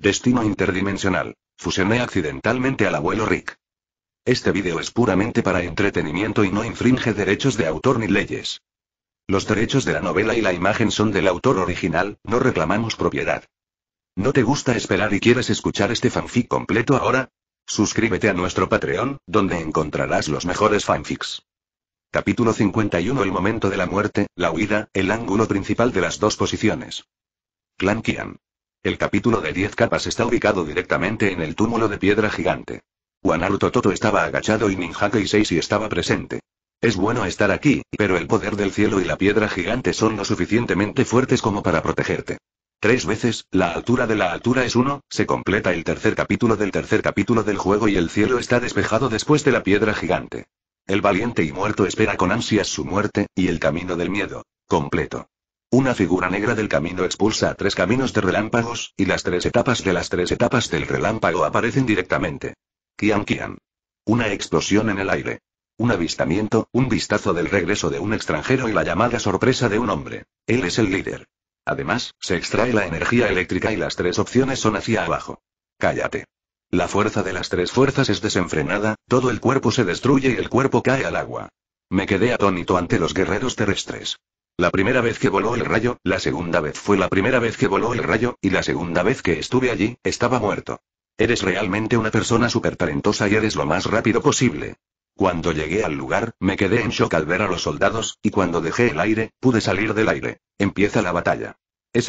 Destino interdimensional. Fusioné accidentalmente al abuelo Rick. Este video es puramente para entretenimiento y no infringe derechos de autor ni leyes. Los derechos de la novela y la imagen son del autor original, no reclamamos propiedad. ¿No te gusta esperar y quieres escuchar este fanfic completo ahora? Suscríbete a nuestro Patreon, donde encontrarás los mejores fanfics. Capítulo 51 El momento de la muerte, la huida, el ángulo principal de las dos posiciones. Clan Kian. El capítulo de 10 capas está ubicado directamente en el túmulo de piedra gigante. Naruto Toto estaba agachado y y si estaba presente. Es bueno estar aquí, pero el poder del cielo y la piedra gigante son lo suficientemente fuertes como para protegerte. Tres veces, la altura de la altura es uno, se completa el tercer capítulo del tercer capítulo del juego y el cielo está despejado después de la piedra gigante. El valiente y muerto espera con ansias su muerte, y el camino del miedo. Completo. Una figura negra del camino expulsa a tres caminos de relámpagos, y las tres etapas de las tres etapas del relámpago aparecen directamente. Kian Kian. Una explosión en el aire. Un avistamiento, un vistazo del regreso de un extranjero y la llamada sorpresa de un hombre. Él es el líder. Además, se extrae la energía eléctrica y las tres opciones son hacia abajo. Cállate. La fuerza de las tres fuerzas es desenfrenada, todo el cuerpo se destruye y el cuerpo cae al agua. Me quedé atónito ante los guerreros terrestres. La primera vez que voló el rayo, la segunda vez fue la primera vez que voló el rayo, y la segunda vez que estuve allí, estaba muerto. Eres realmente una persona súper talentosa y eres lo más rápido posible. Cuando llegué al lugar, me quedé en shock al ver a los soldados, y cuando dejé el aire, pude salir del aire. Empieza la batalla. Otros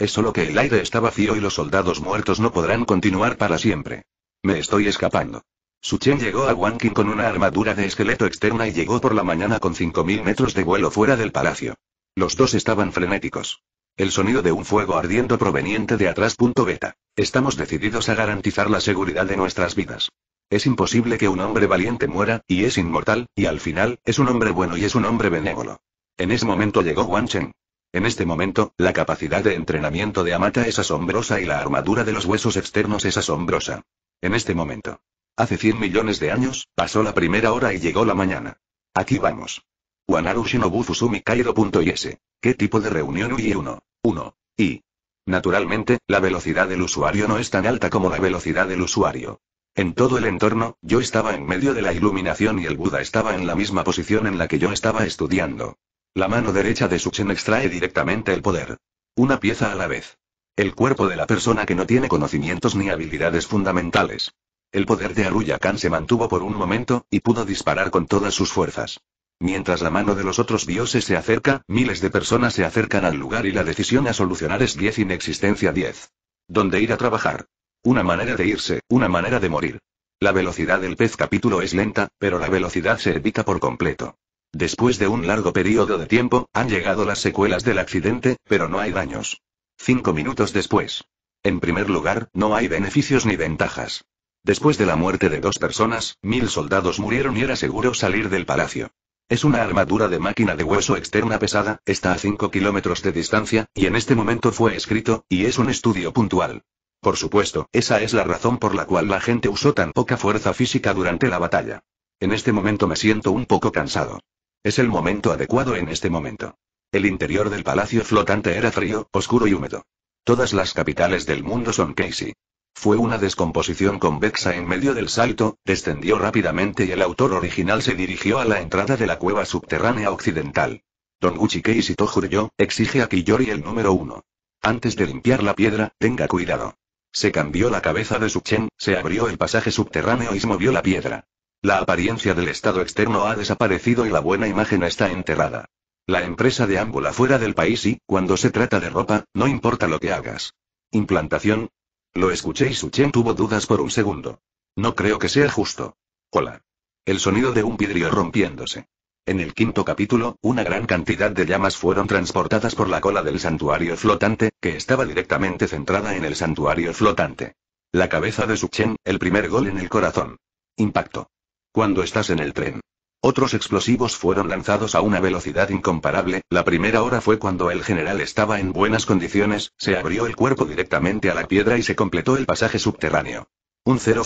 es solo que el aire está vacío y los soldados muertos no podrán continuar para siempre. Me estoy escapando. Su Chen llegó a Wanking con una armadura de esqueleto externa y llegó por la mañana con 5.000 metros de vuelo fuera del palacio. Los dos estaban frenéticos. El sonido de un fuego ardiendo proveniente de atrás. beta. Estamos decididos a garantizar la seguridad de nuestras vidas. Es imposible que un hombre valiente muera, y es inmortal, y al final, es un hombre bueno y es un hombre benévolo. En ese momento llegó Wang Chen. En este momento, la capacidad de entrenamiento de Amata es asombrosa y la armadura de los huesos externos es asombrosa. En este momento. Hace 100 millones de años, pasó la primera hora y llegó la mañana. Aquí vamos. Wanaru Shinobu Fusumi Kairo.is. ¿Qué tipo de reunión UI 1? 1. Y. Naturalmente, la velocidad del usuario no es tan alta como la velocidad del usuario. En todo el entorno, yo estaba en medio de la iluminación y el Buda estaba en la misma posición en la que yo estaba estudiando. La mano derecha de Suchen extrae directamente el poder. Una pieza a la vez. El cuerpo de la persona que no tiene conocimientos ni habilidades fundamentales. El poder de Aruyakan se mantuvo por un momento, y pudo disparar con todas sus fuerzas. Mientras la mano de los otros dioses se acerca, miles de personas se acercan al lugar y la decisión a solucionar es 10 inexistencia 10. ¿Dónde ir a trabajar? Una manera de irse, una manera de morir. La velocidad del pez capítulo es lenta, pero la velocidad se evita por completo. Después de un largo periodo de tiempo, han llegado las secuelas del accidente, pero no hay daños. Cinco minutos después. En primer lugar, no hay beneficios ni ventajas. Después de la muerte de dos personas, mil soldados murieron y era seguro salir del palacio. Es una armadura de máquina de hueso externa pesada, está a cinco kilómetros de distancia, y en este momento fue escrito, y es un estudio puntual. Por supuesto, esa es la razón por la cual la gente usó tan poca fuerza física durante la batalla. En este momento me siento un poco cansado. Es el momento adecuado en este momento. El interior del palacio flotante era frío, oscuro y húmedo. Todas las capitales del mundo son Casey. Fue una descomposición convexa en medio del salto, descendió rápidamente y el autor original se dirigió a la entrada de la cueva subterránea occidental. Don Gucci Casey Tohuryo, exige a Kiyori el número uno. Antes de limpiar la piedra, tenga cuidado. Se cambió la cabeza de su Chen. se abrió el pasaje subterráneo y se movió la piedra. La apariencia del estado externo ha desaparecido y la buena imagen está enterrada. La empresa de ámbula fuera del país y, cuando se trata de ropa, no importa lo que hagas. ¿Implantación? Lo escuché y Suchen tuvo dudas por un segundo. No creo que sea justo. Hola. El sonido de un vidrio rompiéndose. En el quinto capítulo, una gran cantidad de llamas fueron transportadas por la cola del santuario flotante, que estaba directamente centrada en el santuario flotante. La cabeza de Suchen, el primer gol en el corazón. Impacto. Cuando estás en el tren. Otros explosivos fueron lanzados a una velocidad incomparable, la primera hora fue cuando el general estaba en buenas condiciones, se abrió el cuerpo directamente a la piedra y se completó el pasaje subterráneo. Un 000.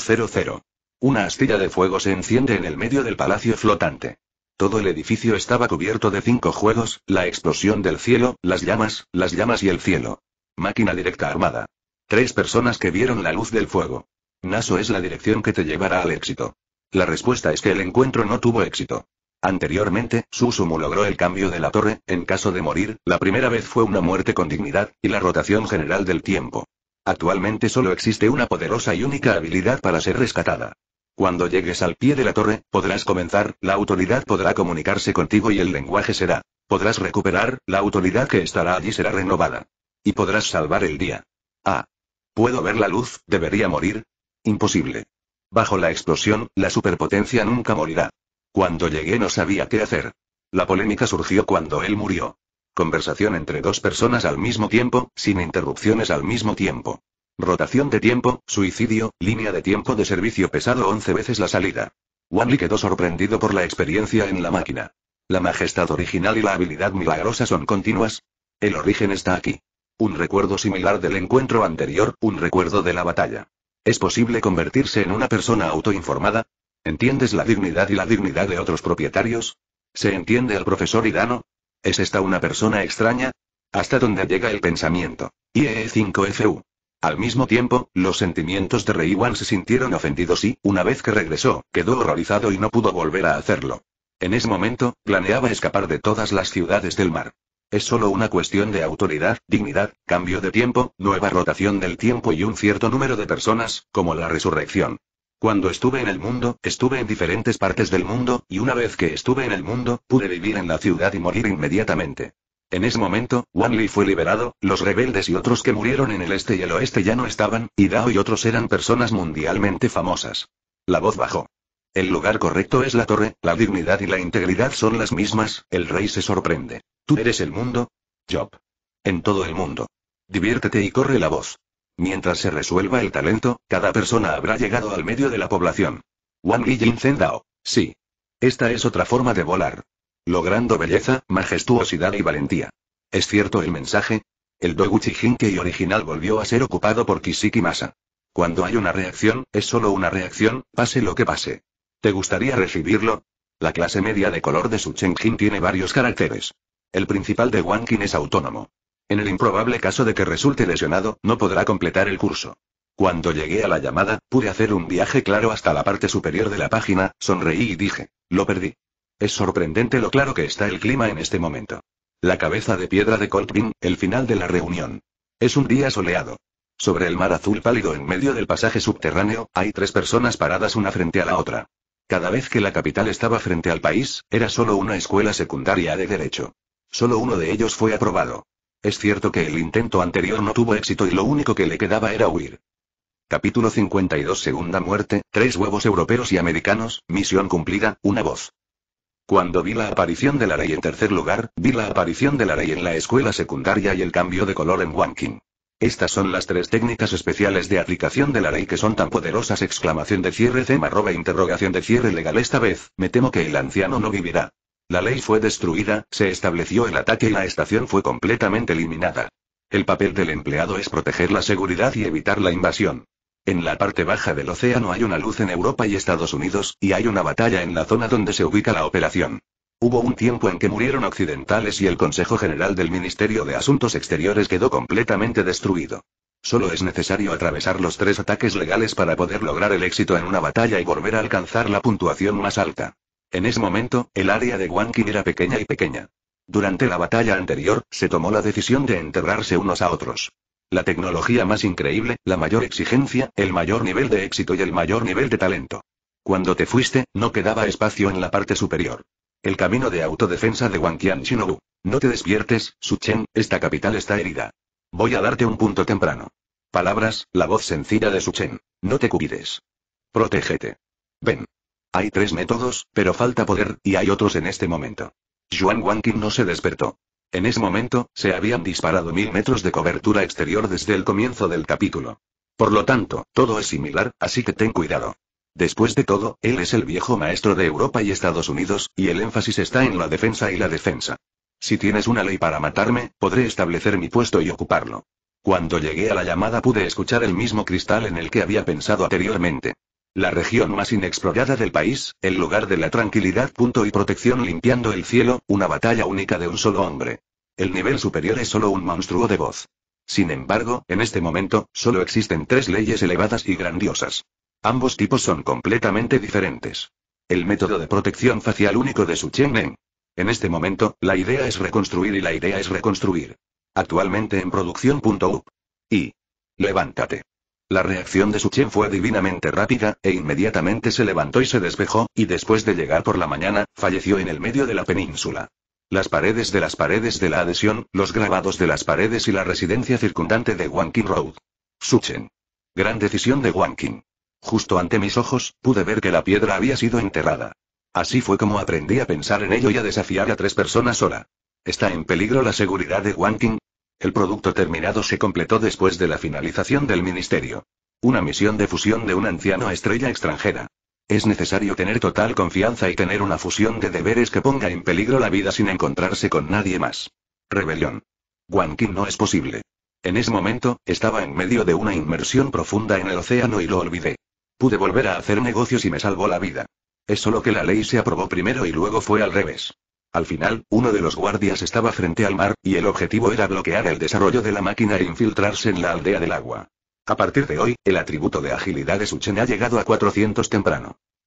Una astilla de fuego se enciende en el medio del palacio flotante. Todo el edificio estaba cubierto de cinco juegos, la explosión del cielo, las llamas, las llamas y el cielo. Máquina directa armada. Tres personas que vieron la luz del fuego. Naso es la dirección que te llevará al éxito. La respuesta es que el encuentro no tuvo éxito. Anteriormente, Susumu logró el cambio de la torre, en caso de morir, la primera vez fue una muerte con dignidad, y la rotación general del tiempo. Actualmente solo existe una poderosa y única habilidad para ser rescatada. Cuando llegues al pie de la torre, podrás comenzar, la autoridad podrá comunicarse contigo y el lenguaje será. Podrás recuperar, la autoridad que estará allí será renovada. Y podrás salvar el día. Ah. ¿Puedo ver la luz? ¿Debería morir? Imposible. Bajo la explosión, la superpotencia nunca morirá. Cuando llegué no sabía qué hacer. La polémica surgió cuando él murió. Conversación entre dos personas al mismo tiempo, sin interrupciones al mismo tiempo. Rotación de tiempo, suicidio, línea de tiempo de servicio pesado 11 veces la salida. Wanli quedó sorprendido por la experiencia en la máquina. La majestad original y la habilidad milagrosa son continuas. El origen está aquí. Un recuerdo similar del encuentro anterior, un recuerdo de la batalla. ¿Es posible convertirse en una persona autoinformada? ¿Entiendes la dignidad y la dignidad de otros propietarios? ¿Se entiende el profesor Hidano? ¿Es esta una persona extraña? Hasta dónde llega el pensamiento. IEE 5 fu Al mismo tiempo, los sentimientos de Reiwan se sintieron ofendidos y, una vez que regresó, quedó horrorizado y no pudo volver a hacerlo. En ese momento, planeaba escapar de todas las ciudades del mar. Es solo una cuestión de autoridad, dignidad, cambio de tiempo, nueva rotación del tiempo y un cierto número de personas, como la resurrección. Cuando estuve en el mundo, estuve en diferentes partes del mundo, y una vez que estuve en el mundo, pude vivir en la ciudad y morir inmediatamente. En ese momento, Wanli fue liberado, los rebeldes y otros que murieron en el este y el oeste ya no estaban, y Dao y otros eran personas mundialmente famosas. La voz bajó. El lugar correcto es la torre, la dignidad y la integridad son las mismas, el rey se sorprende. Tú eres el mundo. Job. En todo el mundo. Diviértete y corre la voz. Mientras se resuelva el talento, cada persona habrá llegado al medio de la población. Wang y Jin Zendao. Sí. Esta es otra forma de volar. Logrando belleza, majestuosidad y valentía. ¿Es cierto el mensaje? El Doguchi Jinkei original volvió a ser ocupado por Kishiki Masa. Cuando hay una reacción, es solo una reacción, pase lo que pase. ¿Te gustaría recibirlo? La clase media de color de su tiene varios caracteres. El principal de Wankin es autónomo. En el improbable caso de que resulte lesionado, no podrá completar el curso. Cuando llegué a la llamada, pude hacer un viaje claro hasta la parte superior de la página, sonreí y dije, lo perdí. Es sorprendente lo claro que está el clima en este momento. La cabeza de piedra de Coltvin el final de la reunión. Es un día soleado. Sobre el mar azul pálido en medio del pasaje subterráneo, hay tres personas paradas una frente a la otra. Cada vez que la capital estaba frente al país, era solo una escuela secundaria de derecho. Solo uno de ellos fue aprobado. Es cierto que el intento anterior no tuvo éxito y lo único que le quedaba era huir. Capítulo 52 Segunda muerte, tres huevos europeos y americanos, misión cumplida, una voz. Cuando vi la aparición de la ley en tercer lugar, vi la aparición de la ley en la escuela secundaria y el cambio de color en Wanking. Estas son las tres técnicas especiales de aplicación de la ley que son tan poderosas. Exclamación de cierre cema arroba interrogación de cierre legal. Esta vez, me temo que el anciano no vivirá. La ley fue destruida, se estableció el ataque y la estación fue completamente eliminada. El papel del empleado es proteger la seguridad y evitar la invasión. En la parte baja del océano hay una luz en Europa y Estados Unidos, y hay una batalla en la zona donde se ubica la operación. Hubo un tiempo en que murieron occidentales y el Consejo General del Ministerio de Asuntos Exteriores quedó completamente destruido. Solo es necesario atravesar los tres ataques legales para poder lograr el éxito en una batalla y volver a alcanzar la puntuación más alta. En ese momento, el área de Wankin era pequeña y pequeña. Durante la batalla anterior, se tomó la decisión de enterrarse unos a otros. La tecnología más increíble, la mayor exigencia, el mayor nivel de éxito y el mayor nivel de talento. Cuando te fuiste, no quedaba espacio en la parte superior. El camino de autodefensa de Wankian Shinobu. No te despiertes, Suchen, esta capital está herida. Voy a darte un punto temprano. Palabras, la voz sencilla de Suchen. No te cuides. Protégete. Ven. Hay tres métodos, pero falta poder, y hay otros en este momento. Yuan Wanqing no se despertó. En ese momento, se habían disparado mil metros de cobertura exterior desde el comienzo del capítulo. Por lo tanto, todo es similar, así que ten cuidado. Después de todo, él es el viejo maestro de Europa y Estados Unidos, y el énfasis está en la defensa y la defensa. Si tienes una ley para matarme, podré establecer mi puesto y ocuparlo. Cuando llegué a la llamada pude escuchar el mismo cristal en el que había pensado anteriormente. La región más inexplorada del país, el lugar de la tranquilidad. Punto y protección limpiando el cielo, una batalla única de un solo hombre. El nivel superior es solo un monstruo de voz. Sin embargo, en este momento, solo existen tres leyes elevadas y grandiosas. Ambos tipos son completamente diferentes. El método de protección facial único de Su Chen En este momento, la idea es reconstruir y la idea es reconstruir. Actualmente en producción.up. Y. Levántate. La reacción de Su Chen fue divinamente rápida, e inmediatamente se levantó y se despejó, y después de llegar por la mañana, falleció en el medio de la península. Las paredes de las paredes de la adhesión, los grabados de las paredes y la residencia circundante de Wanking Road. Suchen. Gran decisión de Wanking. Justo ante mis ojos, pude ver que la piedra había sido enterrada. Así fue como aprendí a pensar en ello y a desafiar a tres personas sola. ¿Está en peligro la seguridad de Wanking? El producto terminado se completó después de la finalización del ministerio. Una misión de fusión de un anciano estrella extranjera. Es necesario tener total confianza y tener una fusión de deberes que ponga en peligro la vida sin encontrarse con nadie más. Rebelión. King no es posible. En ese momento, estaba en medio de una inmersión profunda en el océano y lo olvidé. Pude volver a hacer negocios y me salvó la vida. Es solo que la ley se aprobó primero y luego fue al revés. Al final, uno de los guardias estaba frente al mar, y el objetivo era bloquear el desarrollo de la máquina e infiltrarse en la aldea del agua. A partir de hoy, el atributo de agilidad de Suchen ha llegado a 400 temprano.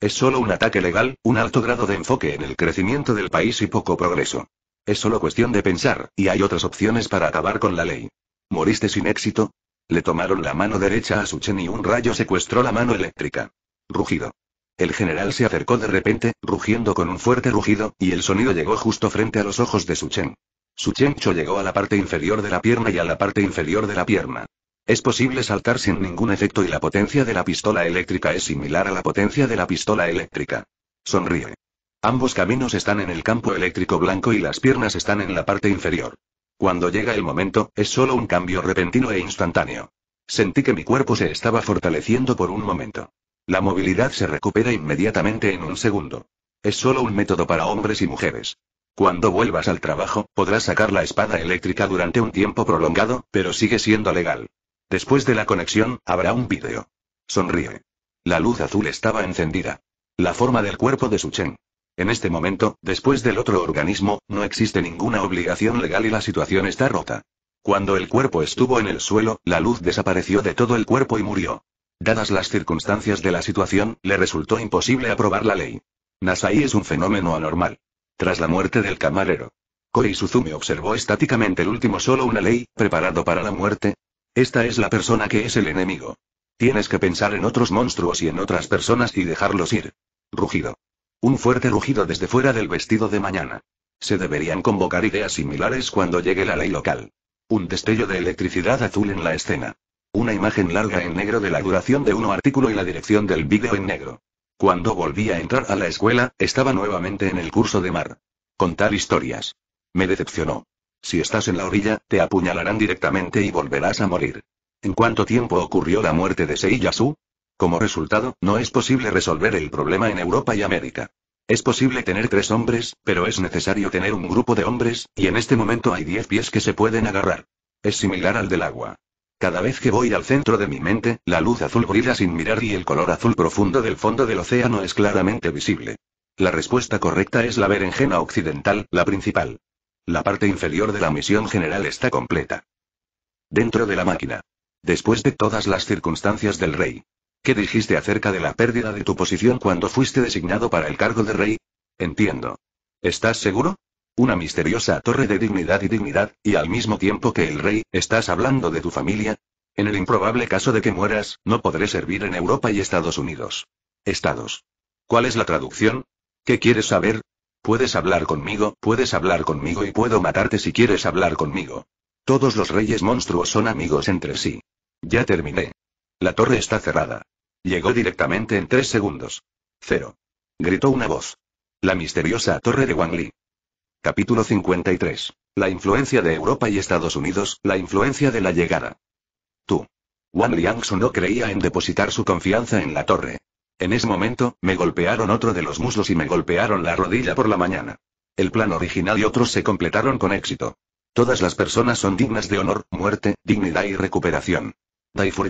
Es solo un ataque legal, un alto grado de enfoque en el crecimiento del país y poco progreso. Es solo cuestión de pensar, y hay otras opciones para acabar con la ley. ¿Moriste sin éxito? Le tomaron la mano derecha a Suchen y un rayo secuestró la mano eléctrica. Rugido. El general se acercó de repente, rugiendo con un fuerte rugido, y el sonido llegó justo frente a los ojos de Suchen. Su llegó a la parte inferior de la pierna y a la parte inferior de la pierna. Es posible saltar sin ningún efecto y la potencia de la pistola eléctrica es similar a la potencia de la pistola eléctrica. Sonríe. Ambos caminos están en el campo eléctrico blanco y las piernas están en la parte inferior. Cuando llega el momento, es solo un cambio repentino e instantáneo. Sentí que mi cuerpo se estaba fortaleciendo por un momento. La movilidad se recupera inmediatamente en un segundo. Es solo un método para hombres y mujeres. Cuando vuelvas al trabajo, podrás sacar la espada eléctrica durante un tiempo prolongado, pero sigue siendo legal. Después de la conexión, habrá un vídeo. Sonríe. La luz azul estaba encendida. La forma del cuerpo de Suchen. En este momento, después del otro organismo, no existe ninguna obligación legal y la situación está rota. Cuando el cuerpo estuvo en el suelo, la luz desapareció de todo el cuerpo y murió. Dadas las circunstancias de la situación, le resultó imposible aprobar la ley. Nasai es un fenómeno anormal. Tras la muerte del camarero, Koi Suzume observó estáticamente el último solo una ley, preparado para la muerte, esta es la persona que es el enemigo. Tienes que pensar en otros monstruos y en otras personas y dejarlos ir. Rugido. Un fuerte rugido desde fuera del vestido de mañana. Se deberían convocar ideas similares cuando llegue la ley local. Un destello de electricidad azul en la escena. Una imagen larga en negro de la duración de uno artículo y la dirección del vídeo en negro. Cuando volví a entrar a la escuela, estaba nuevamente en el curso de mar. Contar historias. Me decepcionó. Si estás en la orilla, te apuñalarán directamente y volverás a morir. ¿En cuánto tiempo ocurrió la muerte de Seiyasu? Como resultado, no es posible resolver el problema en Europa y América. Es posible tener tres hombres, pero es necesario tener un grupo de hombres, y en este momento hay diez pies que se pueden agarrar. Es similar al del agua. Cada vez que voy al centro de mi mente, la luz azul brilla sin mirar y el color azul profundo del fondo del océano es claramente visible. La respuesta correcta es la berenjena occidental, la principal. La parte inferior de la misión general está completa. Dentro de la máquina. Después de todas las circunstancias del rey. ¿Qué dijiste acerca de la pérdida de tu posición cuando fuiste designado para el cargo de rey? Entiendo. ¿Estás seguro? Una misteriosa torre de dignidad y dignidad, y al mismo tiempo que el rey, ¿estás hablando de tu familia? En el improbable caso de que mueras, no podré servir en Europa y Estados Unidos. Estados. ¿Cuál es la traducción? ¿Qué quieres saber? Puedes hablar conmigo, puedes hablar conmigo y puedo matarte si quieres hablar conmigo. Todos los reyes monstruos son amigos entre sí. Ya terminé. La torre está cerrada. Llegó directamente en tres segundos. Cero. Gritó una voz. La misteriosa torre de Li. Capítulo 53. La influencia de Europa y Estados Unidos, la influencia de la llegada. Tú. Wang Liangsu no creía en depositar su confianza en la torre. En ese momento, me golpearon otro de los muslos y me golpearon la rodilla por la mañana. El plan original y otros se completaron con éxito. Todas las personas son dignas de honor, muerte, dignidad y recuperación.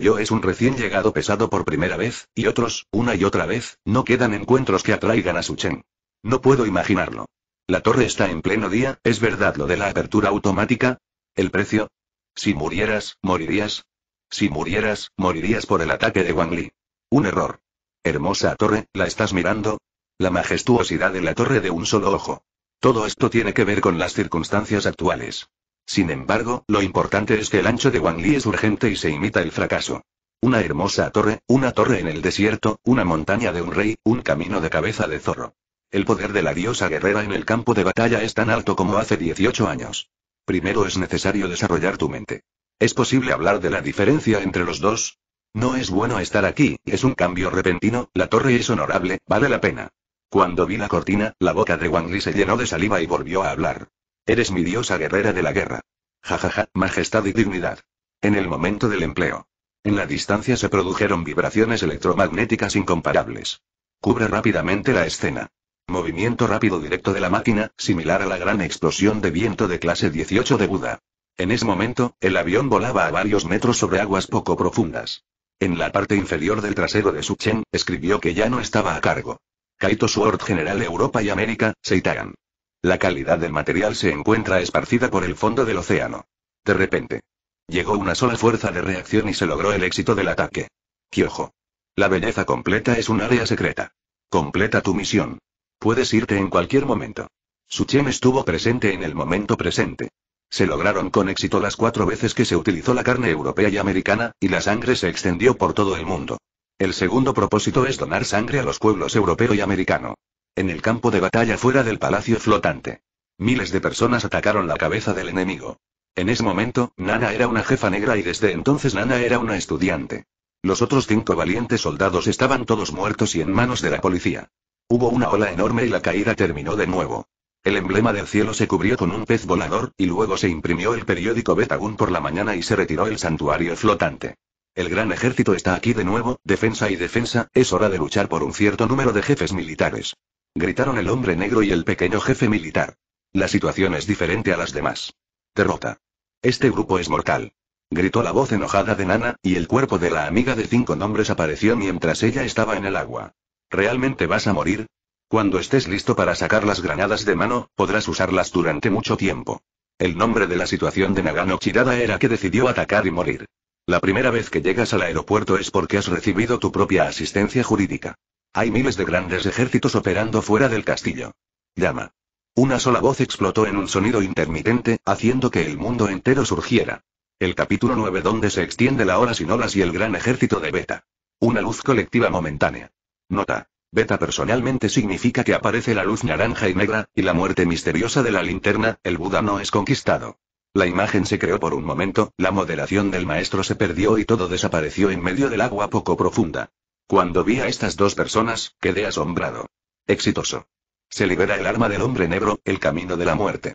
Yo es un recién llegado pesado por primera vez, y otros, una y otra vez, no quedan encuentros que atraigan a su Chen. No puedo imaginarlo. La torre está en pleno día, ¿es verdad lo de la apertura automática? ¿El precio? Si murieras, morirías. Si murieras, morirías por el ataque de Wang Li. Un error. Hermosa torre, ¿la estás mirando? La majestuosidad de la torre de un solo ojo. Todo esto tiene que ver con las circunstancias actuales. Sin embargo, lo importante es que el ancho de Wang Li es urgente y se imita el fracaso. Una hermosa torre, una torre en el desierto, una montaña de un rey, un camino de cabeza de zorro. El poder de la diosa guerrera en el campo de batalla es tan alto como hace 18 años. Primero es necesario desarrollar tu mente. ¿Es posible hablar de la diferencia entre los dos? No es bueno estar aquí, es un cambio repentino, la torre es honorable, vale la pena. Cuando vi la cortina, la boca de Wang Li se llenó de saliva y volvió a hablar. Eres mi diosa guerrera de la guerra. Jajaja, ja, ja, majestad y dignidad. En el momento del empleo. En la distancia se produjeron vibraciones electromagnéticas incomparables. Cubre rápidamente la escena. Movimiento rápido directo de la máquina, similar a la gran explosión de viento de clase 18 de Buda. En ese momento, el avión volaba a varios metros sobre aguas poco profundas. En la parte inferior del trasero de su Chen, escribió que ya no estaba a cargo. Kaito Sword General Europa y América, Seitan. La calidad del material se encuentra esparcida por el fondo del océano. De repente. Llegó una sola fuerza de reacción y se logró el éxito del ataque. Kyojo. La belleza completa es un área secreta. Completa tu misión. Puedes irte en cualquier momento. Suchen estuvo presente en el momento presente. Se lograron con éxito las cuatro veces que se utilizó la carne europea y americana, y la sangre se extendió por todo el mundo. El segundo propósito es donar sangre a los pueblos europeo y americano. En el campo de batalla fuera del palacio flotante. Miles de personas atacaron la cabeza del enemigo. En ese momento, Nana era una jefa negra y desde entonces Nana era una estudiante. Los otros cinco valientes soldados estaban todos muertos y en manos de la policía. Hubo una ola enorme y la caída terminó de nuevo. El emblema del cielo se cubrió con un pez volador, y luego se imprimió el periódico Betagún por la mañana y se retiró el santuario flotante. El gran ejército está aquí de nuevo, defensa y defensa, es hora de luchar por un cierto número de jefes militares. Gritaron el hombre negro y el pequeño jefe militar. La situación es diferente a las demás. Derrota. Este grupo es mortal. Gritó la voz enojada de Nana, y el cuerpo de la amiga de cinco nombres apareció mientras ella estaba en el agua. ¿Realmente vas a morir? Cuando estés listo para sacar las granadas de mano, podrás usarlas durante mucho tiempo. El nombre de la situación de Nagano Chirada era que decidió atacar y morir. La primera vez que llegas al aeropuerto es porque has recibido tu propia asistencia jurídica. Hay miles de grandes ejércitos operando fuera del castillo. Llama. Una sola voz explotó en un sonido intermitente, haciendo que el mundo entero surgiera. El capítulo 9 donde se extiende la hora sin olas y el gran ejército de Beta. Una luz colectiva momentánea. Nota. Beta personalmente significa que aparece la luz naranja y negra, y la muerte misteriosa de la linterna, el Buda no es conquistado. La imagen se creó por un momento, la moderación del maestro se perdió y todo desapareció en medio del agua poco profunda. Cuando vi a estas dos personas, quedé asombrado. Exitoso. Se libera el arma del hombre negro, el camino de la muerte.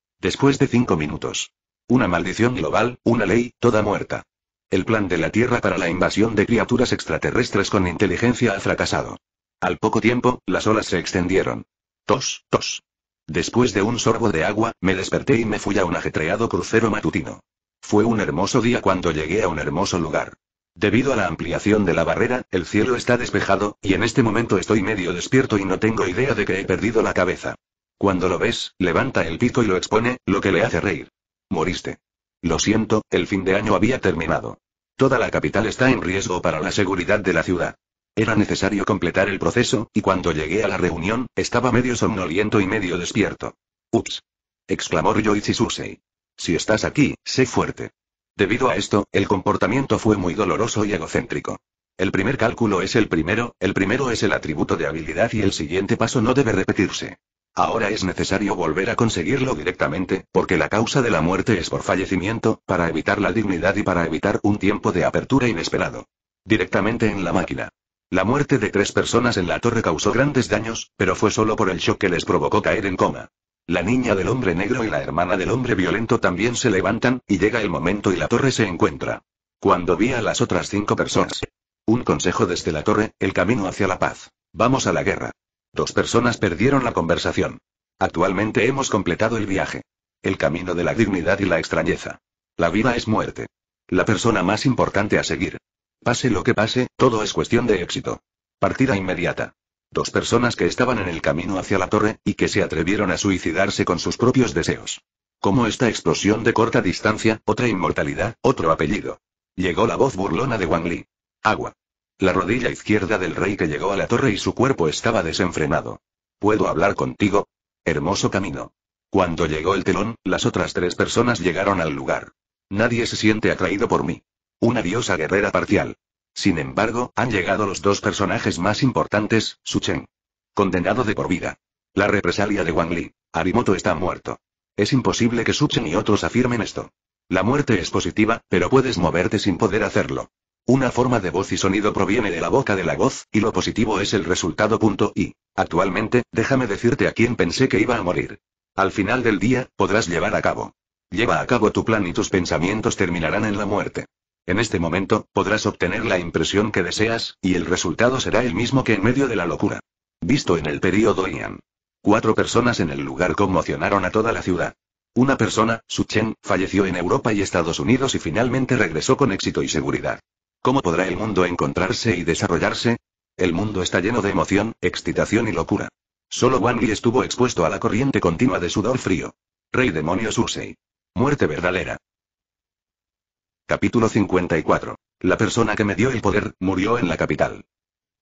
Después de cinco minutos. Una maldición global, una ley, toda muerta. El plan de la Tierra para la invasión de criaturas extraterrestres con inteligencia ha fracasado. Al poco tiempo, las olas se extendieron. Tos, tos. Después de un sorbo de agua, me desperté y me fui a un ajetreado crucero matutino. Fue un hermoso día cuando llegué a un hermoso lugar. Debido a la ampliación de la barrera, el cielo está despejado, y en este momento estoy medio despierto y no tengo idea de que he perdido la cabeza. Cuando lo ves, levanta el pico y lo expone, lo que le hace reír. Moriste. Lo siento, el fin de año había terminado. Toda la capital está en riesgo para la seguridad de la ciudad. Era necesario completar el proceso, y cuando llegué a la reunión, estaba medio somnoliento y medio despierto. Ups. exclamó Ryoichi Susei. Si estás aquí, sé fuerte. Debido a esto, el comportamiento fue muy doloroso y egocéntrico. El primer cálculo es el primero, el primero es el atributo de habilidad y el siguiente paso no debe repetirse. Ahora es necesario volver a conseguirlo directamente, porque la causa de la muerte es por fallecimiento, para evitar la dignidad y para evitar un tiempo de apertura inesperado. Directamente en la máquina. La muerte de tres personas en la torre causó grandes daños, pero fue solo por el shock que les provocó caer en coma. La niña del hombre negro y la hermana del hombre violento también se levantan, y llega el momento y la torre se encuentra. Cuando vi a las otras cinco personas. Un consejo desde la torre, el camino hacia la paz. Vamos a la guerra. Dos personas perdieron la conversación. Actualmente hemos completado el viaje. El camino de la dignidad y la extrañeza. La vida es muerte. La persona más importante a seguir. Pase lo que pase, todo es cuestión de éxito. Partida inmediata. Dos personas que estaban en el camino hacia la torre, y que se atrevieron a suicidarse con sus propios deseos. Como esta explosión de corta distancia, otra inmortalidad, otro apellido. Llegó la voz burlona de Wang Li. Agua la rodilla izquierda del rey que llegó a la torre y su cuerpo estaba desenfrenado. ¿Puedo hablar contigo? Hermoso camino. Cuando llegó el telón, las otras tres personas llegaron al lugar. Nadie se siente atraído por mí. Una diosa guerrera parcial. Sin embargo, han llegado los dos personajes más importantes, Suchen. Condenado de por vida. La represalia de Wang Li. Arimoto está muerto. Es imposible que Suchen y otros afirmen esto. La muerte es positiva, pero puedes moverte sin poder hacerlo. Una forma de voz y sonido proviene de la boca de la voz, y lo positivo es el resultado. y, actualmente, déjame decirte a quién pensé que iba a morir. Al final del día, podrás llevar a cabo. Lleva a cabo tu plan y tus pensamientos terminarán en la muerte. En este momento, podrás obtener la impresión que deseas, y el resultado será el mismo que en medio de la locura. Visto en el período Ian. Cuatro personas en el lugar conmocionaron a toda la ciudad. Una persona, Su Chen, falleció en Europa y Estados Unidos y finalmente regresó con éxito y seguridad. ¿Cómo podrá el mundo encontrarse y desarrollarse? El mundo está lleno de emoción, excitación y locura. Solo Wang Li estuvo expuesto a la corriente continua de sudor frío. Rey demonio Susei. Muerte verdadera. Capítulo 54. La persona que me dio el poder, murió en la capital.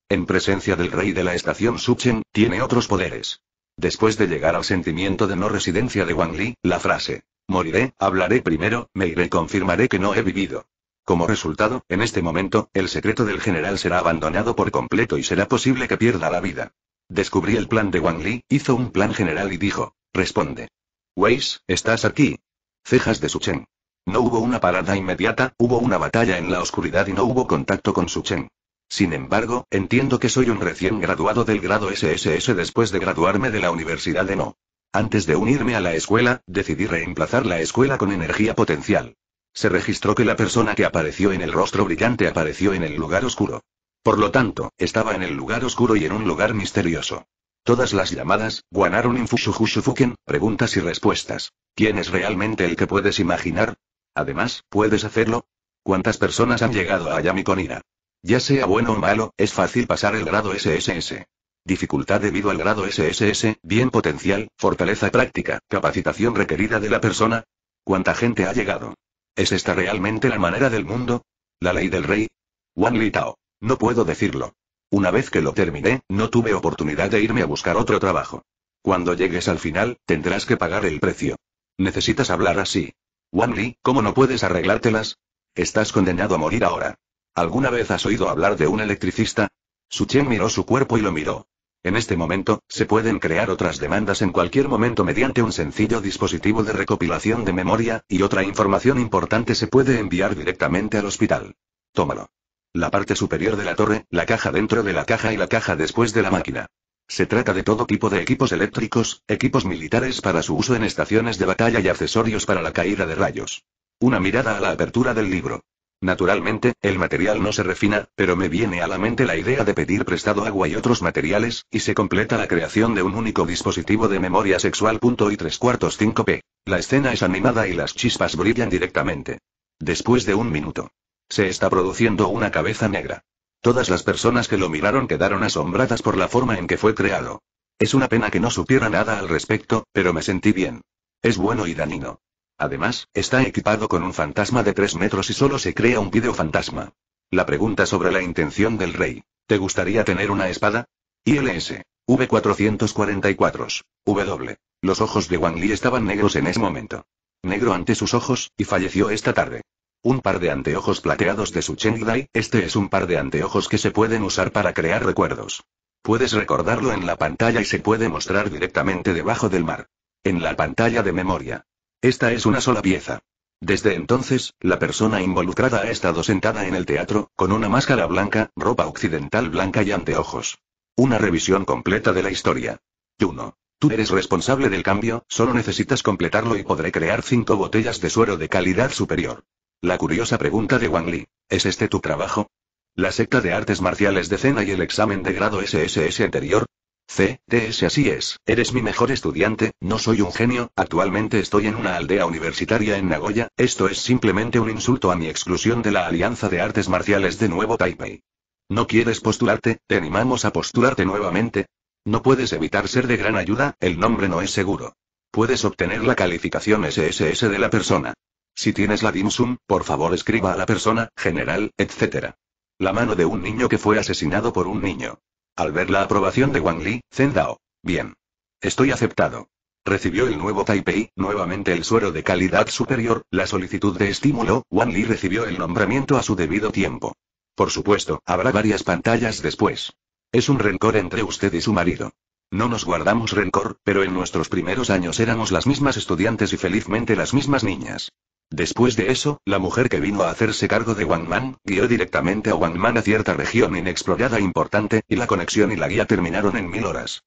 En presencia del rey de la estación Suchen, tiene otros poderes. Después de llegar al sentimiento de no residencia de Wang Li, la frase, moriré, hablaré primero, me iré, confirmaré que no he vivido. Como resultado, en este momento, el secreto del general será abandonado por completo y será posible que pierda la vida. Descubrí el plan de Wang Li, hizo un plan general y dijo, responde. Weiss, estás aquí. Cejas de Suchen. No hubo una parada inmediata, hubo una batalla en la oscuridad y no hubo contacto con Chen. Sin embargo, entiendo que soy un recién graduado del grado SSS después de graduarme de la Universidad de No. Antes de unirme a la escuela, decidí reemplazar la escuela con energía potencial. Se registró que la persona que apareció en el rostro brillante apareció en el lugar oscuro. Por lo tanto, estaba en el lugar oscuro y en un lugar misterioso. Todas las llamadas, guanaron fuken, preguntas y respuestas. ¿Quién es realmente el que puedes imaginar? Además, ¿puedes hacerlo? ¿Cuántas personas han llegado a Yamikonira? Ya sea bueno o malo, es fácil pasar el grado SSS. Dificultad debido al grado SSS, bien potencial, fortaleza práctica, capacitación requerida de la persona. ¿Cuánta gente ha llegado? ¿Es esta realmente la manera del mundo? ¿La ley del rey? Li Tao. No puedo decirlo. Una vez que lo terminé, no tuve oportunidad de irme a buscar otro trabajo. Cuando llegues al final, tendrás que pagar el precio. Necesitas hablar así. Wanli, Li, ¿cómo no puedes arreglártelas? Estás condenado a morir ahora. ¿Alguna vez has oído hablar de un electricista? Su Chen miró su cuerpo y lo miró. En este momento, se pueden crear otras demandas en cualquier momento mediante un sencillo dispositivo de recopilación de memoria, y otra información importante se puede enviar directamente al hospital. Tómalo. La parte superior de la torre, la caja dentro de la caja y la caja después de la máquina. Se trata de todo tipo de equipos eléctricos, equipos militares para su uso en estaciones de batalla y accesorios para la caída de rayos. Una mirada a la apertura del libro. Naturalmente, el material no se refina, pero me viene a la mente la idea de pedir prestado agua y otros materiales, y se completa la creación de un único dispositivo de memoria sexual. y cuartos 5p. La escena es animada y las chispas brillan directamente. Después de un minuto. Se está produciendo una cabeza negra. Todas las personas que lo miraron quedaron asombradas por la forma en que fue creado. Es una pena que no supiera nada al respecto, pero me sentí bien. Es bueno y dañino Además, está equipado con un fantasma de 3 metros y solo se crea un video fantasma. La pregunta sobre la intención del rey. ¿Te gustaría tener una espada? ILS. V444. W. Los ojos de Wang Li estaban negros en ese momento. Negro ante sus ojos, y falleció esta tarde. Un par de anteojos plateados de su Cheng Dai, este es un par de anteojos que se pueden usar para crear recuerdos. Puedes recordarlo en la pantalla y se puede mostrar directamente debajo del mar. En la pantalla de memoria. Esta es una sola pieza. Desde entonces, la persona involucrada ha estado sentada en el teatro, con una máscara blanca, ropa occidental blanca y anteojos. Una revisión completa de la historia. Juno. Tú eres responsable del cambio, solo necesitas completarlo y podré crear cinco botellas de suero de calidad superior. La curiosa pregunta de Wang Li. ¿Es este tu trabajo? La secta de artes marciales de Cena y el examen de grado SSS anterior, C.D.S. Así es, eres mi mejor estudiante, no soy un genio, actualmente estoy en una aldea universitaria en Nagoya, esto es simplemente un insulto a mi exclusión de la Alianza de Artes Marciales de Nuevo Taipei. ¿No quieres postularte? ¿Te animamos a postularte nuevamente? No puedes evitar ser de gran ayuda, el nombre no es seguro. Puedes obtener la calificación SSS de la persona. Si tienes la DIMSUM, por favor escriba a la persona, general, etc. La mano de un niño que fue asesinado por un niño. Al ver la aprobación de Wang Li, Zendao. Dao. Bien. Estoy aceptado. Recibió el nuevo Taipei, nuevamente el suero de calidad superior, la solicitud de estímulo, Wang Li recibió el nombramiento a su debido tiempo. Por supuesto, habrá varias pantallas después. Es un rencor entre usted y su marido. No nos guardamos rencor, pero en nuestros primeros años éramos las mismas estudiantes y felizmente las mismas niñas. Después de eso, la mujer que vino a hacerse cargo de Man, guió directamente a Man a cierta región inexplorada e importante, y la conexión y la guía terminaron en mil horas.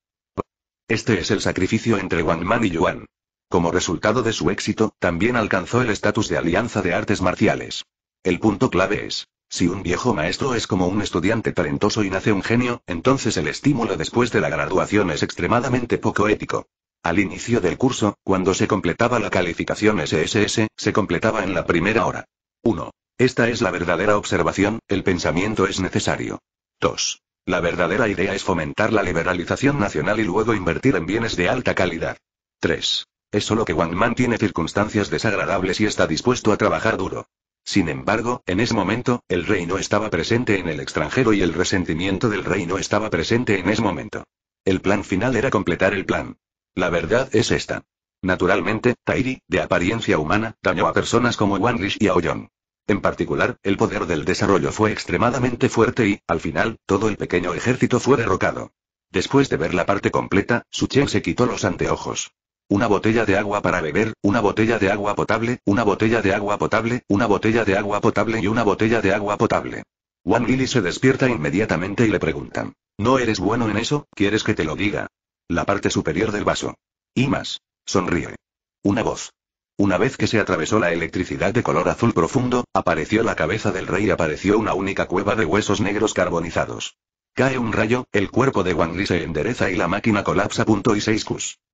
Este es el sacrificio entre Man y Yuan. Como resultado de su éxito, también alcanzó el estatus de alianza de artes marciales. El punto clave es, si un viejo maestro es como un estudiante talentoso y nace un genio, entonces el estímulo después de la graduación es extremadamente poco ético. Al inicio del curso, cuando se completaba la calificación SSS, se completaba en la primera hora. 1. Esta es la verdadera observación, el pensamiento es necesario. 2. La verdadera idea es fomentar la liberalización nacional y luego invertir en bienes de alta calidad. 3. Es solo que Wang Man tiene circunstancias desagradables y está dispuesto a trabajar duro. Sin embargo, en ese momento, el reino estaba presente en el extranjero y el resentimiento del reino estaba presente en ese momento. El plan final era completar el plan. La verdad es esta. Naturalmente, Tairi, de apariencia humana, dañó a personas como Wanlish y Aoyon. En particular, el poder del desarrollo fue extremadamente fuerte y, al final, todo el pequeño ejército fue derrocado. Después de ver la parte completa, Suchen se quitó los anteojos. Una botella de agua para beber, una botella de agua potable, una botella de agua potable, una botella de agua potable y una botella de agua potable. Wan Lily se despierta inmediatamente y le preguntan. ¿No eres bueno en eso? ¿Quieres que te lo diga? La parte superior del vaso. Y más. Sonríe. Una voz. Una vez que se atravesó la electricidad de color azul profundo, apareció la cabeza del rey y apareció una única cueva de huesos negros carbonizados. Cae un rayo, el cuerpo de Wang Li se endereza y la máquina colapsa. Punto y seis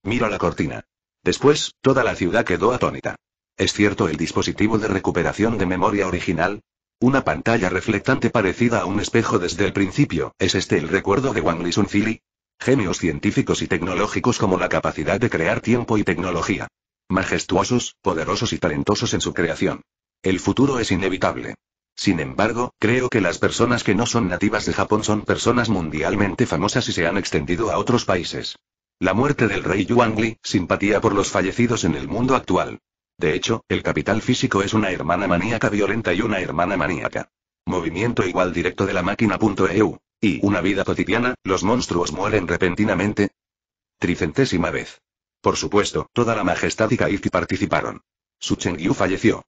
Miro la cortina. Después, toda la ciudad quedó atónita. ¿Es cierto el dispositivo de recuperación de memoria original? Una pantalla reflectante parecida a un espejo desde el principio, ¿es este el recuerdo de Wang Li Sunfili? Gemios científicos y tecnológicos como la capacidad de crear tiempo y tecnología. Majestuosos, poderosos y talentosos en su creación. El futuro es inevitable. Sin embargo, creo que las personas que no son nativas de Japón son personas mundialmente famosas y se han extendido a otros países. La muerte del rey Yuangli, simpatía por los fallecidos en el mundo actual. De hecho, el capital físico es una hermana maníaca violenta y una hermana maníaca. Movimiento igual directo de la máquina.eu. Y una vida cotidiana, los monstruos mueren repentinamente. Tricentésima vez. Por supuesto, toda la majestad y Kaiki participaron. Su Chengyu falleció.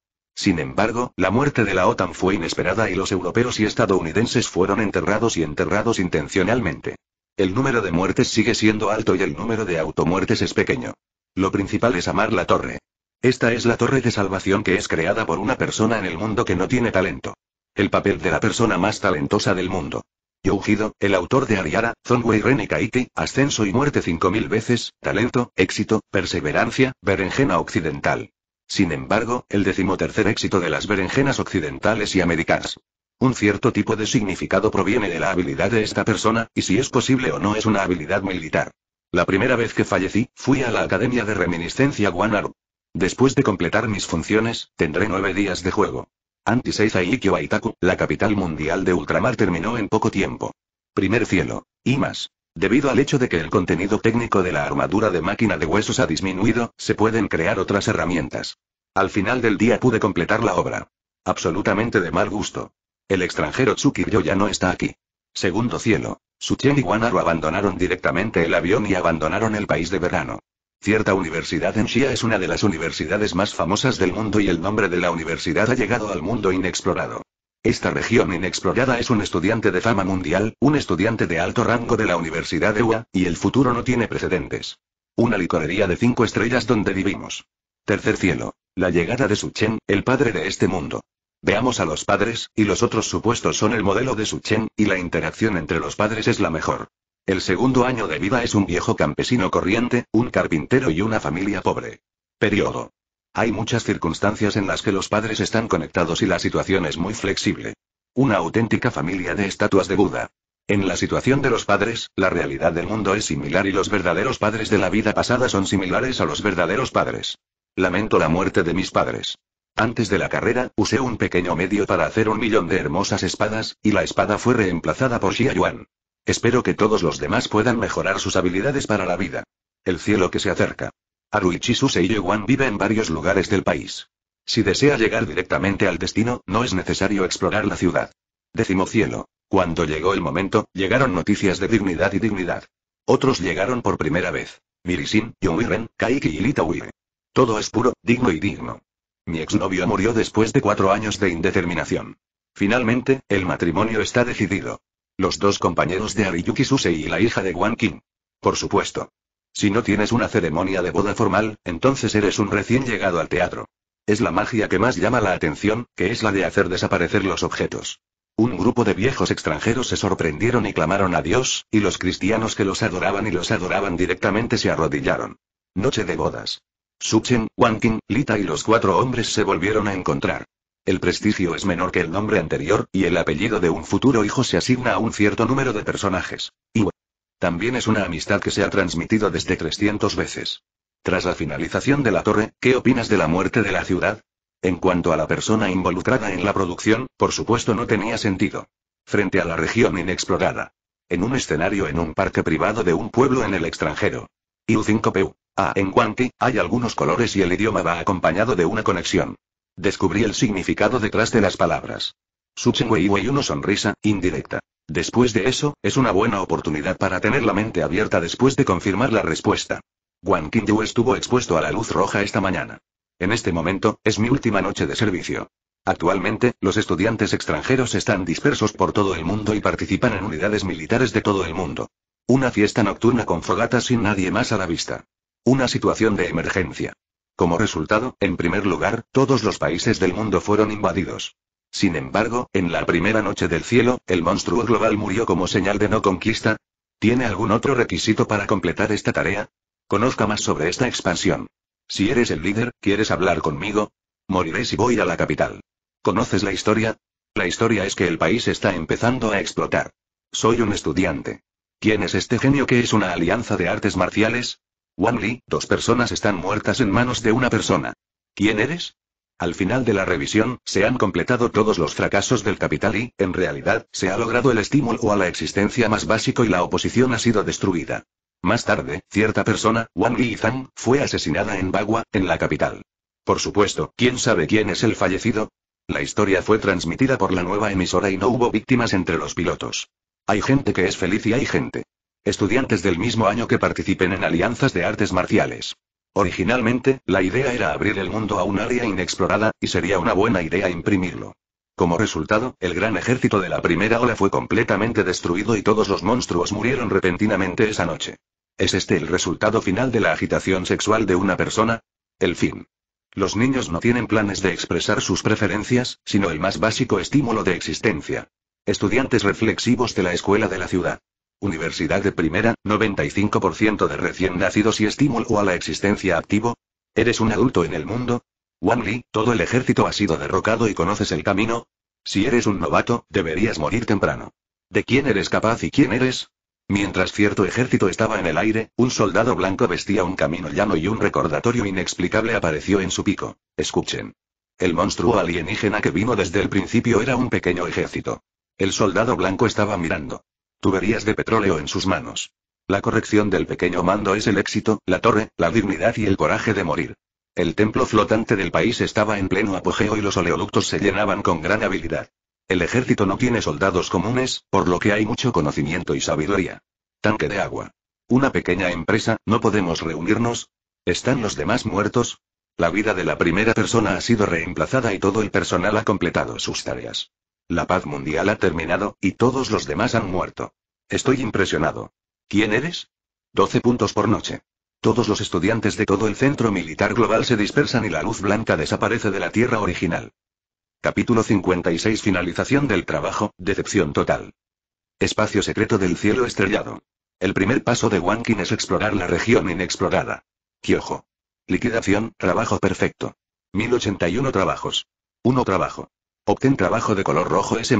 Sin embargo, la muerte de la OTAN fue inesperada y los europeos y estadounidenses fueron enterrados y enterrados intencionalmente. El número de muertes sigue siendo alto y el número de automuertes es pequeño. Lo principal es amar la torre. Esta es la torre de salvación que es creada por una persona en el mundo que no tiene talento. El papel de la persona más talentosa del mundo. Youjido, el autor de Ariara, Zonwei Ren y Kaiti, Ascenso y Muerte 5000 veces, Talento, Éxito, Perseverancia, Berenjena Occidental. Sin embargo, el decimotercer éxito de las berenjenas occidentales y americanas. Un cierto tipo de significado proviene de la habilidad de esta persona, y si es posible o no es una habilidad militar. La primera vez que fallecí, fui a la Academia de Reminiscencia Guanaru. Después de completar mis funciones, tendré nueve días de juego. Antiseiza y Aitaku, la capital mundial de Ultramar terminó en poco tiempo. Primer cielo. y más. Debido al hecho de que el contenido técnico de la armadura de máquina de huesos ha disminuido, se pueden crear otras herramientas. Al final del día pude completar la obra. Absolutamente de mal gusto. El extranjero Tsukiryo ya no está aquí. Segundo cielo. Suchen y Wanaru abandonaron directamente el avión y abandonaron el país de verano. Cierta universidad en Shia es una de las universidades más famosas del mundo y el nombre de la universidad ha llegado al mundo inexplorado. Esta región inexplorada es un estudiante de fama mundial, un estudiante de alto rango de la Universidad de UA, y el futuro no tiene precedentes. Una licorería de cinco estrellas donde vivimos. Tercer cielo. La llegada de Suchen, el padre de este mundo. Veamos a los padres, y los otros supuestos son el modelo de Suchen, y la interacción entre los padres es la mejor. El segundo año de vida es un viejo campesino corriente, un carpintero y una familia pobre. Periodo. Hay muchas circunstancias en las que los padres están conectados y la situación es muy flexible. Una auténtica familia de estatuas de Buda. En la situación de los padres, la realidad del mundo es similar y los verdaderos padres de la vida pasada son similares a los verdaderos padres. Lamento la muerte de mis padres. Antes de la carrera, usé un pequeño medio para hacer un millón de hermosas espadas, y la espada fue reemplazada por Xia Yuan. Espero que todos los demás puedan mejorar sus habilidades para la vida. El cielo que se acerca. Aruichi Susei Wan vive en varios lugares del país. Si desea llegar directamente al destino, no es necesario explorar la ciudad. Décimo cielo. Cuando llegó el momento, llegaron noticias de dignidad y dignidad. Otros llegaron por primera vez. Mirisin, Yomiren, Kaiki y Litawire. Todo es puro, digno y digno. Mi exnovio murió después de cuatro años de indeterminación. Finalmente, el matrimonio está decidido. Los dos compañeros de Ariyuki Susei y la hija de Wan King. Por supuesto. Si no tienes una ceremonia de boda formal, entonces eres un recién llegado al teatro. Es la magia que más llama la atención, que es la de hacer desaparecer los objetos. Un grupo de viejos extranjeros se sorprendieron y clamaron a Dios, y los cristianos que los adoraban y los adoraban directamente se arrodillaron. Noche de bodas. Suchen, King, Lita y los cuatro hombres se volvieron a encontrar. El prestigio es menor que el nombre anterior, y el apellido de un futuro hijo se asigna a un cierto número de personajes. También es una amistad que se ha transmitido desde 300 veces. Tras la finalización de la torre, ¿qué opinas de la muerte de la ciudad? En cuanto a la persona involucrada en la producción, por supuesto no tenía sentido. Frente a la región inexplorada. En un escenario en un parque privado de un pueblo en el extranjero. IU5PU. Ah, en guanti hay algunos colores y el idioma va acompañado de una conexión. Descubrí el significado detrás de las palabras. su y uno una sonrisa, indirecta. Después de eso, es una buena oportunidad para tener la mente abierta después de confirmar la respuesta. Wang Qingyu estuvo expuesto a la luz roja esta mañana. En este momento, es mi última noche de servicio. Actualmente, los estudiantes extranjeros están dispersos por todo el mundo y participan en unidades militares de todo el mundo. Una fiesta nocturna con fogatas sin nadie más a la vista. Una situación de emergencia. Como resultado, en primer lugar, todos los países del mundo fueron invadidos. Sin embargo, en la primera noche del cielo, el monstruo global murió como señal de no conquista. ¿Tiene algún otro requisito para completar esta tarea? Conozca más sobre esta expansión. Si eres el líder, ¿quieres hablar conmigo? Moriré si voy a la capital. ¿Conoces la historia? La historia es que el país está empezando a explotar. Soy un estudiante. ¿Quién es este genio que es una alianza de artes marciales? Wanli, dos personas están muertas en manos de una persona. ¿Quién eres? Al final de la revisión, se han completado todos los fracasos del capital y, en realidad, se ha logrado el estímulo a la existencia más básico y la oposición ha sido destruida. Más tarde, cierta persona, Wang Yi Zhang, fue asesinada en Bagua, en la capital. Por supuesto, ¿quién sabe quién es el fallecido? La historia fue transmitida por la nueva emisora y no hubo víctimas entre los pilotos. Hay gente que es feliz y hay gente. Estudiantes del mismo año que participen en alianzas de artes marciales. Originalmente, la idea era abrir el mundo a un área inexplorada, y sería una buena idea imprimirlo. Como resultado, el gran ejército de la primera ola fue completamente destruido y todos los monstruos murieron repentinamente esa noche. ¿Es este el resultado final de la agitación sexual de una persona? El fin. Los niños no tienen planes de expresar sus preferencias, sino el más básico estímulo de existencia. Estudiantes reflexivos de la escuela de la ciudad. Universidad de primera, 95% de recién nacidos y estímulo a la existencia activo. ¿Eres un adulto en el mundo? Wang Li, todo el ejército ha sido derrocado y conoces el camino. Si eres un novato, deberías morir temprano. ¿De quién eres capaz y quién eres? Mientras cierto ejército estaba en el aire, un soldado blanco vestía un camino llano y un recordatorio inexplicable apareció en su pico. Escuchen. El monstruo alienígena que vino desde el principio era un pequeño ejército. El soldado blanco estaba mirando. Tuberías de petróleo en sus manos. La corrección del pequeño mando es el éxito, la torre, la dignidad y el coraje de morir. El templo flotante del país estaba en pleno apogeo y los oleoductos se llenaban con gran habilidad. El ejército no tiene soldados comunes, por lo que hay mucho conocimiento y sabiduría. Tanque de agua. Una pequeña empresa, ¿no podemos reunirnos? ¿Están los demás muertos? La vida de la primera persona ha sido reemplazada y todo el personal ha completado sus tareas. La paz mundial ha terminado, y todos los demás han muerto. Estoy impresionado. ¿Quién eres? 12 puntos por noche. Todos los estudiantes de todo el centro militar global se dispersan y la luz blanca desaparece de la Tierra original. Capítulo 56 Finalización del trabajo, decepción total. Espacio secreto del cielo estrellado. El primer paso de Wankin es explorar la región inexplorada. Kyojo. Liquidación, trabajo perfecto. 1081 trabajos. 1 trabajo. Obtén trabajo de color rojo S+.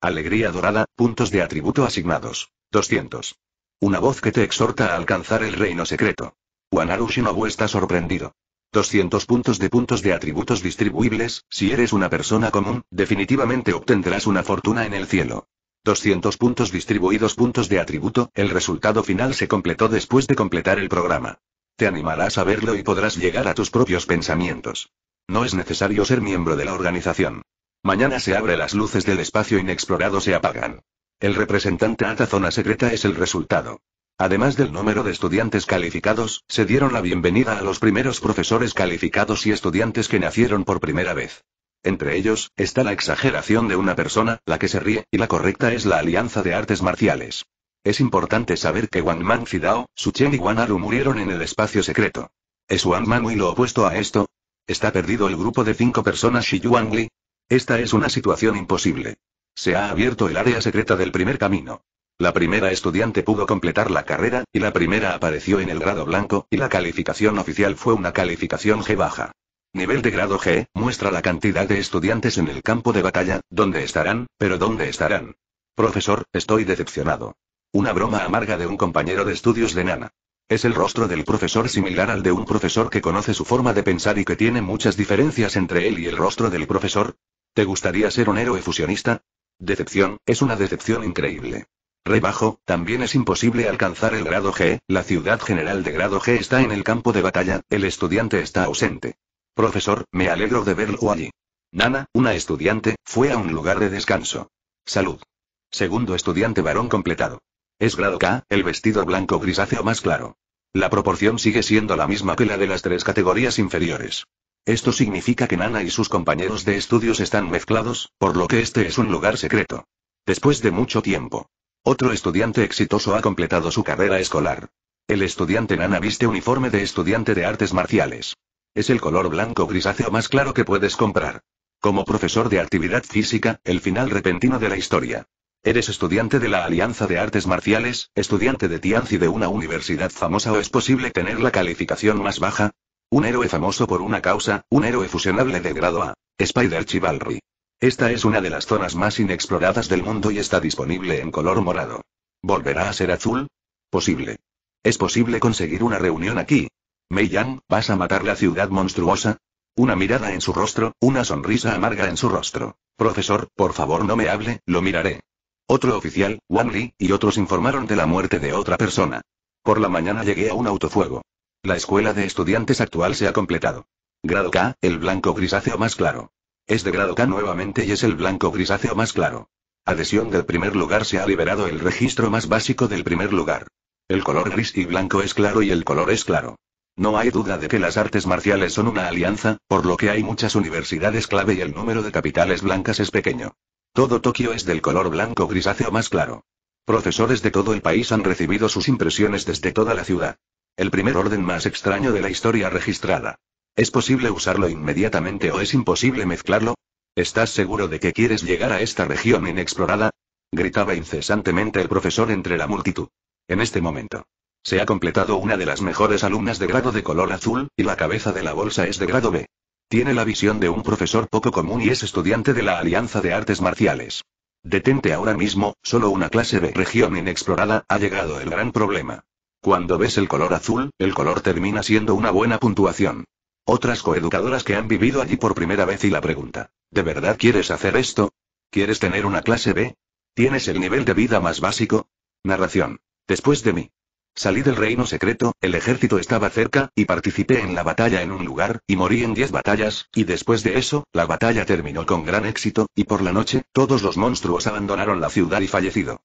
Alegría dorada, puntos de atributo asignados. 200. Una voz que te exhorta a alcanzar el reino secreto. Wanaru Shinobu está sorprendido. 200 puntos de puntos de atributos distribuibles, si eres una persona común, definitivamente obtendrás una fortuna en el cielo. 200 puntos distribuidos puntos de atributo, el resultado final se completó después de completar el programa. Te animarás a verlo y podrás llegar a tus propios pensamientos. No es necesario ser miembro de la organización. Mañana se abre las luces del espacio inexplorado se apagan. El representante ATA Zona Secreta es el resultado. Además del número de estudiantes calificados, se dieron la bienvenida a los primeros profesores calificados y estudiantes que nacieron por primera vez. Entre ellos, está la exageración de una persona, la que se ríe, y la correcta es la alianza de artes marciales. Es importante saber que Wang Man Fidao, Su Chen y Wan Aru murieron en el espacio secreto. ¿Es Wang Man y lo opuesto a esto? ¿Está perdido el grupo de cinco personas Shi Yuan Li? Esta es una situación imposible. Se ha abierto el área secreta del primer camino. La primera estudiante pudo completar la carrera, y la primera apareció en el grado blanco, y la calificación oficial fue una calificación G baja. Nivel de grado G, muestra la cantidad de estudiantes en el campo de batalla, ¿dónde estarán? Pero ¿dónde estarán? Profesor, estoy decepcionado. Una broma amarga de un compañero de estudios de Nana. Es el rostro del profesor similar al de un profesor que conoce su forma de pensar y que tiene muchas diferencias entre él y el rostro del profesor. ¿Te gustaría ser un héroe fusionista? Decepción, es una decepción increíble. Rebajo, también es imposible alcanzar el grado G, la ciudad general de grado G está en el campo de batalla, el estudiante está ausente. Profesor, me alegro de verlo allí. Nana, una estudiante, fue a un lugar de descanso. Salud. Segundo estudiante varón completado. Es grado K, el vestido blanco grisáceo más claro. La proporción sigue siendo la misma que la de las tres categorías inferiores. Esto significa que Nana y sus compañeros de estudios están mezclados, por lo que este es un lugar secreto. Después de mucho tiempo. Otro estudiante exitoso ha completado su carrera escolar. El estudiante Nana viste uniforme de estudiante de artes marciales. Es el color blanco grisáceo más claro que puedes comprar. Como profesor de actividad física, el final repentino de la historia. ¿Eres estudiante de la Alianza de Artes Marciales, estudiante de Tianzi de una universidad famosa o es posible tener la calificación más baja? Un héroe famoso por una causa, un héroe fusionable de grado A. Spider Chivalry. Esta es una de las zonas más inexploradas del mundo y está disponible en color morado. ¿Volverá a ser azul? Posible. ¿Es posible conseguir una reunión aquí? Mei Yang, ¿vas a matar la ciudad monstruosa? Una mirada en su rostro, una sonrisa amarga en su rostro. Profesor, por favor no me hable, lo miraré. Otro oficial, Wan Li, y otros informaron de la muerte de otra persona. Por la mañana llegué a un autofuego. La escuela de estudiantes actual se ha completado. Grado K, el blanco grisáceo más claro. Es de grado K nuevamente y es el blanco grisáceo más claro. Adhesión del primer lugar se ha liberado el registro más básico del primer lugar. El color gris y blanco es claro y el color es claro. No hay duda de que las artes marciales son una alianza, por lo que hay muchas universidades clave y el número de capitales blancas es pequeño. Todo Tokio es del color blanco grisáceo más claro. Profesores de todo el país han recibido sus impresiones desde toda la ciudad. El primer orden más extraño de la historia registrada. ¿Es posible usarlo inmediatamente o es imposible mezclarlo? ¿Estás seguro de que quieres llegar a esta región inexplorada? gritaba incesantemente el profesor entre la multitud. En este momento. Se ha completado una de las mejores alumnas de grado de color azul, y la cabeza de la bolsa es de grado B. Tiene la visión de un profesor poco común y es estudiante de la Alianza de Artes Marciales. Detente ahora mismo, solo una clase B región inexplorada, ha llegado el gran problema. Cuando ves el color azul, el color termina siendo una buena puntuación. Otras coeducadoras que han vivido allí por primera vez y la pregunta, ¿de verdad quieres hacer esto? ¿Quieres tener una clase B? ¿Tienes el nivel de vida más básico? Narración. Después de mí. Salí del reino secreto, el ejército estaba cerca, y participé en la batalla en un lugar, y morí en diez batallas, y después de eso, la batalla terminó con gran éxito, y por la noche, todos los monstruos abandonaron la ciudad y fallecido.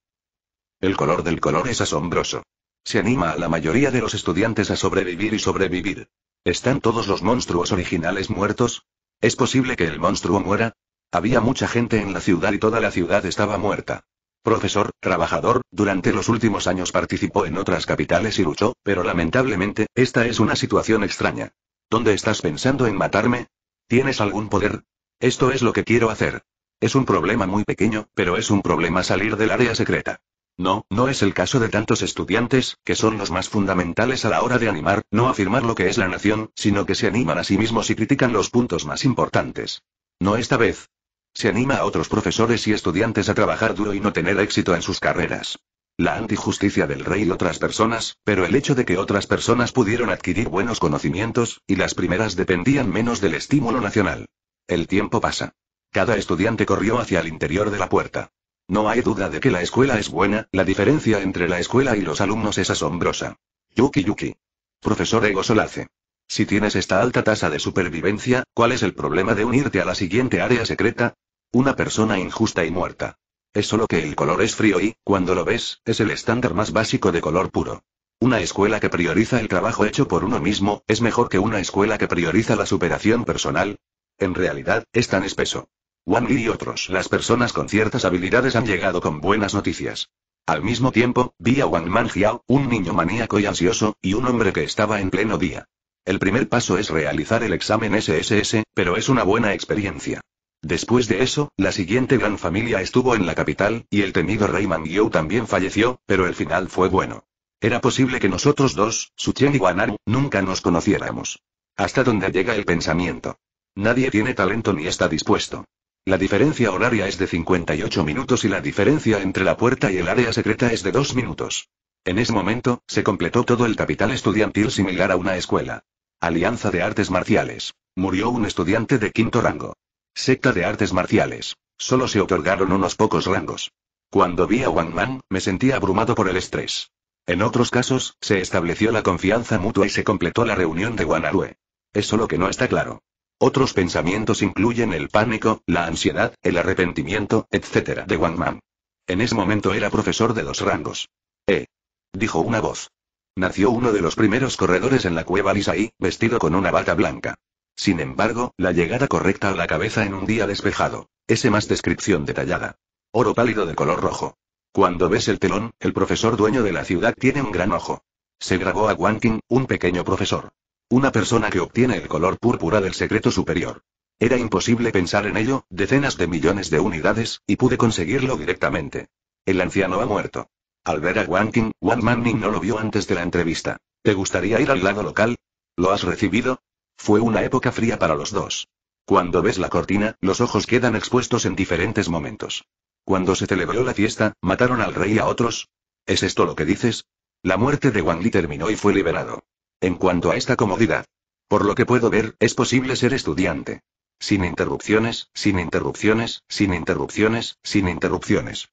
El color del color es asombroso. Se anima a la mayoría de los estudiantes a sobrevivir y sobrevivir. ¿Están todos los monstruos originales muertos? ¿Es posible que el monstruo muera? Había mucha gente en la ciudad y toda la ciudad estaba muerta. Profesor, trabajador, durante los últimos años participó en otras capitales y luchó, pero lamentablemente, esta es una situación extraña. ¿Dónde estás pensando en matarme? ¿Tienes algún poder? Esto es lo que quiero hacer. Es un problema muy pequeño, pero es un problema salir del área secreta. No, no es el caso de tantos estudiantes, que son los más fundamentales a la hora de animar, no afirmar lo que es la nación, sino que se animan a sí mismos y critican los puntos más importantes. No esta vez. Se anima a otros profesores y estudiantes a trabajar duro y no tener éxito en sus carreras. La antijusticia del rey y otras personas, pero el hecho de que otras personas pudieron adquirir buenos conocimientos, y las primeras dependían menos del estímulo nacional. El tiempo pasa. Cada estudiante corrió hacia el interior de la puerta. No hay duda de que la escuela es buena, la diferencia entre la escuela y los alumnos es asombrosa. Yuki Yuki. Profesor Ego Solace. Si tienes esta alta tasa de supervivencia, ¿cuál es el problema de unirte a la siguiente área secreta? Una persona injusta y muerta. Es solo que el color es frío y, cuando lo ves, es el estándar más básico de color puro. Una escuela que prioriza el trabajo hecho por uno mismo, es mejor que una escuela que prioriza la superación personal. En realidad, es tan espeso. Wang Li y otros. Las personas con ciertas habilidades han llegado con buenas noticias. Al mismo tiempo, vi a Wang Manjiao, un niño maníaco y ansioso, y un hombre que estaba en pleno día. El primer paso es realizar el examen SSS, pero es una buena experiencia. Después de eso, la siguiente gran familia estuvo en la capital, y el temido rey Mangyou también falleció, pero el final fue bueno. Era posible que nosotros dos, Suchen y Wanaru, nunca nos conociéramos. Hasta donde llega el pensamiento. Nadie tiene talento ni está dispuesto. La diferencia horaria es de 58 minutos y la diferencia entre la puerta y el área secreta es de 2 minutos. En ese momento, se completó todo el capital estudiantil similar a una escuela. Alianza de Artes Marciales. Murió un estudiante de quinto rango. Secta de Artes Marciales. Solo se otorgaron unos pocos rangos. Cuando vi a Wang Man, me sentí abrumado por el estrés. En otros casos, se estableció la confianza mutua y se completó la reunión de Wanarue. Eso lo que no está claro. Otros pensamientos incluyen el pánico, la ansiedad, el arrepentimiento, etc. de Wang Man. En ese momento era profesor de los rangos. Eh. Dijo una voz. Nació uno de los primeros corredores en la cueva Lisaí, vestido con una bata blanca. Sin embargo, la llegada correcta a la cabeza en un día despejado. Ese más descripción detallada. Oro pálido de color rojo. Cuando ves el telón, el profesor dueño de la ciudad tiene un gran ojo. Se grabó a Wang King, un pequeño profesor. Una persona que obtiene el color púrpura del secreto superior. Era imposible pensar en ello, decenas de millones de unidades, y pude conseguirlo directamente. El anciano ha muerto. Al ver a Wang King, Wang Manning no lo vio antes de la entrevista. ¿Te gustaría ir al lado local? ¿Lo has recibido? Fue una época fría para los dos. Cuando ves la cortina, los ojos quedan expuestos en diferentes momentos. Cuando se celebró la fiesta, mataron al rey y a otros. ¿Es esto lo que dices? La muerte de Wang Li terminó y fue liberado. En cuanto a esta comodidad. Por lo que puedo ver, es posible ser estudiante. Sin interrupciones, sin interrupciones, sin interrupciones, sin interrupciones.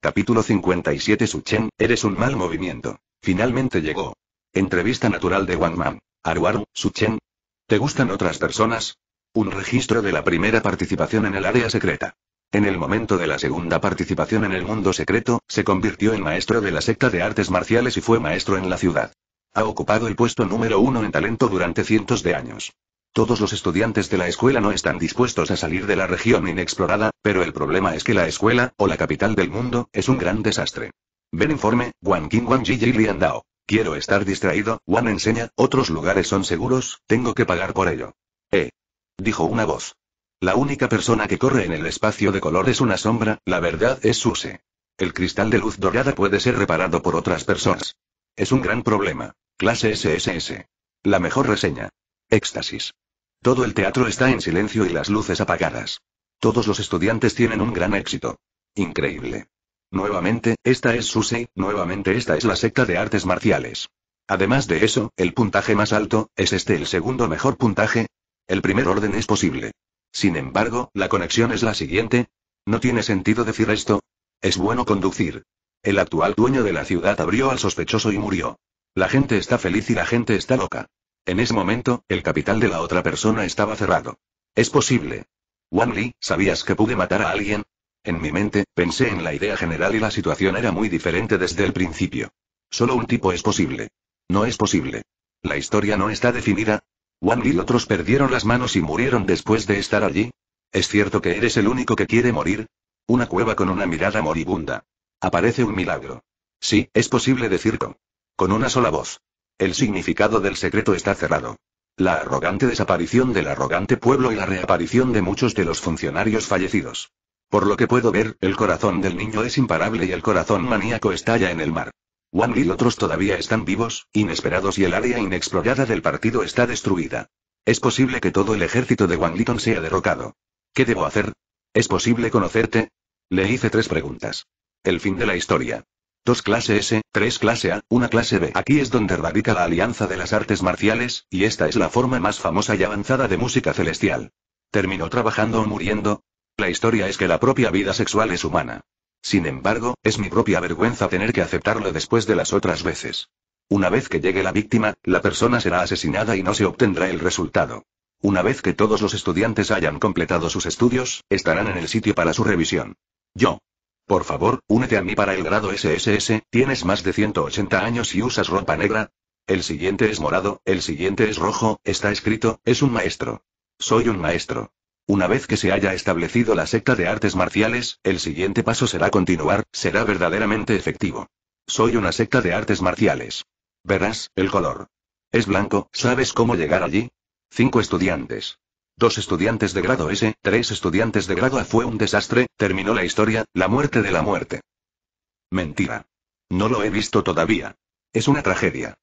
Capítulo 57 Suchen, eres un mal movimiento. Finalmente llegó. Entrevista natural de Wang Man. Aruaru, Suchen. ¿Te gustan otras personas? Un registro de la primera participación en el área secreta. En el momento de la segunda participación en el mundo secreto, se convirtió en maestro de la secta de artes marciales y fue maestro en la ciudad. Ha ocupado el puesto número uno en talento durante cientos de años. Todos los estudiantes de la escuela no están dispuestos a salir de la región inexplorada, pero el problema es que la escuela, o la capital del mundo, es un gran desastre. Ven informe, Wang King Wang Ji Lian Dao. Quiero estar distraído, Wang enseña, otros lugares son seguros, tengo que pagar por ello. Eh. Dijo una voz. La única persona que corre en el espacio de color es una sombra, la verdad es Suse. El cristal de luz dorada puede ser reparado por otras personas. Es un gran problema. Clase SSS. La mejor reseña. Éxtasis. Todo el teatro está en silencio y las luces apagadas. Todos los estudiantes tienen un gran éxito. Increíble. Nuevamente, esta es Susei, nuevamente esta es la secta de artes marciales. Además de eso, el puntaje más alto, ¿es este el segundo mejor puntaje? El primer orden es posible. Sin embargo, la conexión es la siguiente. ¿No tiene sentido decir esto? Es bueno conducir. El actual dueño de la ciudad abrió al sospechoso y murió. La gente está feliz y la gente está loca. En ese momento, el capital de la otra persona estaba cerrado. Es posible. Wanli, ¿sabías que pude matar a alguien? En mi mente, pensé en la idea general y la situación era muy diferente desde el principio. Solo un tipo es posible. No es posible. La historia no está definida. Wanli y otros perdieron las manos y murieron después de estar allí. ¿Es cierto que eres el único que quiere morir? Una cueva con una mirada moribunda. Aparece un milagro. Sí, es posible decirlo. Con una sola voz. El significado del secreto está cerrado. La arrogante desaparición del arrogante pueblo y la reaparición de muchos de los funcionarios fallecidos. Por lo que puedo ver, el corazón del niño es imparable y el corazón maníaco estalla en el mar. Wang y otros todavía están vivos, inesperados y el área inexplorada del partido está destruida. Es posible que todo el ejército de Wang Liton sea derrocado. ¿Qué debo hacer? ¿Es posible conocerte? Le hice tres preguntas. El fin de la historia. Dos clase S, tres clase A, una clase B. Aquí es donde radica la alianza de las artes marciales, y esta es la forma más famosa y avanzada de música celestial. ¿Terminó trabajando o muriendo? La historia es que la propia vida sexual es humana. Sin embargo, es mi propia vergüenza tener que aceptarlo después de las otras veces. Una vez que llegue la víctima, la persona será asesinada y no se obtendrá el resultado. Una vez que todos los estudiantes hayan completado sus estudios, estarán en el sitio para su revisión. Yo, por favor, únete a mí para el grado SSS, tienes más de 180 años y usas ropa negra. El siguiente es morado, el siguiente es rojo, está escrito, es un maestro. Soy un maestro. Una vez que se haya establecido la secta de artes marciales, el siguiente paso será continuar, será verdaderamente efectivo. Soy una secta de artes marciales. Verás, el color. Es blanco, ¿sabes cómo llegar allí? Cinco estudiantes. Dos estudiantes de grado S, tres estudiantes de grado A fue un desastre, terminó la historia, la muerte de la muerte. Mentira. No lo he visto todavía. Es una tragedia.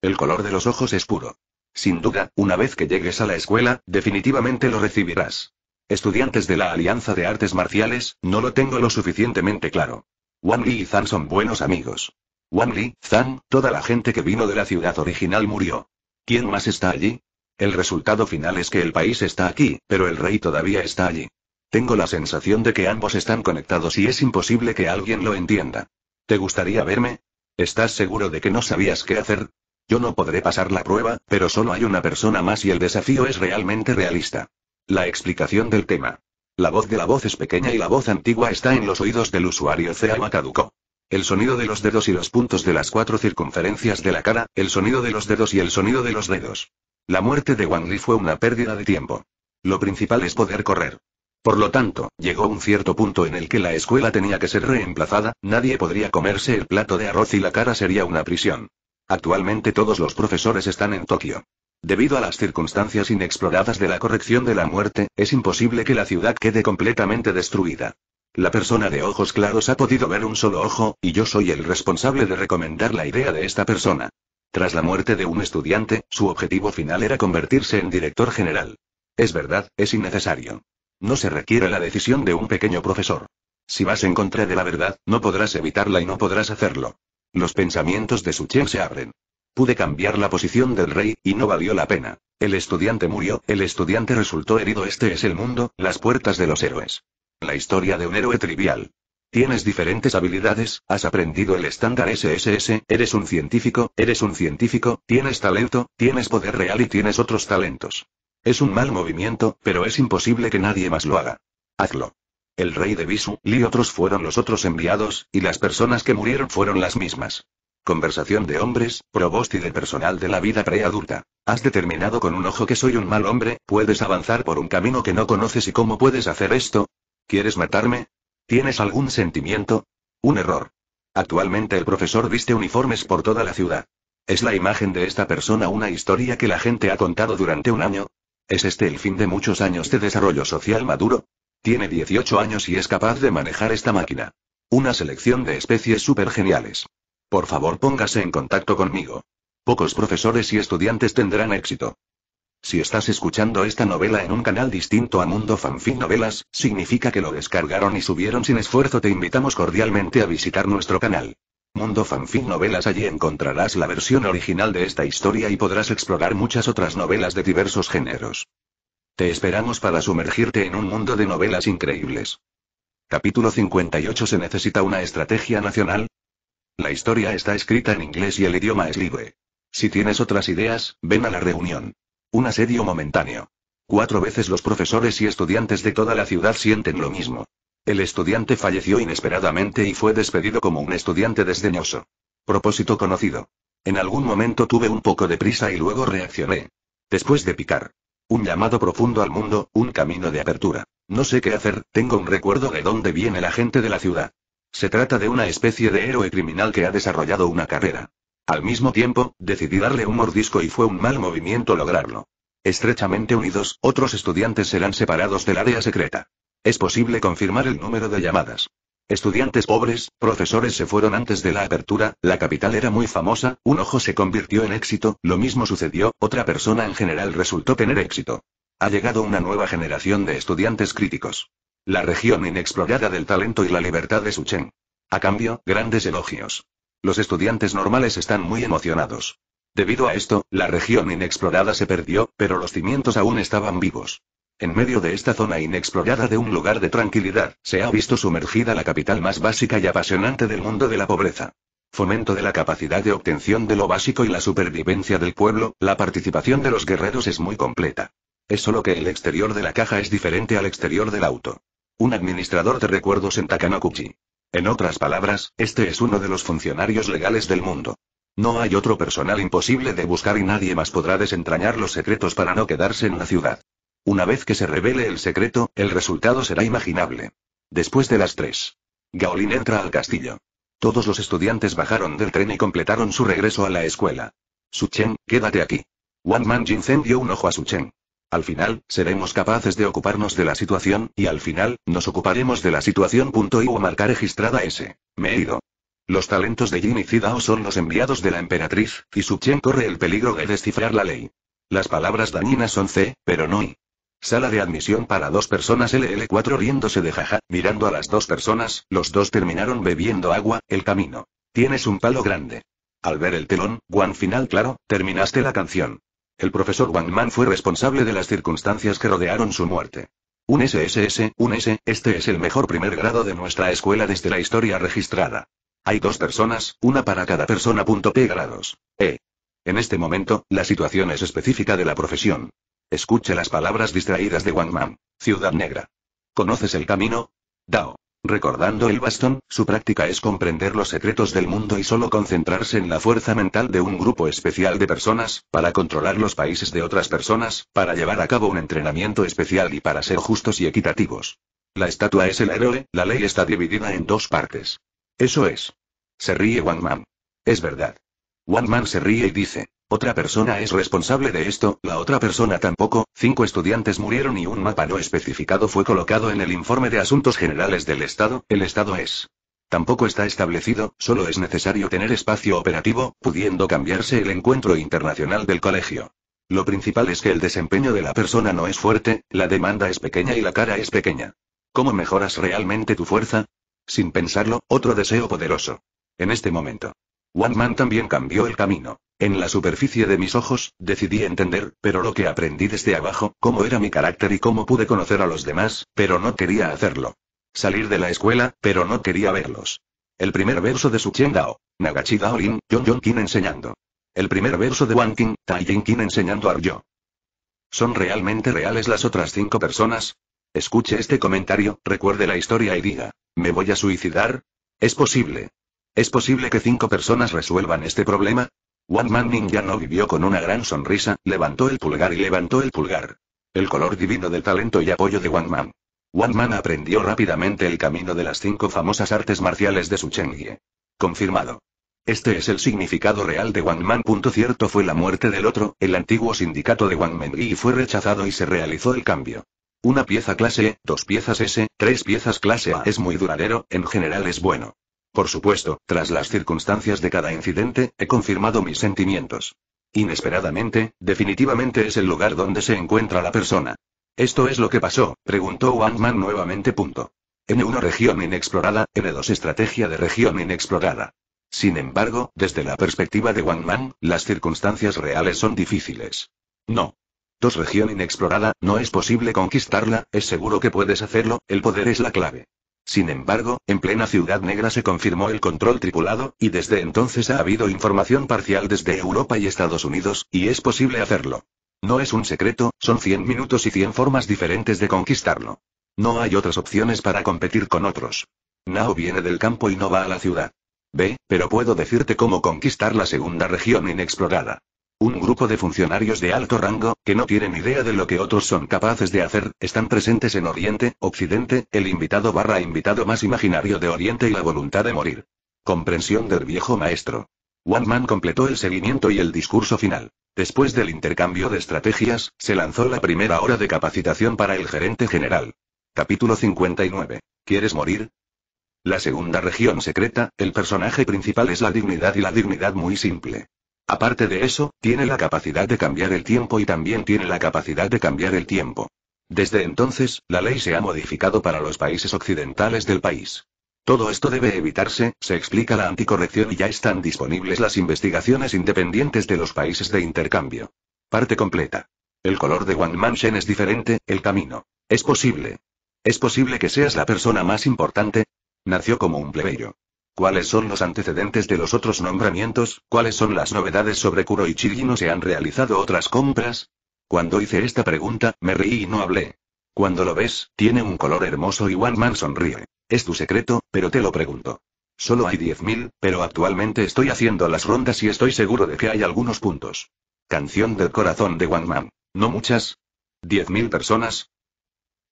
El color de los ojos es puro. Sin duda, una vez que llegues a la escuela, definitivamente lo recibirás. Estudiantes de la Alianza de Artes Marciales, no lo tengo lo suficientemente claro. Wang Li y Zhang son buenos amigos. Wang Li, Zhang, toda la gente que vino de la ciudad original murió. ¿Quién más está allí? El resultado final es que el país está aquí, pero el rey todavía está allí. Tengo la sensación de que ambos están conectados y es imposible que alguien lo entienda. ¿Te gustaría verme? ¿Estás seguro de que no sabías qué hacer? Yo no podré pasar la prueba, pero solo hay una persona más y el desafío es realmente realista. La explicación del tema. La voz de la voz es pequeña y la voz antigua está en los oídos del usuario Cama caduco el sonido de los dedos y los puntos de las cuatro circunferencias de la cara, el sonido de los dedos y el sonido de los dedos. La muerte de Wang Li fue una pérdida de tiempo. Lo principal es poder correr. Por lo tanto, llegó un cierto punto en el que la escuela tenía que ser reemplazada, nadie podría comerse el plato de arroz y la cara sería una prisión. Actualmente todos los profesores están en Tokio. Debido a las circunstancias inexploradas de la corrección de la muerte, es imposible que la ciudad quede completamente destruida. La persona de ojos claros ha podido ver un solo ojo, y yo soy el responsable de recomendar la idea de esta persona. Tras la muerte de un estudiante, su objetivo final era convertirse en director general. Es verdad, es innecesario. No se requiere la decisión de un pequeño profesor. Si vas en contra de la verdad, no podrás evitarla y no podrás hacerlo. Los pensamientos de Suchen se abren. Pude cambiar la posición del rey, y no valió la pena. El estudiante murió, el estudiante resultó herido. Este es el mundo, las puertas de los héroes. La historia de un héroe trivial. Tienes diferentes habilidades, has aprendido el estándar SSS, eres un científico, eres un científico, tienes talento, tienes poder real y tienes otros talentos. Es un mal movimiento, pero es imposible que nadie más lo haga. Hazlo. El rey de Visu, y otros fueron los otros enviados, y las personas que murieron fueron las mismas. Conversación de hombres, probost y de personal de la vida preadulta. Has determinado con un ojo que soy un mal hombre, puedes avanzar por un camino que no conoces y cómo puedes hacer esto, ¿Quieres matarme? ¿Tienes algún sentimiento? Un error. Actualmente el profesor viste uniformes por toda la ciudad. ¿Es la imagen de esta persona una historia que la gente ha contado durante un año? ¿Es este el fin de muchos años de desarrollo social maduro? Tiene 18 años y es capaz de manejar esta máquina. Una selección de especies súper geniales. Por favor, póngase en contacto conmigo. Pocos profesores y estudiantes tendrán éxito. Si estás escuchando esta novela en un canal distinto a Mundo Fanfic Novelas, significa que lo descargaron y subieron sin esfuerzo. Te invitamos cordialmente a visitar nuestro canal. Mundo Fanfic Novelas allí encontrarás la versión original de esta historia y podrás explorar muchas otras novelas de diversos géneros. Te esperamos para sumergirte en un mundo de novelas increíbles. Capítulo 58 Se necesita una estrategia nacional. La historia está escrita en inglés y el idioma es libre. Si tienes otras ideas, ven a la reunión. Un asedio momentáneo. Cuatro veces los profesores y estudiantes de toda la ciudad sienten lo mismo. El estudiante falleció inesperadamente y fue despedido como un estudiante desdeñoso. Propósito conocido. En algún momento tuve un poco de prisa y luego reaccioné. Después de picar. Un llamado profundo al mundo, un camino de apertura. No sé qué hacer, tengo un recuerdo de dónde viene la gente de la ciudad. Se trata de una especie de héroe criminal que ha desarrollado una carrera. Al mismo tiempo, decidí darle un mordisco y fue un mal movimiento lograrlo. Estrechamente unidos, otros estudiantes serán separados del área secreta. Es posible confirmar el número de llamadas. Estudiantes pobres, profesores se fueron antes de la apertura, la capital era muy famosa, un ojo se convirtió en éxito, lo mismo sucedió, otra persona en general resultó tener éxito. Ha llegado una nueva generación de estudiantes críticos. La región inexplorada del talento y la libertad de Suchen. A cambio, grandes elogios. Los estudiantes normales están muy emocionados. Debido a esto, la región inexplorada se perdió, pero los cimientos aún estaban vivos. En medio de esta zona inexplorada de un lugar de tranquilidad, se ha visto sumergida la capital más básica y apasionante del mundo de la pobreza. Fomento de la capacidad de obtención de lo básico y la supervivencia del pueblo, la participación de los guerreros es muy completa. Es solo que el exterior de la caja es diferente al exterior del auto. Un administrador de recuerdos en Takanokuchi. En otras palabras, este es uno de los funcionarios legales del mundo. No hay otro personal imposible de buscar y nadie más podrá desentrañar los secretos para no quedarse en la ciudad. Una vez que se revele el secreto, el resultado será imaginable. Después de las tres. Gaolin entra al castillo. Todos los estudiantes bajaron del tren y completaron su regreso a la escuela. Su Chen, quédate aquí. Wan Man Jin un ojo a Su Chen. Al final, seremos capaces de ocuparnos de la situación, y al final, nos ocuparemos de la situación. marca registrada S. Me he ido. Los talentos de Jin y son los enviados de la emperatriz, y Subchen corre el peligro de descifrar la ley. Las palabras dañinas son C, pero no I. Sala de admisión para dos personas LL4 riéndose de jaja, mirando a las dos personas, los dos terminaron bebiendo agua, el camino. Tienes un palo grande. Al ver el telón, Guan final claro, terminaste la canción. El profesor Wangman fue responsable de las circunstancias que rodearon su muerte. Un SSS, un S, este es el mejor primer grado de nuestra escuela desde la historia registrada. Hay dos personas, una para cada persona. P grados. E. En este momento, la situación es específica de la profesión. Escuche las palabras distraídas de Man, Ciudad Negra. ¿Conoces el camino? Dao. Recordando el bastón, su práctica es comprender los secretos del mundo y solo concentrarse en la fuerza mental de un grupo especial de personas, para controlar los países de otras personas, para llevar a cabo un entrenamiento especial y para ser justos y equitativos. La estatua es el héroe, la ley está dividida en dos partes. Eso es. Se ríe Wang Man. Es verdad. One man se ríe y dice, otra persona es responsable de esto, la otra persona tampoco, cinco estudiantes murieron y un mapa no especificado fue colocado en el informe de asuntos generales del Estado, el Estado es. Tampoco está establecido, solo es necesario tener espacio operativo, pudiendo cambiarse el encuentro internacional del colegio. Lo principal es que el desempeño de la persona no es fuerte, la demanda es pequeña y la cara es pequeña. ¿Cómo mejoras realmente tu fuerza? Sin pensarlo, otro deseo poderoso. En este momento. One Man también cambió el camino. En la superficie de mis ojos, decidí entender, pero lo que aprendí desde abajo, cómo era mi carácter y cómo pude conocer a los demás, pero no quería hacerlo. Salir de la escuela, pero no quería verlos. El primer verso de Su Chen Dao. Nagachi Daolin, John Kin enseñando. El primer verso de Wang King, Tai Jin Kin enseñando a yo. ¿Son realmente reales las otras cinco personas? Escuche este comentario, recuerde la historia y diga, ¿me voy a suicidar? Es posible. ¿Es posible que cinco personas resuelvan este problema? Wang Manning ya no vivió con una gran sonrisa, levantó el pulgar y levantó el pulgar. El color divino del talento y apoyo de Wang Man. Wang Man aprendió rápidamente el camino de las cinco famosas artes marciales de Su Chengye. Confirmado. Este es el significado real de Wang Man. Cierto fue la muerte del otro, el antiguo sindicato de Wang y fue rechazado y se realizó el cambio. Una pieza clase E, dos piezas S, tres piezas clase A es muy duradero, en general es bueno. Por supuesto, tras las circunstancias de cada incidente, he confirmado mis sentimientos. Inesperadamente, definitivamente es el lugar donde se encuentra la persona. ¿Esto es lo que pasó? preguntó Wang Man nuevamente. N1 región inexplorada, N2 estrategia de región inexplorada. Sin embargo, desde la perspectiva de Wang Man, las circunstancias reales son difíciles. No. Dos región inexplorada, no es posible conquistarla, es seguro que puedes hacerlo, el poder es la clave. Sin embargo, en plena Ciudad Negra se confirmó el control tripulado, y desde entonces ha habido información parcial desde Europa y Estados Unidos, y es posible hacerlo. No es un secreto, son 100 minutos y 100 formas diferentes de conquistarlo. No hay otras opciones para competir con otros. Nao viene del campo y no va a la ciudad. Ve, pero puedo decirte cómo conquistar la segunda región inexplorada. Un grupo de funcionarios de alto rango, que no tienen idea de lo que otros son capaces de hacer, están presentes en Oriente, Occidente, el invitado barra invitado más imaginario de Oriente y la voluntad de morir. Comprensión del viejo maestro. One Man completó el seguimiento y el discurso final. Después del intercambio de estrategias, se lanzó la primera hora de capacitación para el gerente general. Capítulo 59. ¿Quieres morir? La segunda región secreta, el personaje principal es la dignidad y la dignidad muy simple. Aparte de eso, tiene la capacidad de cambiar el tiempo y también tiene la capacidad de cambiar el tiempo. Desde entonces, la ley se ha modificado para los países occidentales del país. Todo esto debe evitarse, se explica la anticorrección y ya están disponibles las investigaciones independientes de los países de intercambio. Parte completa. El color de Wang Manshen es diferente, el camino. Es posible. Es posible que seas la persona más importante. Nació como un plebeyo. ¿Cuáles son los antecedentes de los otros nombramientos? ¿Cuáles son las novedades sobre y ¿No se han realizado otras compras? Cuando hice esta pregunta, me reí y no hablé. Cuando lo ves, tiene un color hermoso y One Man sonríe. Es tu secreto, pero te lo pregunto. Solo hay 10.000, pero actualmente estoy haciendo las rondas y estoy seguro de que hay algunos puntos. Canción del corazón de One Man. ¿No muchas? ¿10.000 personas?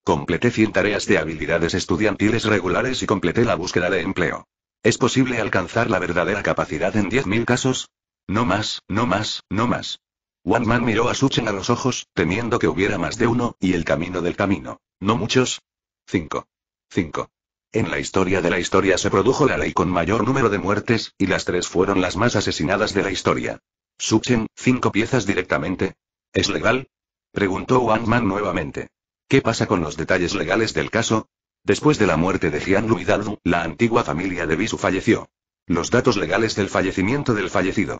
Completé 100 tareas de habilidades estudiantiles regulares y completé la búsqueda de empleo. ¿Es posible alcanzar la verdadera capacidad en 10.000 casos? No más, no más, no más. One Man miró a Suchen a los ojos, temiendo que hubiera más de uno, y el camino del camino. ¿No muchos? 5. 5. En la historia de la historia se produjo la ley con mayor número de muertes, y las tres fueron las más asesinadas de la historia. Suchen, cinco piezas directamente. ¿Es legal? Preguntó One Man nuevamente. ¿Qué pasa con los detalles legales del caso? Después de la muerte de Jian Hidalgo, la antigua familia de Bisu falleció. Los datos legales del fallecimiento del fallecido.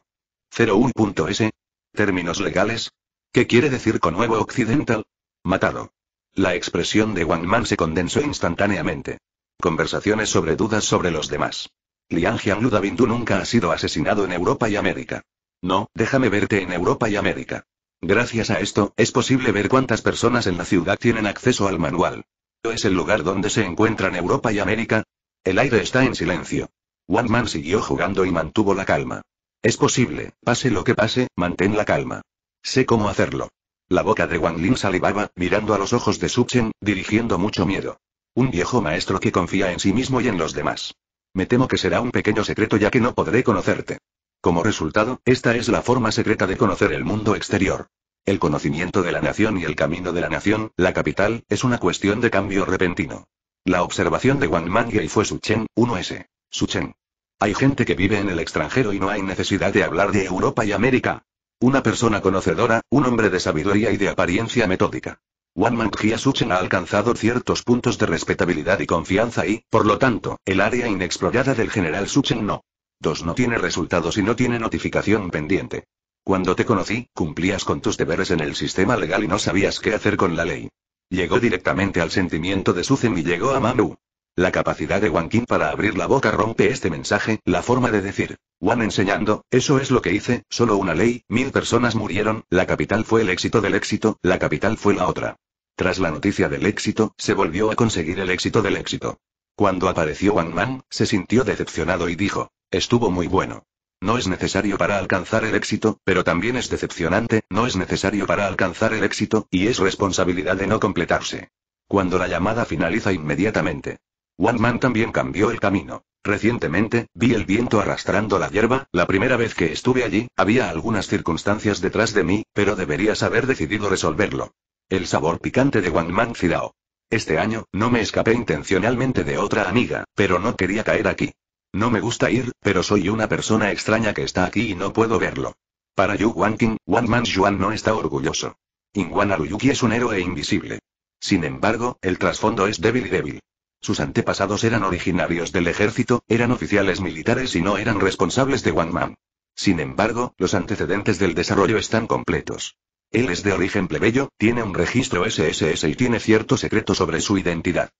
01.S. Términos legales. ¿Qué quiere decir con nuevo occidental? Matado. La expresión de Wang Man se condensó instantáneamente. Conversaciones sobre dudas sobre los demás. Liang Jianlu Bindu nunca ha sido asesinado en Europa y América. No, déjame verte en Europa y América. Gracias a esto, es posible ver cuántas personas en la ciudad tienen acceso al manual es el lugar donde se encuentran Europa y América? El aire está en silencio. One Man siguió jugando y mantuvo la calma. Es posible, pase lo que pase, mantén la calma. Sé cómo hacerlo. La boca de Wang Lin salivaba, mirando a los ojos de Chen, dirigiendo mucho miedo. Un viejo maestro que confía en sí mismo y en los demás. Me temo que será un pequeño secreto ya que no podré conocerte. Como resultado, esta es la forma secreta de conocer el mundo exterior. El conocimiento de la nación y el camino de la nación, la capital, es una cuestión de cambio repentino. La observación de Wang y fue Suchen, 1S. Suchen. Hay gente que vive en el extranjero y no hay necesidad de hablar de Europa y América. Una persona conocedora, un hombre de sabiduría y de apariencia metódica. Wang Mangia Suchen ha alcanzado ciertos puntos de respetabilidad y confianza y, por lo tanto, el área inexplorada del general Suchen no. 2. No tiene resultados y no tiene notificación pendiente. Cuando te conocí, cumplías con tus deberes en el sistema legal y no sabías qué hacer con la ley. Llegó directamente al sentimiento de Suzen y llegó a Manu. La capacidad de Kim para abrir la boca rompe este mensaje, la forma de decir. Wan enseñando, eso es lo que hice, solo una ley, mil personas murieron, la capital fue el éxito del éxito, la capital fue la otra. Tras la noticia del éxito, se volvió a conseguir el éxito del éxito. Cuando apareció Wang Man, se sintió decepcionado y dijo, estuvo muy bueno. No es necesario para alcanzar el éxito, pero también es decepcionante, no es necesario para alcanzar el éxito, y es responsabilidad de no completarse. Cuando la llamada finaliza inmediatamente. One Man también cambió el camino. Recientemente, vi el viento arrastrando la hierba, la primera vez que estuve allí, había algunas circunstancias detrás de mí, pero deberías haber decidido resolverlo. El sabor picante de One Man Cidao. Este año, no me escapé intencionalmente de otra amiga, pero no quería caer aquí. No me gusta ir, pero soy una persona extraña que está aquí y no puedo verlo. Para Yu King, Wang Man Yuan no está orgulloso. Inguan Aruyuki es un héroe invisible. Sin embargo, el trasfondo es débil y débil. Sus antepasados eran originarios del ejército, eran oficiales militares y no eran responsables de Wang Man. Sin embargo, los antecedentes del desarrollo están completos. Él es de origen plebeyo, tiene un registro SSS y tiene cierto secreto sobre su identidad.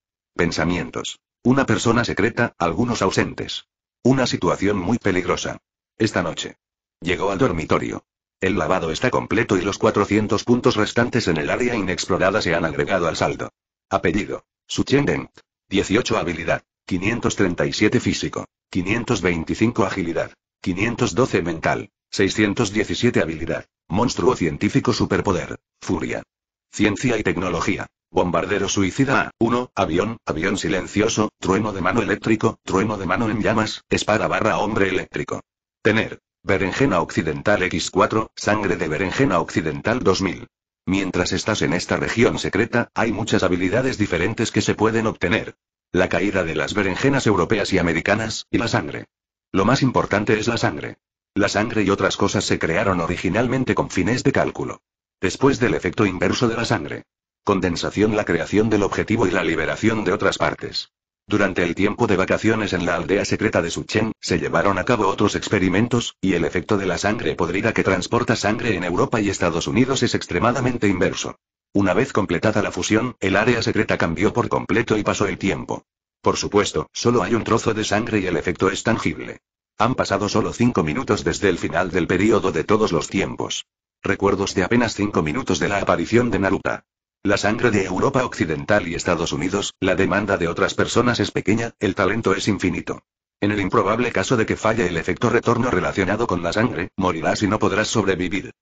Pensamientos. Una persona secreta, algunos ausentes. Una situación muy peligrosa. Esta noche. Llegó al dormitorio. El lavado está completo y los 400 puntos restantes en el área inexplorada se han agregado al saldo. Apellido. Suchendent. 18 habilidad. 537 físico. 525 agilidad. 512 mental. 617 habilidad. Monstruo científico superpoder. Furia. Ciencia y tecnología. Bombardero suicida A, 1, avión, avión silencioso, trueno de mano eléctrico, trueno de mano en llamas, espada barra hombre eléctrico. Tener. Berenjena Occidental X4, sangre de Berenjena Occidental 2000. Mientras estás en esta región secreta, hay muchas habilidades diferentes que se pueden obtener. La caída de las berenjenas europeas y americanas, y la sangre. Lo más importante es la sangre. La sangre y otras cosas se crearon originalmente con fines de cálculo. Después del efecto inverso de la sangre condensación la creación del objetivo y la liberación de otras partes. Durante el tiempo de vacaciones en la aldea secreta de Suchen, se llevaron a cabo otros experimentos, y el efecto de la sangre podrida que transporta sangre en Europa y Estados Unidos es extremadamente inverso. Una vez completada la fusión, el área secreta cambió por completo y pasó el tiempo. Por supuesto, solo hay un trozo de sangre y el efecto es tangible. Han pasado solo cinco minutos desde el final del periodo de todos los tiempos. Recuerdos de apenas cinco minutos de la aparición de Naruto. La sangre de Europa Occidental y Estados Unidos, la demanda de otras personas es pequeña, el talento es infinito. En el improbable caso de que falle el efecto retorno relacionado con la sangre, morirás y no podrás sobrevivir.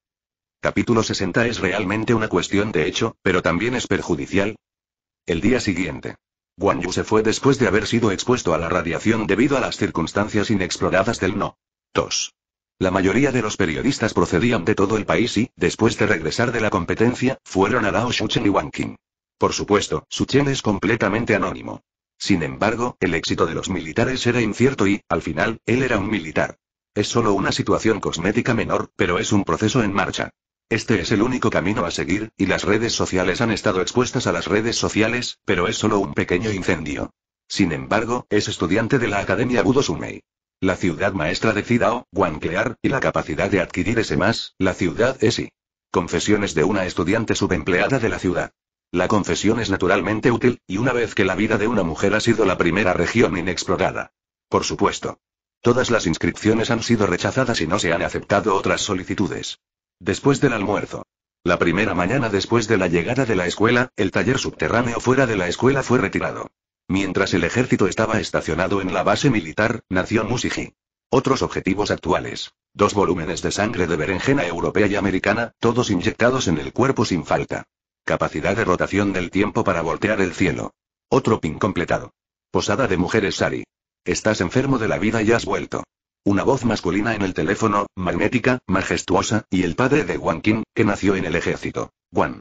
Capítulo 60 es realmente una cuestión de hecho, pero también es perjudicial. El día siguiente. Guan Yu se fue después de haber sido expuesto a la radiación debido a las circunstancias inexploradas del no. Tos. La mayoría de los periodistas procedían de todo el país y, después de regresar de la competencia, fueron a Dao Shuchen y Wang Wanking. Por supuesto, Shuchen es completamente anónimo. Sin embargo, el éxito de los militares era incierto y, al final, él era un militar. Es solo una situación cosmética menor, pero es un proceso en marcha. Este es el único camino a seguir, y las redes sociales han estado expuestas a las redes sociales, pero es solo un pequeño incendio. Sin embargo, es estudiante de la Academia Budo la ciudad maestra de Cidao, Guanclear, y la capacidad de adquirir ese más, la ciudad es y. Confesiones de una estudiante subempleada de la ciudad. La confesión es naturalmente útil, y una vez que la vida de una mujer ha sido la primera región inexplorada. Por supuesto. Todas las inscripciones han sido rechazadas y no se han aceptado otras solicitudes. Después del almuerzo. La primera mañana después de la llegada de la escuela, el taller subterráneo fuera de la escuela fue retirado. Mientras el ejército estaba estacionado en la base militar, nació Musiji. Otros objetivos actuales. Dos volúmenes de sangre de berenjena europea y americana, todos inyectados en el cuerpo sin falta. Capacidad de rotación del tiempo para voltear el cielo. Otro pin completado. Posada de mujeres Sari. Estás enfermo de la vida y has vuelto. Una voz masculina en el teléfono, magnética, majestuosa, y el padre de Wang King, que nació en el ejército. Wang.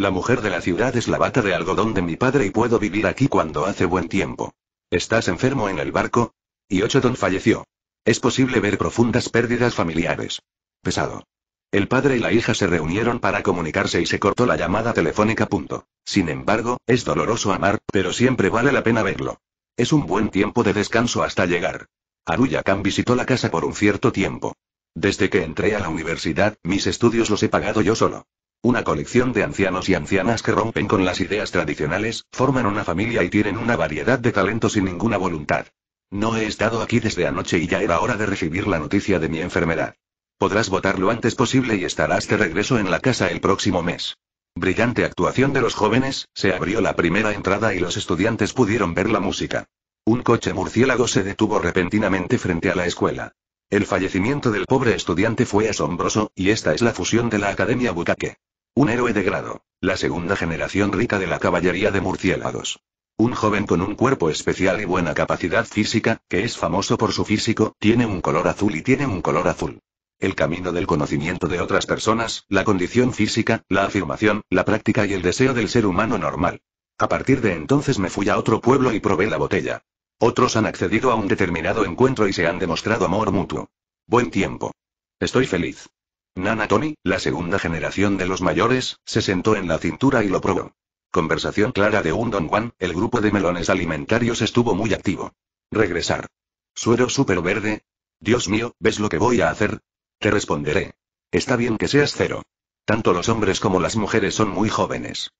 La mujer de la ciudad es la bata de algodón de mi padre y puedo vivir aquí cuando hace buen tiempo. ¿Estás enfermo en el barco? Y Ochoton falleció. Es posible ver profundas pérdidas familiares. Pesado. El padre y la hija se reunieron para comunicarse y se cortó la llamada telefónica. Punto. Sin embargo, es doloroso amar, pero siempre vale la pena verlo. Es un buen tiempo de descanso hasta llegar. Aruya visitó la casa por un cierto tiempo. Desde que entré a la universidad, mis estudios los he pagado yo solo. Una colección de ancianos y ancianas que rompen con las ideas tradicionales, forman una familia y tienen una variedad de talentos y ninguna voluntad. No he estado aquí desde anoche y ya era hora de recibir la noticia de mi enfermedad. Podrás votar lo antes posible y estarás de regreso en la casa el próximo mes. Brillante actuación de los jóvenes, se abrió la primera entrada y los estudiantes pudieron ver la música. Un coche murciélago se detuvo repentinamente frente a la escuela. El fallecimiento del pobre estudiante fue asombroso, y esta es la fusión de la Academia Bukake. Un héroe de grado, la segunda generación rica de la caballería de murciélagos. Un joven con un cuerpo especial y buena capacidad física, que es famoso por su físico, tiene un color azul y tiene un color azul. El camino del conocimiento de otras personas, la condición física, la afirmación, la práctica y el deseo del ser humano normal. A partir de entonces me fui a otro pueblo y probé la botella. Otros han accedido a un determinado encuentro y se han demostrado amor mutuo. Buen tiempo. Estoy feliz. Nana Tony, la segunda generación de los mayores, se sentó en la cintura y lo probó. Conversación clara de un don Juan, el grupo de melones alimentarios estuvo muy activo. Regresar. Suero súper verde. Dios mío, ¿ves lo que voy a hacer? Te responderé. Está bien que seas cero. Tanto los hombres como las mujeres son muy jóvenes.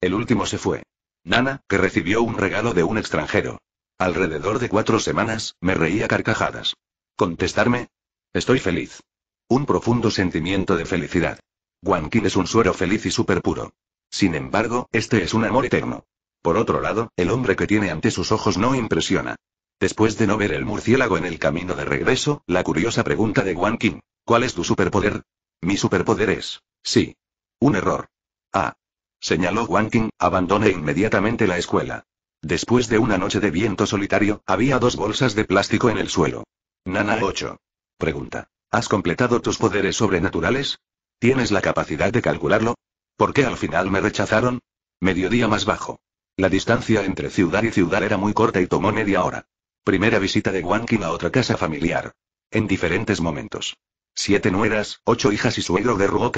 El último se fue. Nana, que recibió un regalo de un extranjero. Alrededor de cuatro semanas, me reía carcajadas. ¿Contestarme? Estoy feliz. Un profundo sentimiento de felicidad. Qing es un suero feliz y súper puro. Sin embargo, este es un amor eterno. Por otro lado, el hombre que tiene ante sus ojos no impresiona. Después de no ver el murciélago en el camino de regreso, la curiosa pregunta de Guan King, ¿cuál es tu superpoder? Mi superpoder es, sí. Un error. Ah. Señaló Guan King, abandone inmediatamente la escuela. Después de una noche de viento solitario, había dos bolsas de plástico en el suelo. Nana 8. Pregunta. ¿Has completado tus poderes sobrenaturales? ¿Tienes la capacidad de calcularlo? ¿Por qué al final me rechazaron? Mediodía más bajo. La distancia entre ciudad y ciudad era muy corta y tomó media hora. Primera visita de Wankin a otra casa familiar. En diferentes momentos. Siete nueras, ocho hijas y suegro de Ruo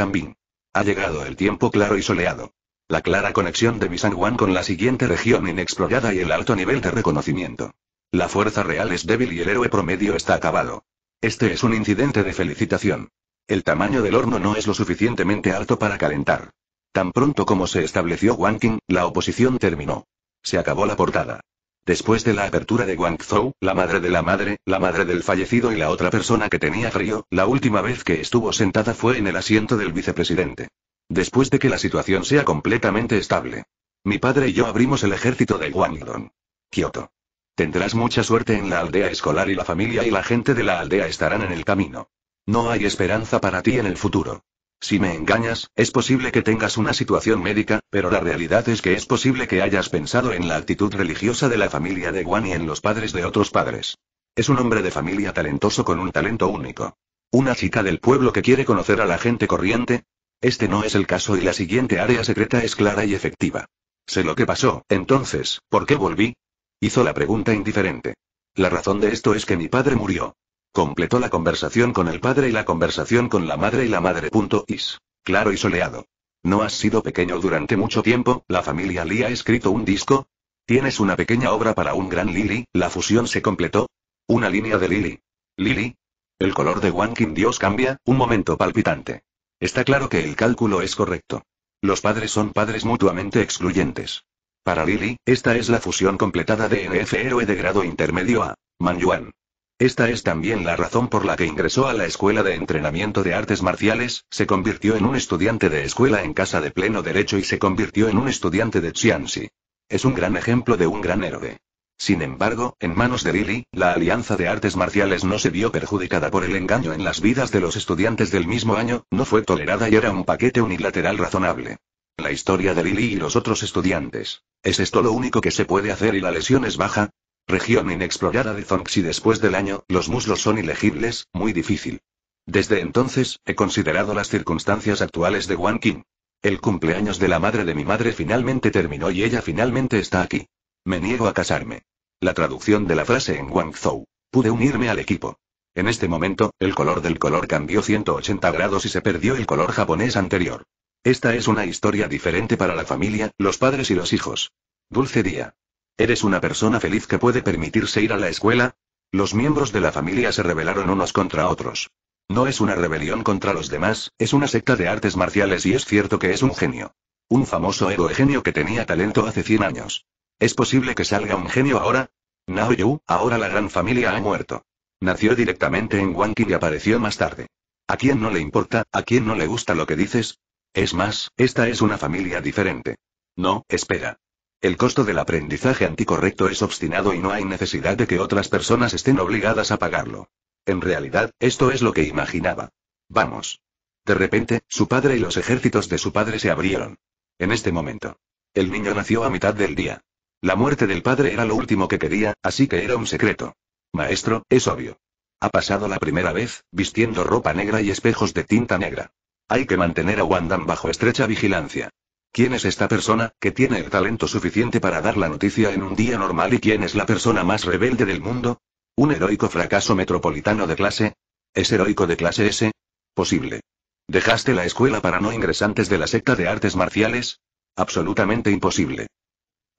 Ha llegado el tiempo claro y soleado la clara conexión de Bisanguan con la siguiente región inexplorada y el alto nivel de reconocimiento. La fuerza real es débil y el héroe promedio está acabado. Este es un incidente de felicitación. El tamaño del horno no es lo suficientemente alto para calentar. Tan pronto como se estableció King, la oposición terminó. Se acabó la portada. Después de la apertura de Guangzhou, la madre de la madre, la madre del fallecido y la otra persona que tenía frío, la última vez que estuvo sentada fue en el asiento del vicepresidente. Después de que la situación sea completamente estable. Mi padre y yo abrimos el ejército de Guangdong. Kioto. Tendrás mucha suerte en la aldea escolar y la familia y la gente de la aldea estarán en el camino. No hay esperanza para ti en el futuro. Si me engañas, es posible que tengas una situación médica, pero la realidad es que es posible que hayas pensado en la actitud religiosa de la familia de Guan y en los padres de otros padres. Es un hombre de familia talentoso con un talento único. Una chica del pueblo que quiere conocer a la gente corriente, este no es el caso y la siguiente área secreta es clara y efectiva. Sé lo que pasó, entonces, ¿por qué volví? Hizo la pregunta indiferente. La razón de esto es que mi padre murió. Completó la conversación con el padre y la conversación con la madre y la madre. is. Claro y soleado. No has sido pequeño durante mucho tiempo, la familia Lee ha escrito un disco. Tienes una pequeña obra para un gran Lily, la fusión se completó. Una línea de Lily. Lily. El color de King Dios cambia, un momento palpitante. Está claro que el cálculo es correcto. Los padres son padres mutuamente excluyentes. Para Lily, esta es la fusión completada de NF héroe de grado intermedio a Yuan. Esta es también la razón por la que ingresó a la Escuela de Entrenamiento de Artes Marciales, se convirtió en un estudiante de escuela en casa de pleno derecho y se convirtió en un estudiante de Xianxi. Es un gran ejemplo de un gran héroe. Sin embargo, en manos de Lily, la Alianza de Artes Marciales no se vio perjudicada por el engaño en las vidas de los estudiantes del mismo año, no fue tolerada y era un paquete unilateral razonable. La historia de Lily y los otros estudiantes. ¿Es esto lo único que se puede hacer y la lesión es baja? Región inexplorada de y después del año, los muslos son ilegibles, muy difícil. Desde entonces, he considerado las circunstancias actuales de Wang King. El cumpleaños de la madre de mi madre finalmente terminó y ella finalmente está aquí. Me niego a casarme. La traducción de la frase en Guangzhou. Pude unirme al equipo. En este momento, el color del color cambió 180 grados y se perdió el color japonés anterior. Esta es una historia diferente para la familia, los padres y los hijos. Dulce día. ¿Eres una persona feliz que puede permitirse ir a la escuela? Los miembros de la familia se rebelaron unos contra otros. No es una rebelión contra los demás, es una secta de artes marciales y es cierto que es un genio. Un famoso héroe genio que tenía talento hace 100 años. Es posible que salga un genio ahora. Naoyu, ahora la gran familia ha muerto. Nació directamente en Wanking y apareció más tarde. ¿A quién no le importa, a quién no le gusta lo que dices? Es más, esta es una familia diferente. No, espera. El costo del aprendizaje anticorrecto es obstinado y no hay necesidad de que otras personas estén obligadas a pagarlo. En realidad, esto es lo que imaginaba. Vamos. De repente, su padre y los ejércitos de su padre se abrieron. En este momento. El niño nació a mitad del día. La muerte del padre era lo último que quería, así que era un secreto. Maestro, es obvio. Ha pasado la primera vez, vistiendo ropa negra y espejos de tinta negra. Hay que mantener a Wandam bajo estrecha vigilancia. ¿Quién es esta persona, que tiene el talento suficiente para dar la noticia en un día normal y quién es la persona más rebelde del mundo? ¿Un heroico fracaso metropolitano de clase? ¿Es heroico de clase S? Posible. ¿Dejaste la escuela para no ingresantes de la secta de artes marciales? Absolutamente imposible.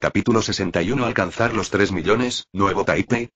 Capítulo 61 Alcanzar los 3 millones, Nuevo Taipei.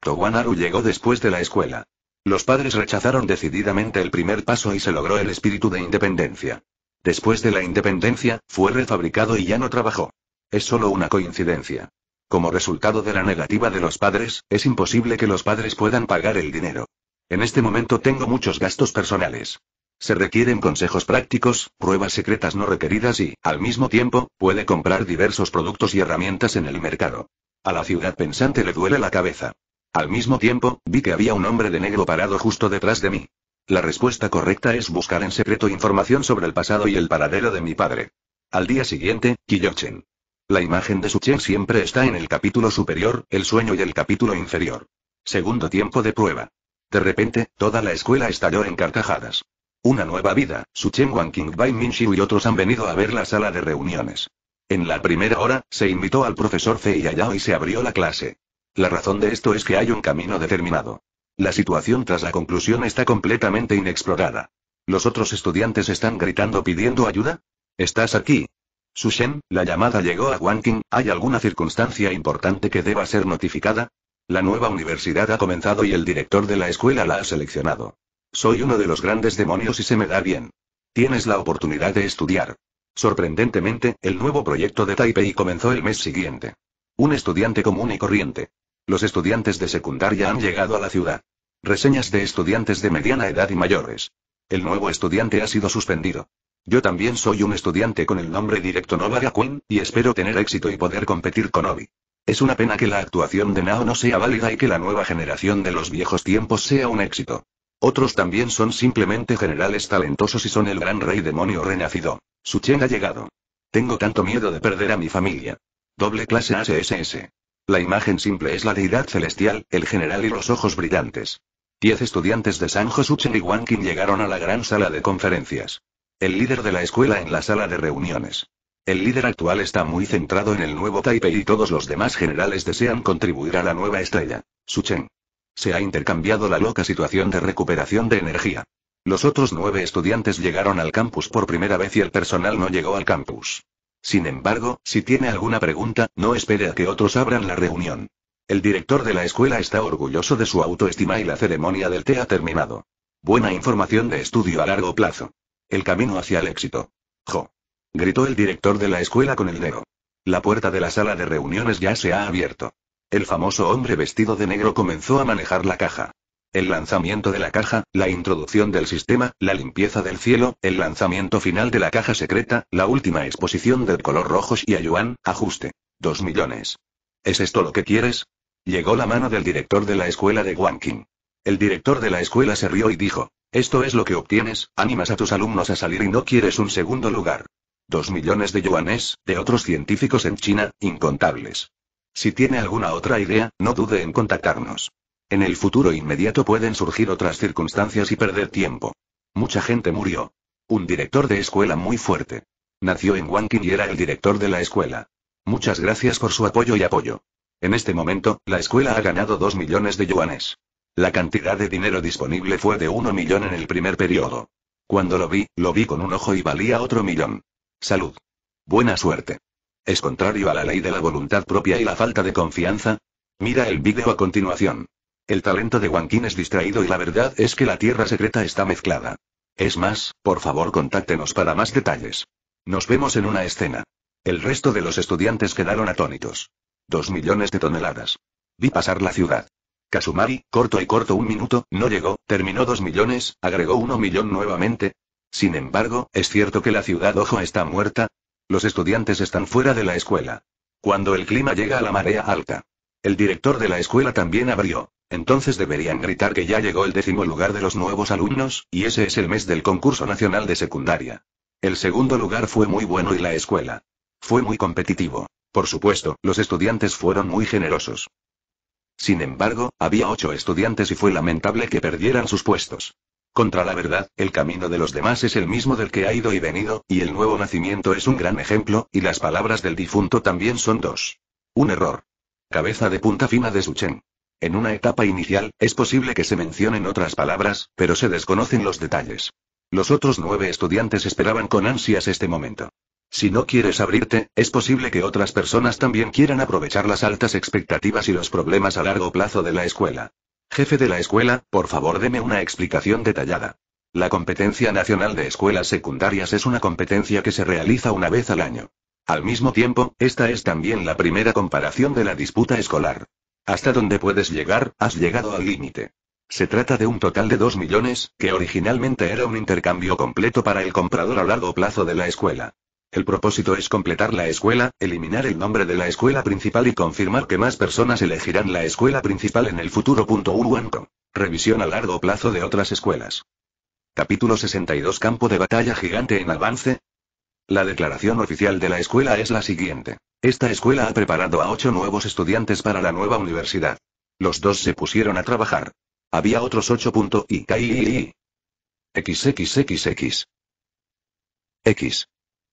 Towanaru llegó después de la escuela. Los padres rechazaron decididamente el primer paso y se logró el espíritu de independencia. Después de la independencia, fue refabricado y ya no trabajó. Es solo una coincidencia. Como resultado de la negativa de los padres, es imposible que los padres puedan pagar el dinero. En este momento tengo muchos gastos personales. Se requieren consejos prácticos, pruebas secretas no requeridas y, al mismo tiempo, puede comprar diversos productos y herramientas en el mercado. A la ciudad pensante le duele la cabeza. Al mismo tiempo, vi que había un hombre de negro parado justo detrás de mí. La respuesta correcta es buscar en secreto información sobre el pasado y el paradero de mi padre. Al día siguiente, Kiyochen. La imagen de Suchen siempre está en el capítulo superior, el sueño y el capítulo inferior. Segundo tiempo de prueba. De repente, toda la escuela estalló en carcajadas. Una nueva vida, Su Suchen Qing, Bai Minshu y otros han venido a ver la sala de reuniones. En la primera hora, se invitó al profesor Fei Yayao y se abrió la clase. La razón de esto es que hay un camino determinado. La situación tras la conclusión está completamente inexplorada. ¿Los otros estudiantes están gritando pidiendo ayuda? ¿Estás aquí? Su Chen, la llamada llegó a Wang King, ¿hay alguna circunstancia importante que deba ser notificada? La nueva universidad ha comenzado y el director de la escuela la ha seleccionado. Soy uno de los grandes demonios y se me da bien. Tienes la oportunidad de estudiar. Sorprendentemente, el nuevo proyecto de Taipei comenzó el mes siguiente. Un estudiante común y corriente. Los estudiantes de secundaria han llegado a la ciudad. Reseñas de estudiantes de mediana edad y mayores. El nuevo estudiante ha sido suspendido. Yo también soy un estudiante con el nombre directo Novaga Queen, y espero tener éxito y poder competir con Obi. Es una pena que la actuación de Nao no sea válida y que la nueva generación de los viejos tiempos sea un éxito. Otros también son simplemente generales talentosos y son el gran rey demonio renacido. Su Chen ha llegado. Tengo tanto miedo de perder a mi familia. Doble clase HSS. La imagen simple es la deidad celestial, el general y los ojos brillantes. Diez estudiantes de Sanjo Suchen y Wankin llegaron a la gran sala de conferencias. El líder de la escuela en la sala de reuniones. El líder actual está muy centrado en el nuevo Taipei y todos los demás generales desean contribuir a la nueva estrella. Chen. Se ha intercambiado la loca situación de recuperación de energía. Los otros nueve estudiantes llegaron al campus por primera vez y el personal no llegó al campus. Sin embargo, si tiene alguna pregunta, no espere a que otros abran la reunión. El director de la escuela está orgulloso de su autoestima y la ceremonia del té ha terminado. Buena información de estudio a largo plazo. El camino hacia el éxito. ¡Jo! gritó el director de la escuela con el dedo. La puerta de la sala de reuniones ya se ha abierto. El famoso hombre vestido de negro comenzó a manejar la caja. El lanzamiento de la caja, la introducción del sistema, la limpieza del cielo, el lanzamiento final de la caja secreta, la última exposición del color rojo y Yuan, ajuste. Dos millones. ¿Es esto lo que quieres? Llegó la mano del director de la escuela de Guangqing. El director de la escuela se rió y dijo, esto es lo que obtienes, animas a tus alumnos a salir y no quieres un segundo lugar. Dos millones de yuanes, de otros científicos en China, incontables. Si tiene alguna otra idea, no dude en contactarnos. En el futuro inmediato pueden surgir otras circunstancias y perder tiempo. Mucha gente murió. Un director de escuela muy fuerte. Nació en Wankin y era el director de la escuela. Muchas gracias por su apoyo y apoyo. En este momento, la escuela ha ganado 2 millones de yuanes. La cantidad de dinero disponible fue de 1 millón en el primer periodo. Cuando lo vi, lo vi con un ojo y valía otro millón. Salud. Buena suerte. ¿Es contrario a la ley de la voluntad propia y la falta de confianza? Mira el vídeo a continuación. El talento de Wankin es distraído y la verdad es que la tierra secreta está mezclada. Es más, por favor contáctenos para más detalles. Nos vemos en una escena. El resto de los estudiantes quedaron atónitos. Dos millones de toneladas. Vi pasar la ciudad. Kasumari, corto y corto un minuto, no llegó, terminó dos millones, agregó uno millón nuevamente. Sin embargo, ¿es cierto que la ciudad ojo está muerta? Los estudiantes están fuera de la escuela. Cuando el clima llega a la marea alta. El director de la escuela también abrió. Entonces deberían gritar que ya llegó el décimo lugar de los nuevos alumnos, y ese es el mes del concurso nacional de secundaria. El segundo lugar fue muy bueno y la escuela. Fue muy competitivo. Por supuesto, los estudiantes fueron muy generosos. Sin embargo, había ocho estudiantes y fue lamentable que perdieran sus puestos. Contra la verdad, el camino de los demás es el mismo del que ha ido y venido, y el nuevo nacimiento es un gran ejemplo, y las palabras del difunto también son dos. Un error. Cabeza de punta fina de Suchen. En una etapa inicial, es posible que se mencionen otras palabras, pero se desconocen los detalles. Los otros nueve estudiantes esperaban con ansias este momento. Si no quieres abrirte, es posible que otras personas también quieran aprovechar las altas expectativas y los problemas a largo plazo de la escuela. Jefe de la escuela, por favor deme una explicación detallada. La competencia nacional de escuelas secundarias es una competencia que se realiza una vez al año. Al mismo tiempo, esta es también la primera comparación de la disputa escolar. Hasta donde puedes llegar, has llegado al límite. Se trata de un total de 2 millones, que originalmente era un intercambio completo para el comprador a largo plazo de la escuela. El propósito es completar la escuela, eliminar el nombre de la escuela principal y confirmar que más personas elegirán la escuela principal en el futuro. Revisión a largo plazo de otras escuelas. Capítulo 62 Campo de batalla gigante en avance. La declaración oficial de la escuela es la siguiente. Esta escuela ha preparado a ocho nuevos estudiantes para la nueva universidad. Los dos se pusieron a trabajar. Había otros ocho. Y XXXX. X.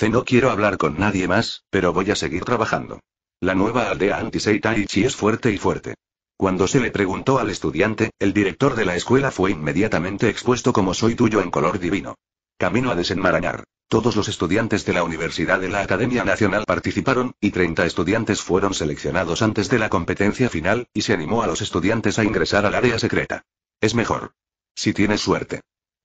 No quiero hablar con nadie más, pero voy a seguir trabajando. La nueva aldea anti es fuerte y fuerte. Cuando se le preguntó al estudiante, el director de la escuela fue inmediatamente expuesto como soy tuyo en color divino. Camino a desenmarañar. Todos los estudiantes de la Universidad de la Academia Nacional participaron, y 30 estudiantes fueron seleccionados antes de la competencia final, y se animó a los estudiantes a ingresar al área secreta. Es mejor. Si tienes suerte.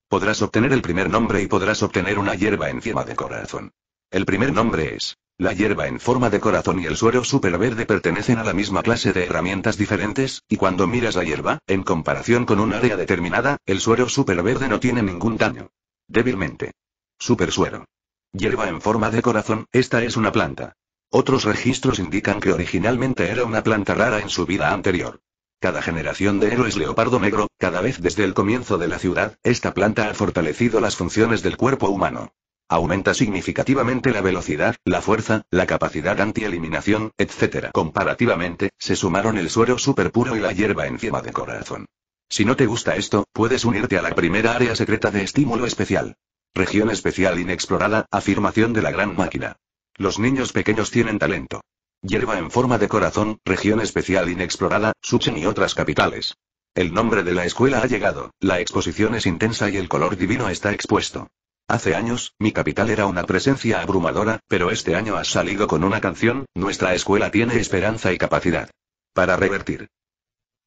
Podrás obtener el primer nombre y podrás obtener una hierba encima de corazón. El primer nombre es. La hierba en forma de corazón y el suero superverde pertenecen a la misma clase de herramientas diferentes, y cuando miras la hierba, en comparación con un área determinada, el suero superverde no tiene ningún daño. Débilmente. Super suero. Hierba en forma de corazón, esta es una planta. Otros registros indican que originalmente era una planta rara en su vida anterior. Cada generación de héroes leopardo negro, cada vez desde el comienzo de la ciudad, esta planta ha fortalecido las funciones del cuerpo humano. Aumenta significativamente la velocidad, la fuerza, la capacidad anti-eliminación, etc. Comparativamente, se sumaron el suero superpuro puro y la hierba encima de corazón. Si no te gusta esto, puedes unirte a la primera área secreta de estímulo especial. Región especial inexplorada, afirmación de la gran máquina. Los niños pequeños tienen talento. Hierba en forma de corazón, región especial inexplorada, Suchen y otras capitales. El nombre de la escuela ha llegado, la exposición es intensa y el color divino está expuesto. Hace años, mi capital era una presencia abrumadora, pero este año has salido con una canción, nuestra escuela tiene esperanza y capacidad. Para revertir.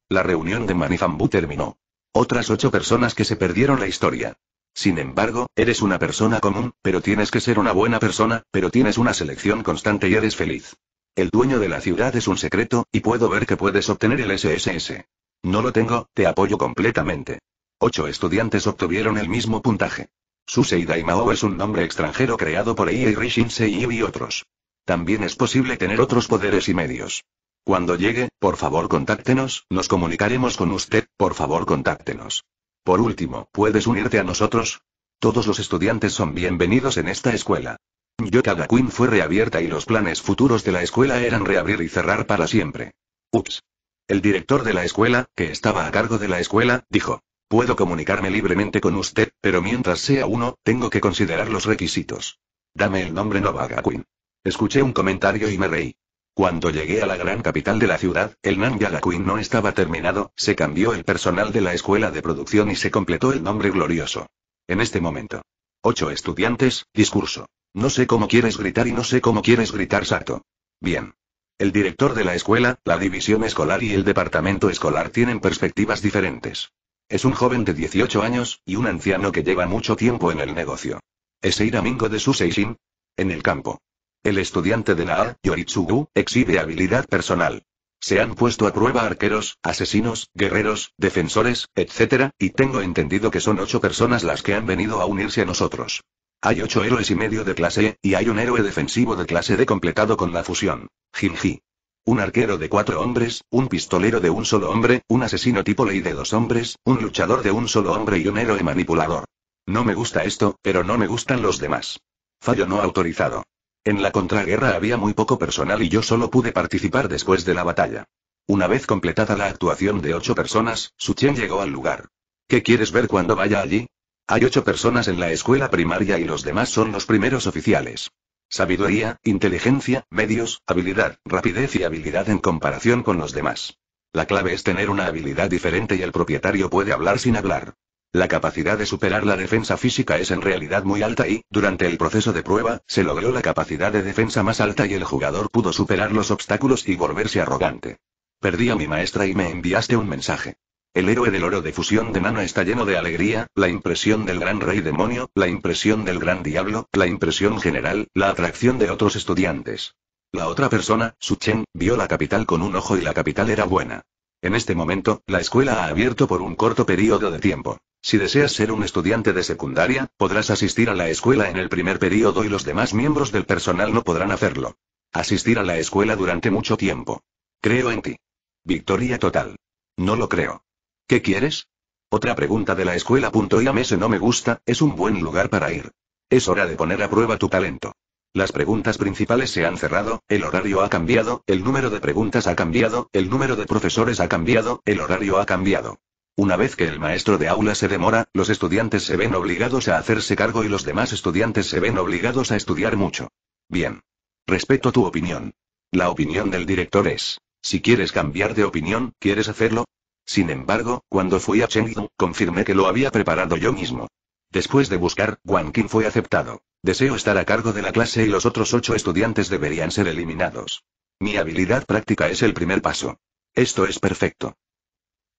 La reunión de Manifambu terminó. Otras ocho personas que se perdieron la historia. Sin embargo, eres una persona común, pero tienes que ser una buena persona, pero tienes una selección constante y eres feliz. El dueño de la ciudad es un secreto, y puedo ver que puedes obtener el SSS. No lo tengo, te apoyo completamente. Ocho estudiantes obtuvieron el mismo puntaje. Susei Daimao es un nombre extranjero creado por Eiichi Rishinsei y otros. También es posible tener otros poderes y medios. Cuando llegue, por favor contáctenos, nos comunicaremos con usted, por favor contáctenos. Por último, ¿puedes unirte a nosotros? Todos los estudiantes son bienvenidos en esta escuela. Gakuin fue reabierta y los planes futuros de la escuela eran reabrir y cerrar para siempre. Ups. El director de la escuela, que estaba a cargo de la escuela, dijo. Puedo comunicarme libremente con usted, pero mientras sea uno, tengo que considerar los requisitos. Dame el nombre Novaga Queen. Escuché un comentario y me reí. Cuando llegué a la gran capital de la ciudad, el Nanyaga Queen no estaba terminado, se cambió el personal de la escuela de producción y se completó el nombre glorioso. En este momento. Ocho estudiantes, discurso. No sé cómo quieres gritar y no sé cómo quieres gritar Sato. Bien. El director de la escuela, la división escolar y el departamento escolar tienen perspectivas diferentes. Es un joven de 18 años, y un anciano que lleva mucho tiempo en el negocio. Es amigo de Suseishin. En el campo. El estudiante de Naar, Yoritsugu, exhibe habilidad personal. Se han puesto a prueba arqueros, asesinos, guerreros, defensores, etc., y tengo entendido que son ocho personas las que han venido a unirse a nosotros. Hay ocho héroes y medio de clase y hay un héroe defensivo de clase D completado con la fusión. Jinji. Un arquero de cuatro hombres, un pistolero de un solo hombre, un asesino tipo ley de dos hombres, un luchador de un solo hombre y un héroe manipulador. No me gusta esto, pero no me gustan los demás. Fallo no autorizado. En la contraguerra había muy poco personal y yo solo pude participar después de la batalla. Una vez completada la actuación de ocho personas, Suchen llegó al lugar. ¿Qué quieres ver cuando vaya allí? Hay ocho personas en la escuela primaria y los demás son los primeros oficiales. Sabiduría, inteligencia, medios, habilidad, rapidez y habilidad en comparación con los demás. La clave es tener una habilidad diferente y el propietario puede hablar sin hablar. La capacidad de superar la defensa física es en realidad muy alta y, durante el proceso de prueba, se logró la capacidad de defensa más alta y el jugador pudo superar los obstáculos y volverse arrogante. Perdí a mi maestra y me enviaste un mensaje. El héroe del oro de fusión de mano está lleno de alegría, la impresión del gran rey demonio, la impresión del gran diablo, la impresión general, la atracción de otros estudiantes. La otra persona, Su Chen, vio la capital con un ojo y la capital era buena. En este momento, la escuela ha abierto por un corto periodo de tiempo. Si deseas ser un estudiante de secundaria, podrás asistir a la escuela en el primer periodo y los demás miembros del personal no podrán hacerlo. Asistir a la escuela durante mucho tiempo. Creo en ti. Victoria total. No lo creo. ¿Qué quieres? Otra pregunta de la escuela. se no me gusta, es un buen lugar para ir. Es hora de poner a prueba tu talento. Las preguntas principales se han cerrado, el horario ha cambiado, el número de preguntas ha cambiado, el número de profesores ha cambiado, el horario ha cambiado. Una vez que el maestro de aula se demora, los estudiantes se ven obligados a hacerse cargo y los demás estudiantes se ven obligados a estudiar mucho. Bien. Respeto tu opinión. La opinión del director es. Si quieres cambiar de opinión, ¿quieres hacerlo? Sin embargo, cuando fui a Chengdu, confirmé que lo había preparado yo mismo. Después de buscar, Wang Qin fue aceptado. Deseo estar a cargo de la clase y los otros ocho estudiantes deberían ser eliminados. Mi habilidad práctica es el primer paso. Esto es perfecto.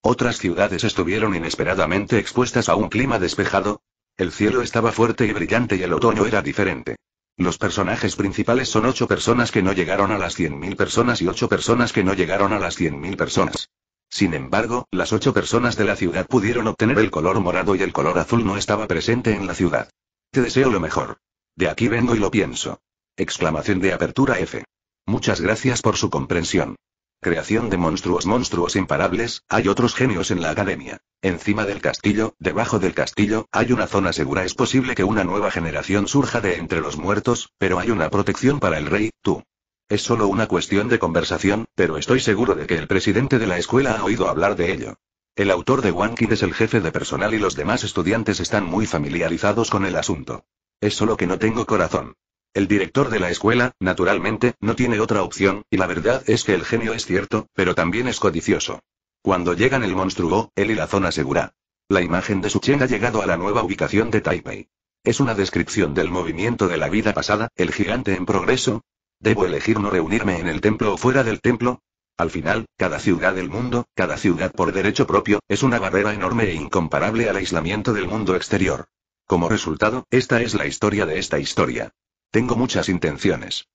Otras ciudades estuvieron inesperadamente expuestas a un clima despejado. El cielo estaba fuerte y brillante y el otoño era diferente. Los personajes principales son ocho personas que no llegaron a las 100.000 personas y ocho personas que no llegaron a las 100.000 personas. Sin embargo, las ocho personas de la ciudad pudieron obtener el color morado y el color azul no estaba presente en la ciudad. Te deseo lo mejor. De aquí vengo y lo pienso. Exclamación de apertura F. Muchas gracias por su comprensión. Creación de monstruos monstruos imparables, hay otros genios en la academia. Encima del castillo, debajo del castillo, hay una zona segura. Es posible que una nueva generación surja de entre los muertos, pero hay una protección para el rey, tú. Es solo una cuestión de conversación, pero estoy seguro de que el presidente de la escuela ha oído hablar de ello. El autor de One es el jefe de personal y los demás estudiantes están muy familiarizados con el asunto. Es solo que no tengo corazón. El director de la escuela, naturalmente, no tiene otra opción, y la verdad es que el genio es cierto, pero también es codicioso. Cuando llegan el monstruo, él y la zona segura. La imagen de su chen ha llegado a la nueva ubicación de Taipei. Es una descripción del movimiento de la vida pasada, el gigante en progreso, ¿Debo elegir no reunirme en el templo o fuera del templo? Al final, cada ciudad del mundo, cada ciudad por derecho propio, es una barrera enorme e incomparable al aislamiento del mundo exterior. Como resultado, esta es la historia de esta historia. Tengo muchas intenciones.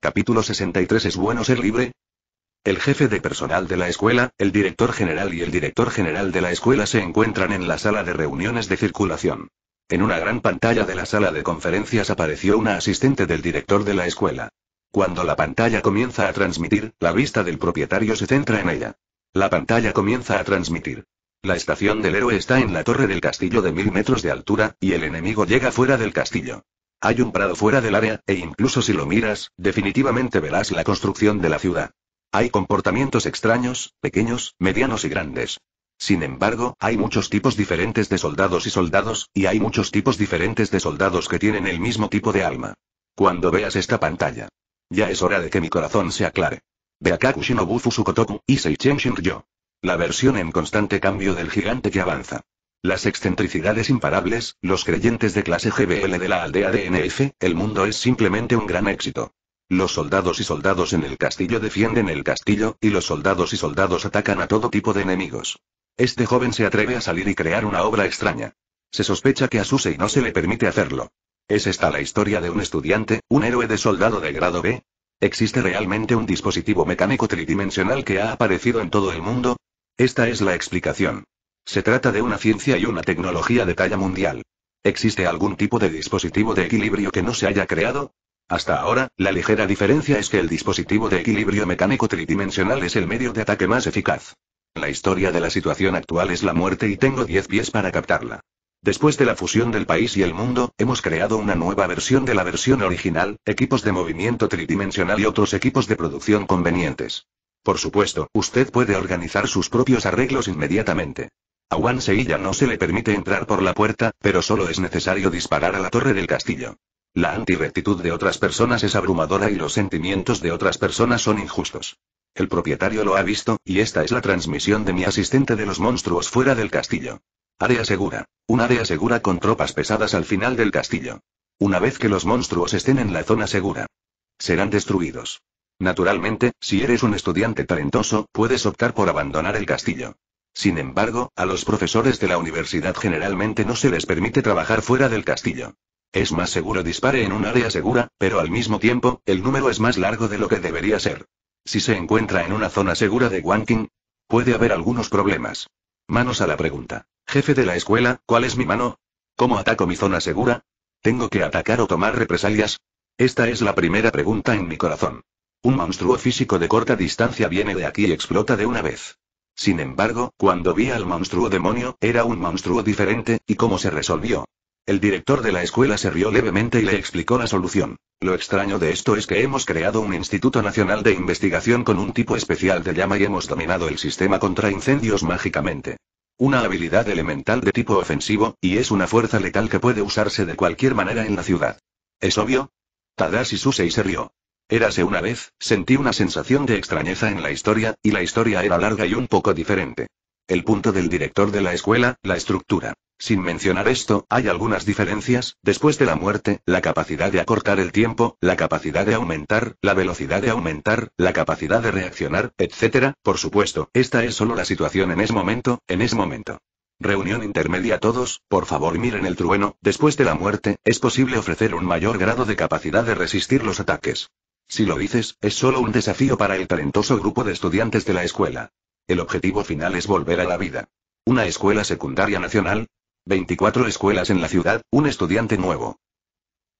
Capítulo 63 ¿Es bueno ser libre? El jefe de personal de la escuela, el director general y el director general de la escuela se encuentran en la sala de reuniones de circulación. En una gran pantalla de la sala de conferencias apareció una asistente del director de la escuela. Cuando la pantalla comienza a transmitir, la vista del propietario se centra en ella. La pantalla comienza a transmitir. La estación del héroe está en la torre del castillo de mil metros de altura, y el enemigo llega fuera del castillo. Hay un prado fuera del área, e incluso si lo miras, definitivamente verás la construcción de la ciudad. Hay comportamientos extraños, pequeños, medianos y grandes. Sin embargo, hay muchos tipos diferentes de soldados y soldados, y hay muchos tipos diferentes de soldados que tienen el mismo tipo de alma. Cuando veas esta pantalla, ya es hora de que mi corazón se aclare. Beakaku Shinobu Fusukotoku, Issei Shinryo. La versión en constante cambio del gigante que avanza. Las excentricidades imparables, los creyentes de clase GBL de la aldea de NF, el mundo es simplemente un gran éxito. Los soldados y soldados en el castillo defienden el castillo, y los soldados y soldados atacan a todo tipo de enemigos. Este joven se atreve a salir y crear una obra extraña. Se sospecha que a y no se le permite hacerlo. ¿Es esta la historia de un estudiante, un héroe de soldado de grado B? ¿Existe realmente un dispositivo mecánico tridimensional que ha aparecido en todo el mundo? Esta es la explicación. Se trata de una ciencia y una tecnología de talla mundial. ¿Existe algún tipo de dispositivo de equilibrio que no se haya creado? Hasta ahora, la ligera diferencia es que el dispositivo de equilibrio mecánico tridimensional es el medio de ataque más eficaz. La historia de la situación actual es la muerte y tengo 10 pies para captarla. Después de la fusión del país y el mundo, hemos creado una nueva versión de la versión original, equipos de movimiento tridimensional y otros equipos de producción convenientes. Por supuesto, usted puede organizar sus propios arreglos inmediatamente. A Wan ya no se le permite entrar por la puerta, pero solo es necesario disparar a la torre del castillo. La antirrectitud de otras personas es abrumadora y los sentimientos de otras personas son injustos. El propietario lo ha visto, y esta es la transmisión de mi asistente de los monstruos fuera del castillo. Área segura. Un área segura con tropas pesadas al final del castillo. Una vez que los monstruos estén en la zona segura. Serán destruidos. Naturalmente, si eres un estudiante talentoso, puedes optar por abandonar el castillo. Sin embargo, a los profesores de la universidad generalmente no se les permite trabajar fuera del castillo. Es más seguro dispare en un área segura, pero al mismo tiempo, el número es más largo de lo que debería ser. Si se encuentra en una zona segura de Wanking, puede haber algunos problemas. Manos a la pregunta. Jefe de la escuela, ¿cuál es mi mano? ¿Cómo ataco mi zona segura? ¿Tengo que atacar o tomar represalias? Esta es la primera pregunta en mi corazón. Un monstruo físico de corta distancia viene de aquí y explota de una vez. Sin embargo, cuando vi al monstruo demonio, era un monstruo diferente, ¿y cómo se resolvió? El director de la escuela se rió levemente y le explicó la solución. Lo extraño de esto es que hemos creado un Instituto Nacional de Investigación con un tipo especial de llama y hemos dominado el sistema contra incendios mágicamente. Una habilidad elemental de tipo ofensivo, y es una fuerza letal que puede usarse de cualquier manera en la ciudad. ¿Es obvio? Tadashi Susei se rió. Érase una vez, sentí una sensación de extrañeza en la historia, y la historia era larga y un poco diferente. El punto del director de la escuela, la estructura. Sin mencionar esto, hay algunas diferencias, después de la muerte, la capacidad de acortar el tiempo, la capacidad de aumentar, la velocidad de aumentar, la capacidad de reaccionar, etc. Por supuesto, esta es solo la situación en ese momento, en ese momento. Reunión intermedia todos, por favor miren el trueno, después de la muerte, es posible ofrecer un mayor grado de capacidad de resistir los ataques. Si lo dices, es solo un desafío para el talentoso grupo de estudiantes de la escuela. El objetivo final es volver a la vida. Una escuela secundaria nacional, 24 escuelas en la ciudad, un estudiante nuevo.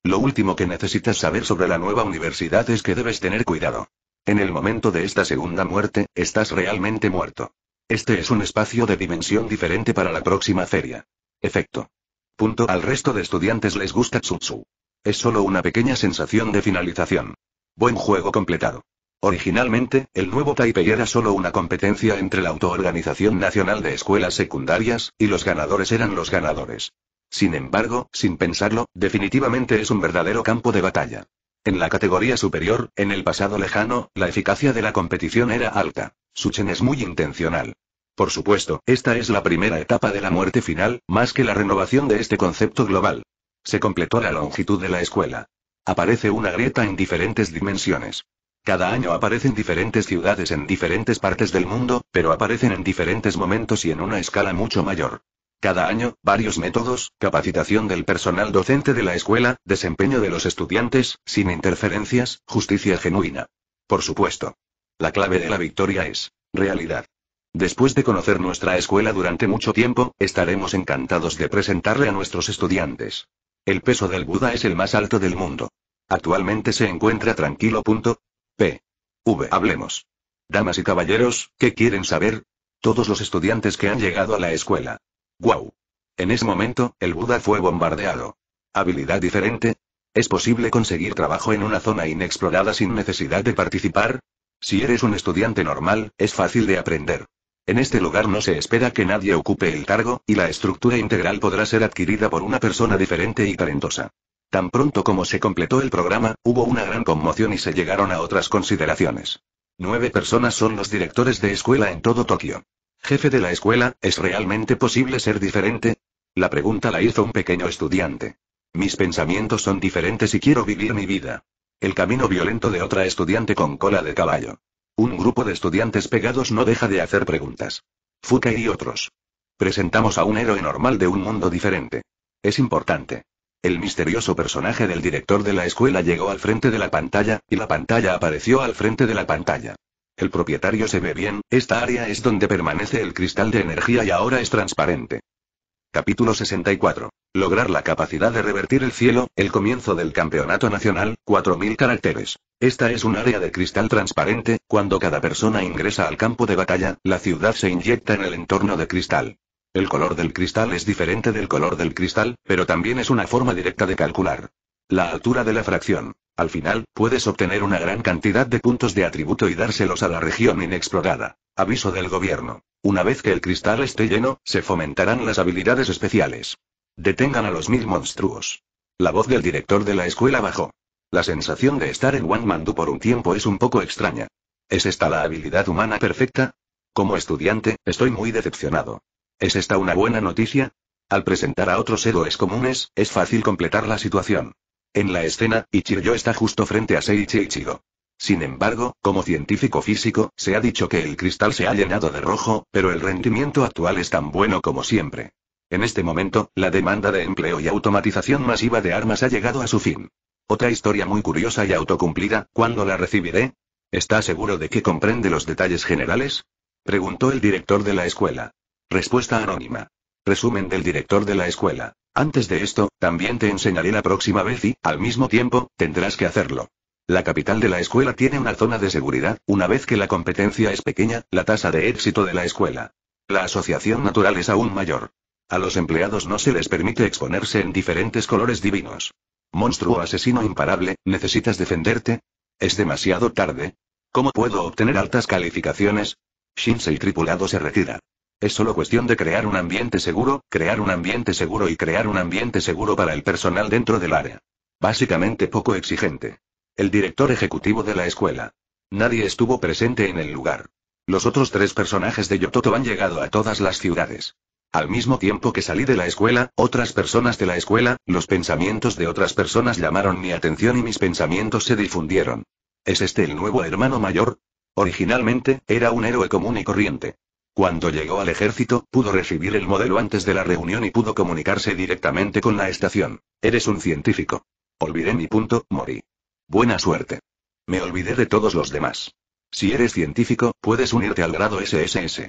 Lo último que necesitas saber sobre la nueva universidad es que debes tener cuidado. En el momento de esta segunda muerte, estás realmente muerto. Este es un espacio de dimensión diferente para la próxima feria. Efecto. Punto. Al resto de estudiantes les gusta Tsutsu. Es solo una pequeña sensación de finalización. Buen juego completado. Originalmente, el nuevo Taipei era solo una competencia entre la Autoorganización Nacional de Escuelas Secundarias, y los ganadores eran los ganadores. Sin embargo, sin pensarlo, definitivamente es un verdadero campo de batalla. En la categoría superior, en el pasado lejano, la eficacia de la competición era alta. Suchen es muy intencional. Por supuesto, esta es la primera etapa de la muerte final, más que la renovación de este concepto global. Se completó la longitud de la escuela. Aparece una grieta en diferentes dimensiones. Cada año aparecen diferentes ciudades en diferentes partes del mundo, pero aparecen en diferentes momentos y en una escala mucho mayor. Cada año, varios métodos, capacitación del personal docente de la escuela, desempeño de los estudiantes, sin interferencias, justicia genuina. Por supuesto. La clave de la victoria es realidad. Después de conocer nuestra escuela durante mucho tiempo, estaremos encantados de presentarle a nuestros estudiantes. El peso del Buda es el más alto del mundo. Actualmente se encuentra tranquilo. Punto. P. V. Hablemos. Damas y caballeros, ¿qué quieren saber? Todos los estudiantes que han llegado a la escuela. ¡Guau! En ese momento, el Buda fue bombardeado. ¿Habilidad diferente? ¿Es posible conseguir trabajo en una zona inexplorada sin necesidad de participar? Si eres un estudiante normal, es fácil de aprender. En este lugar no se espera que nadie ocupe el cargo, y la estructura integral podrá ser adquirida por una persona diferente y talentosa. Tan pronto como se completó el programa, hubo una gran conmoción y se llegaron a otras consideraciones. Nueve personas son los directores de escuela en todo Tokio. Jefe de la escuela, ¿es realmente posible ser diferente? La pregunta la hizo un pequeño estudiante. Mis pensamientos son diferentes y quiero vivir mi vida. El camino violento de otra estudiante con cola de caballo. Un grupo de estudiantes pegados no deja de hacer preguntas. Fuka y otros. Presentamos a un héroe normal de un mundo diferente. Es importante. El misterioso personaje del director de la escuela llegó al frente de la pantalla, y la pantalla apareció al frente de la pantalla. El propietario se ve bien, esta área es donde permanece el cristal de energía y ahora es transparente. Capítulo 64. Lograr la capacidad de revertir el cielo, el comienzo del campeonato nacional, 4.000 caracteres. Esta es un área de cristal transparente, cuando cada persona ingresa al campo de batalla, la ciudad se inyecta en el entorno de cristal. El color del cristal es diferente del color del cristal, pero también es una forma directa de calcular. La altura de la fracción. Al final, puedes obtener una gran cantidad de puntos de atributo y dárselos a la región inexplorada. Aviso del gobierno. Una vez que el cristal esté lleno, se fomentarán las habilidades especiales. Detengan a los mil monstruos. La voz del director de la escuela bajó. La sensación de estar en One Mandu por un tiempo es un poco extraña. ¿Es esta la habilidad humana perfecta? Como estudiante, estoy muy decepcionado. ¿Es esta una buena noticia? Al presentar a otros héroes comunes, es fácil completar la situación. En la escena, Ichiryo está justo frente a Seiichi Ichigo. Sin embargo, como científico físico, se ha dicho que el cristal se ha llenado de rojo, pero el rendimiento actual es tan bueno como siempre. En este momento, la demanda de empleo y automatización masiva de armas ha llegado a su fin. Otra historia muy curiosa y autocumplida, ¿cuándo la recibiré? ¿Está seguro de que comprende los detalles generales? Preguntó el director de la escuela. Respuesta anónima. Resumen del director de la escuela. Antes de esto, también te enseñaré la próxima vez y, al mismo tiempo, tendrás que hacerlo. La capital de la escuela tiene una zona de seguridad, una vez que la competencia es pequeña, la tasa de éxito de la escuela. La asociación natural es aún mayor. A los empleados no se les permite exponerse en diferentes colores divinos. Monstruo asesino imparable, ¿necesitas defenderte? Es demasiado tarde. ¿Cómo puedo obtener altas calificaciones? Shinsei tripulado se retira. Es solo cuestión de crear un ambiente seguro, crear un ambiente seguro y crear un ambiente seguro para el personal dentro del área. Básicamente poco exigente. El director ejecutivo de la escuela. Nadie estuvo presente en el lugar. Los otros tres personajes de Yototo han llegado a todas las ciudades. Al mismo tiempo que salí de la escuela, otras personas de la escuela, los pensamientos de otras personas llamaron mi atención y mis pensamientos se difundieron. ¿Es este el nuevo hermano mayor? Originalmente, era un héroe común y corriente. Cuando llegó al ejército, pudo recibir el modelo antes de la reunión y pudo comunicarse directamente con la estación. Eres un científico. Olvidé mi punto, morí. Buena suerte. Me olvidé de todos los demás. Si eres científico, puedes unirte al grado SSS.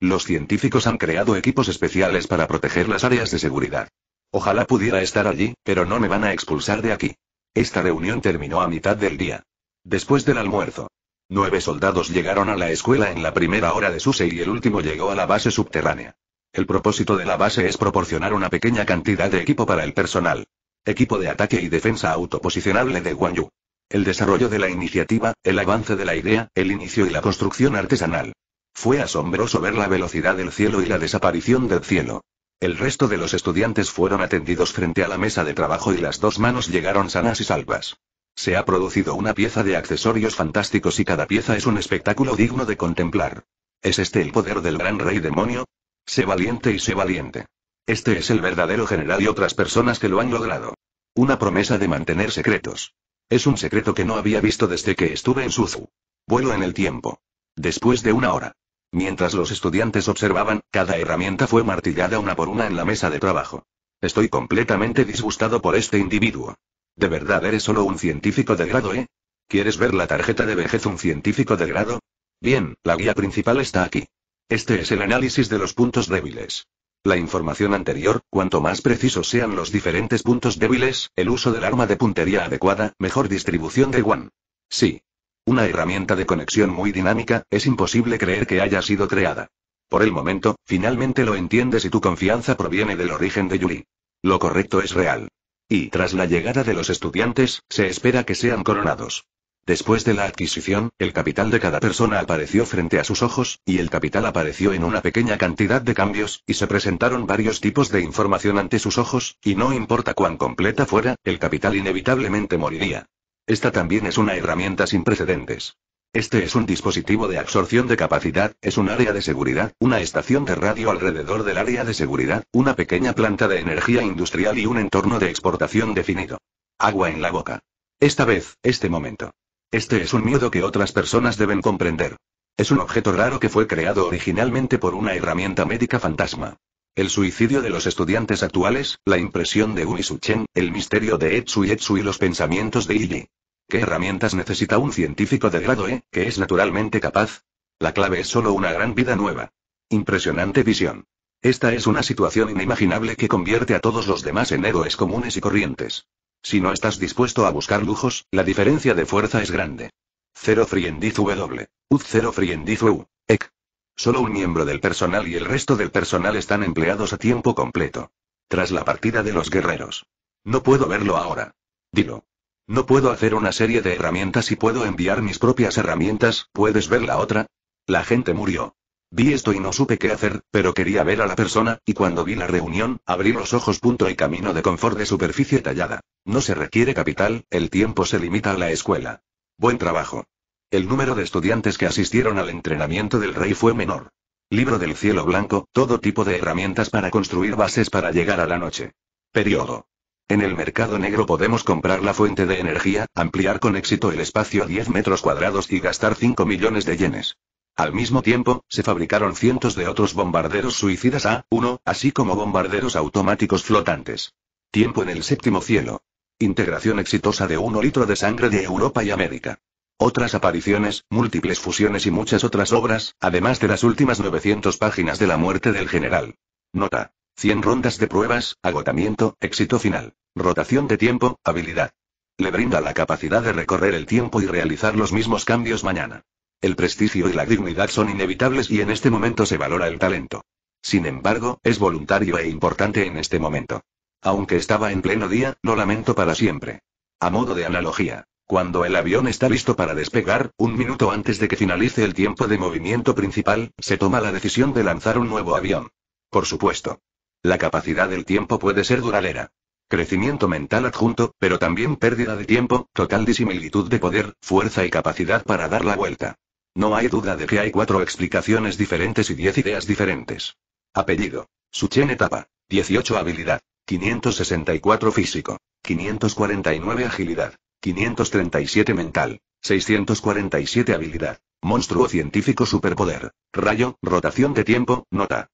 Los científicos han creado equipos especiales para proteger las áreas de seguridad. Ojalá pudiera estar allí, pero no me van a expulsar de aquí. Esta reunión terminó a mitad del día. Después del almuerzo, Nueve soldados llegaron a la escuela en la primera hora de SUSE y el último llegó a la base subterránea. El propósito de la base es proporcionar una pequeña cantidad de equipo para el personal. Equipo de ataque y defensa autoposicionable de Guanyu. El desarrollo de la iniciativa, el avance de la idea, el inicio y la construcción artesanal. Fue asombroso ver la velocidad del cielo y la desaparición del cielo. El resto de los estudiantes fueron atendidos frente a la mesa de trabajo y las dos manos llegaron sanas y salvas. Se ha producido una pieza de accesorios fantásticos y cada pieza es un espectáculo digno de contemplar. ¿Es este el poder del gran rey demonio? Sé valiente y sé valiente. Este es el verdadero general y otras personas que lo han logrado. Una promesa de mantener secretos. Es un secreto que no había visto desde que estuve en Suzu. Vuelo en el tiempo. Después de una hora. Mientras los estudiantes observaban, cada herramienta fue martillada una por una en la mesa de trabajo. Estoy completamente disgustado por este individuo. ¿De verdad eres solo un científico de grado, eh? ¿Quieres ver la tarjeta de vejez un científico de grado? Bien, la guía principal está aquí. Este es el análisis de los puntos débiles. La información anterior, cuanto más precisos sean los diferentes puntos débiles, el uso del arma de puntería adecuada, mejor distribución de one. Sí. Una herramienta de conexión muy dinámica, es imposible creer que haya sido creada. Por el momento, finalmente lo entiendes y tu confianza proviene del origen de Yuri. Lo correcto es real y, tras la llegada de los estudiantes, se espera que sean coronados. Después de la adquisición, el capital de cada persona apareció frente a sus ojos, y el capital apareció en una pequeña cantidad de cambios, y se presentaron varios tipos de información ante sus ojos, y no importa cuán completa fuera, el capital inevitablemente moriría. Esta también es una herramienta sin precedentes. Este es un dispositivo de absorción de capacidad, es un área de seguridad, una estación de radio alrededor del área de seguridad, una pequeña planta de energía industrial y un entorno de exportación definido. Agua en la boca. Esta vez, este momento. Este es un miedo que otras personas deben comprender. Es un objeto raro que fue creado originalmente por una herramienta médica fantasma. El suicidio de los estudiantes actuales, la impresión de Ui Chen, el misterio de Etsu y Etsu y los pensamientos de Iji. ¿Qué herramientas necesita un científico de grado E, que es naturalmente capaz? La clave es solo una gran vida nueva. Impresionante visión. Esta es una situación inimaginable que convierte a todos los demás en héroes comunes y corrientes. Si no estás dispuesto a buscar lujos, la diferencia de fuerza es grande. 0 Friendiz W. UZ 0 Friendiz U. Ek. Solo un miembro del personal y el resto del personal están empleados a tiempo completo. Tras la partida de los guerreros. No puedo verlo ahora. Dilo. No puedo hacer una serie de herramientas y puedo enviar mis propias herramientas, ¿puedes ver la otra? La gente murió. Vi esto y no supe qué hacer, pero quería ver a la persona, y cuando vi la reunión, abrí los ojos. Punto y camino de confort de superficie tallada. No se requiere capital, el tiempo se limita a la escuela. Buen trabajo. El número de estudiantes que asistieron al entrenamiento del rey fue menor. Libro del cielo blanco, todo tipo de herramientas para construir bases para llegar a la noche. Periodo. En el mercado negro podemos comprar la fuente de energía, ampliar con éxito el espacio a 10 metros cuadrados y gastar 5 millones de yenes. Al mismo tiempo, se fabricaron cientos de otros bombarderos suicidas A-1, así como bombarderos automáticos flotantes. Tiempo en el séptimo cielo. Integración exitosa de 1 litro de sangre de Europa y América. Otras apariciones, múltiples fusiones y muchas otras obras, además de las últimas 900 páginas de la muerte del general. Nota. 100 rondas de pruebas, agotamiento, éxito final. Rotación de tiempo, habilidad. Le brinda la capacidad de recorrer el tiempo y realizar los mismos cambios mañana. El prestigio y la dignidad son inevitables y en este momento se valora el talento. Sin embargo, es voluntario e importante en este momento. Aunque estaba en pleno día, lo lamento para siempre. A modo de analogía, cuando el avión está listo para despegar, un minuto antes de que finalice el tiempo de movimiento principal, se toma la decisión de lanzar un nuevo avión. Por supuesto, la capacidad del tiempo puede ser duradera. Crecimiento mental adjunto, pero también pérdida de tiempo, total disimilitud de poder, fuerza y capacidad para dar la vuelta. No hay duda de que hay cuatro explicaciones diferentes y diez ideas diferentes. Apellido. Suchen etapa. 18 habilidad. 564 físico. 549 agilidad. 537 mental. 647 habilidad. Monstruo científico superpoder. Rayo, rotación de tiempo, nota.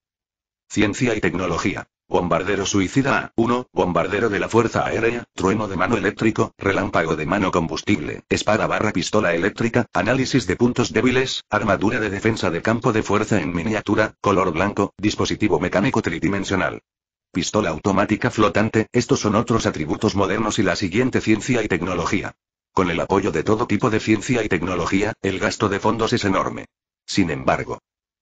Ciencia y tecnología. Bombardero suicida A1, bombardero de la Fuerza Aérea, trueno de mano eléctrico, relámpago de mano combustible, espada barra pistola eléctrica, análisis de puntos débiles, armadura de defensa de campo de fuerza en miniatura, color blanco, dispositivo mecánico tridimensional. Pistola automática flotante, estos son otros atributos modernos y la siguiente ciencia y tecnología. Con el apoyo de todo tipo de ciencia y tecnología, el gasto de fondos es enorme. Sin embargo,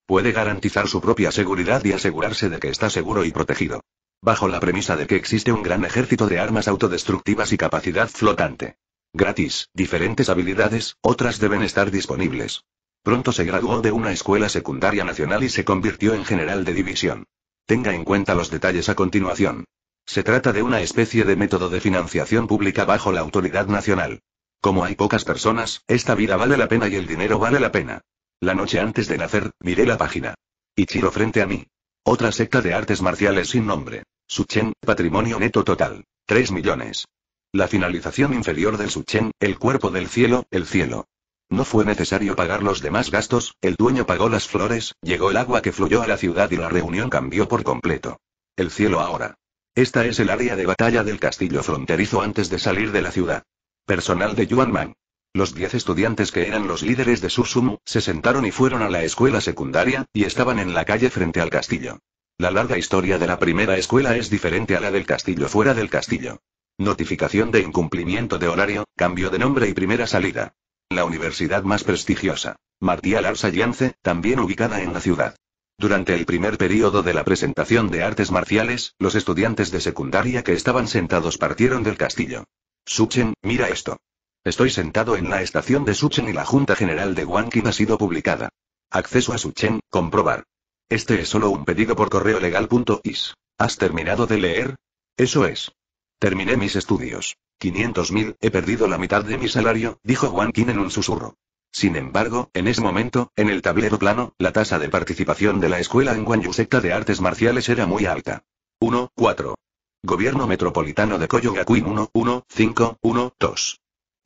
Puede garantizar su propia seguridad y asegurarse de que está seguro y protegido. Bajo la premisa de que existe un gran ejército de armas autodestructivas y capacidad flotante. Gratis, diferentes habilidades, otras deben estar disponibles. Pronto se graduó de una escuela secundaria nacional y se convirtió en general de división. Tenga en cuenta los detalles a continuación. Se trata de una especie de método de financiación pública bajo la autoridad nacional. Como hay pocas personas, esta vida vale la pena y el dinero vale la pena. La noche antes de nacer, miré la página. Ichiro frente a mí. Otra secta de artes marciales sin nombre. Suchen, patrimonio neto total. 3 millones. La finalización inferior del Suchen, el cuerpo del cielo, el cielo. No fue necesario pagar los demás gastos, el dueño pagó las flores, llegó el agua que fluyó a la ciudad y la reunión cambió por completo. El cielo ahora. Esta es el área de batalla del castillo fronterizo antes de salir de la ciudad. Personal de Yuan Man. Los diez estudiantes que eran los líderes de Susumu, se sentaron y fueron a la escuela secundaria, y estaban en la calle frente al castillo. La larga historia de la primera escuela es diferente a la del castillo fuera del castillo. Notificación de incumplimiento de horario, cambio de nombre y primera salida. La universidad más prestigiosa. Martial Arts Alliance, también ubicada en la ciudad. Durante el primer periodo de la presentación de artes marciales, los estudiantes de secundaria que estaban sentados partieron del castillo. Suchen, mira esto. Estoy sentado en la estación de Suchen y la Junta General de Wankin ha sido publicada. Acceso a Suchen, comprobar. Este es solo un pedido por correo legal.is. ¿Has terminado de leer? Eso es. Terminé mis estudios. 500.000, he perdido la mitad de mi salario, dijo Wankin en un susurro. Sin embargo, en ese momento, en el tablero plano, la tasa de participación de la escuela en Guanyu secta de artes marciales era muy alta. 1, 4. Gobierno Metropolitano de Koyogakuin 1, 1, 5, 1, 2.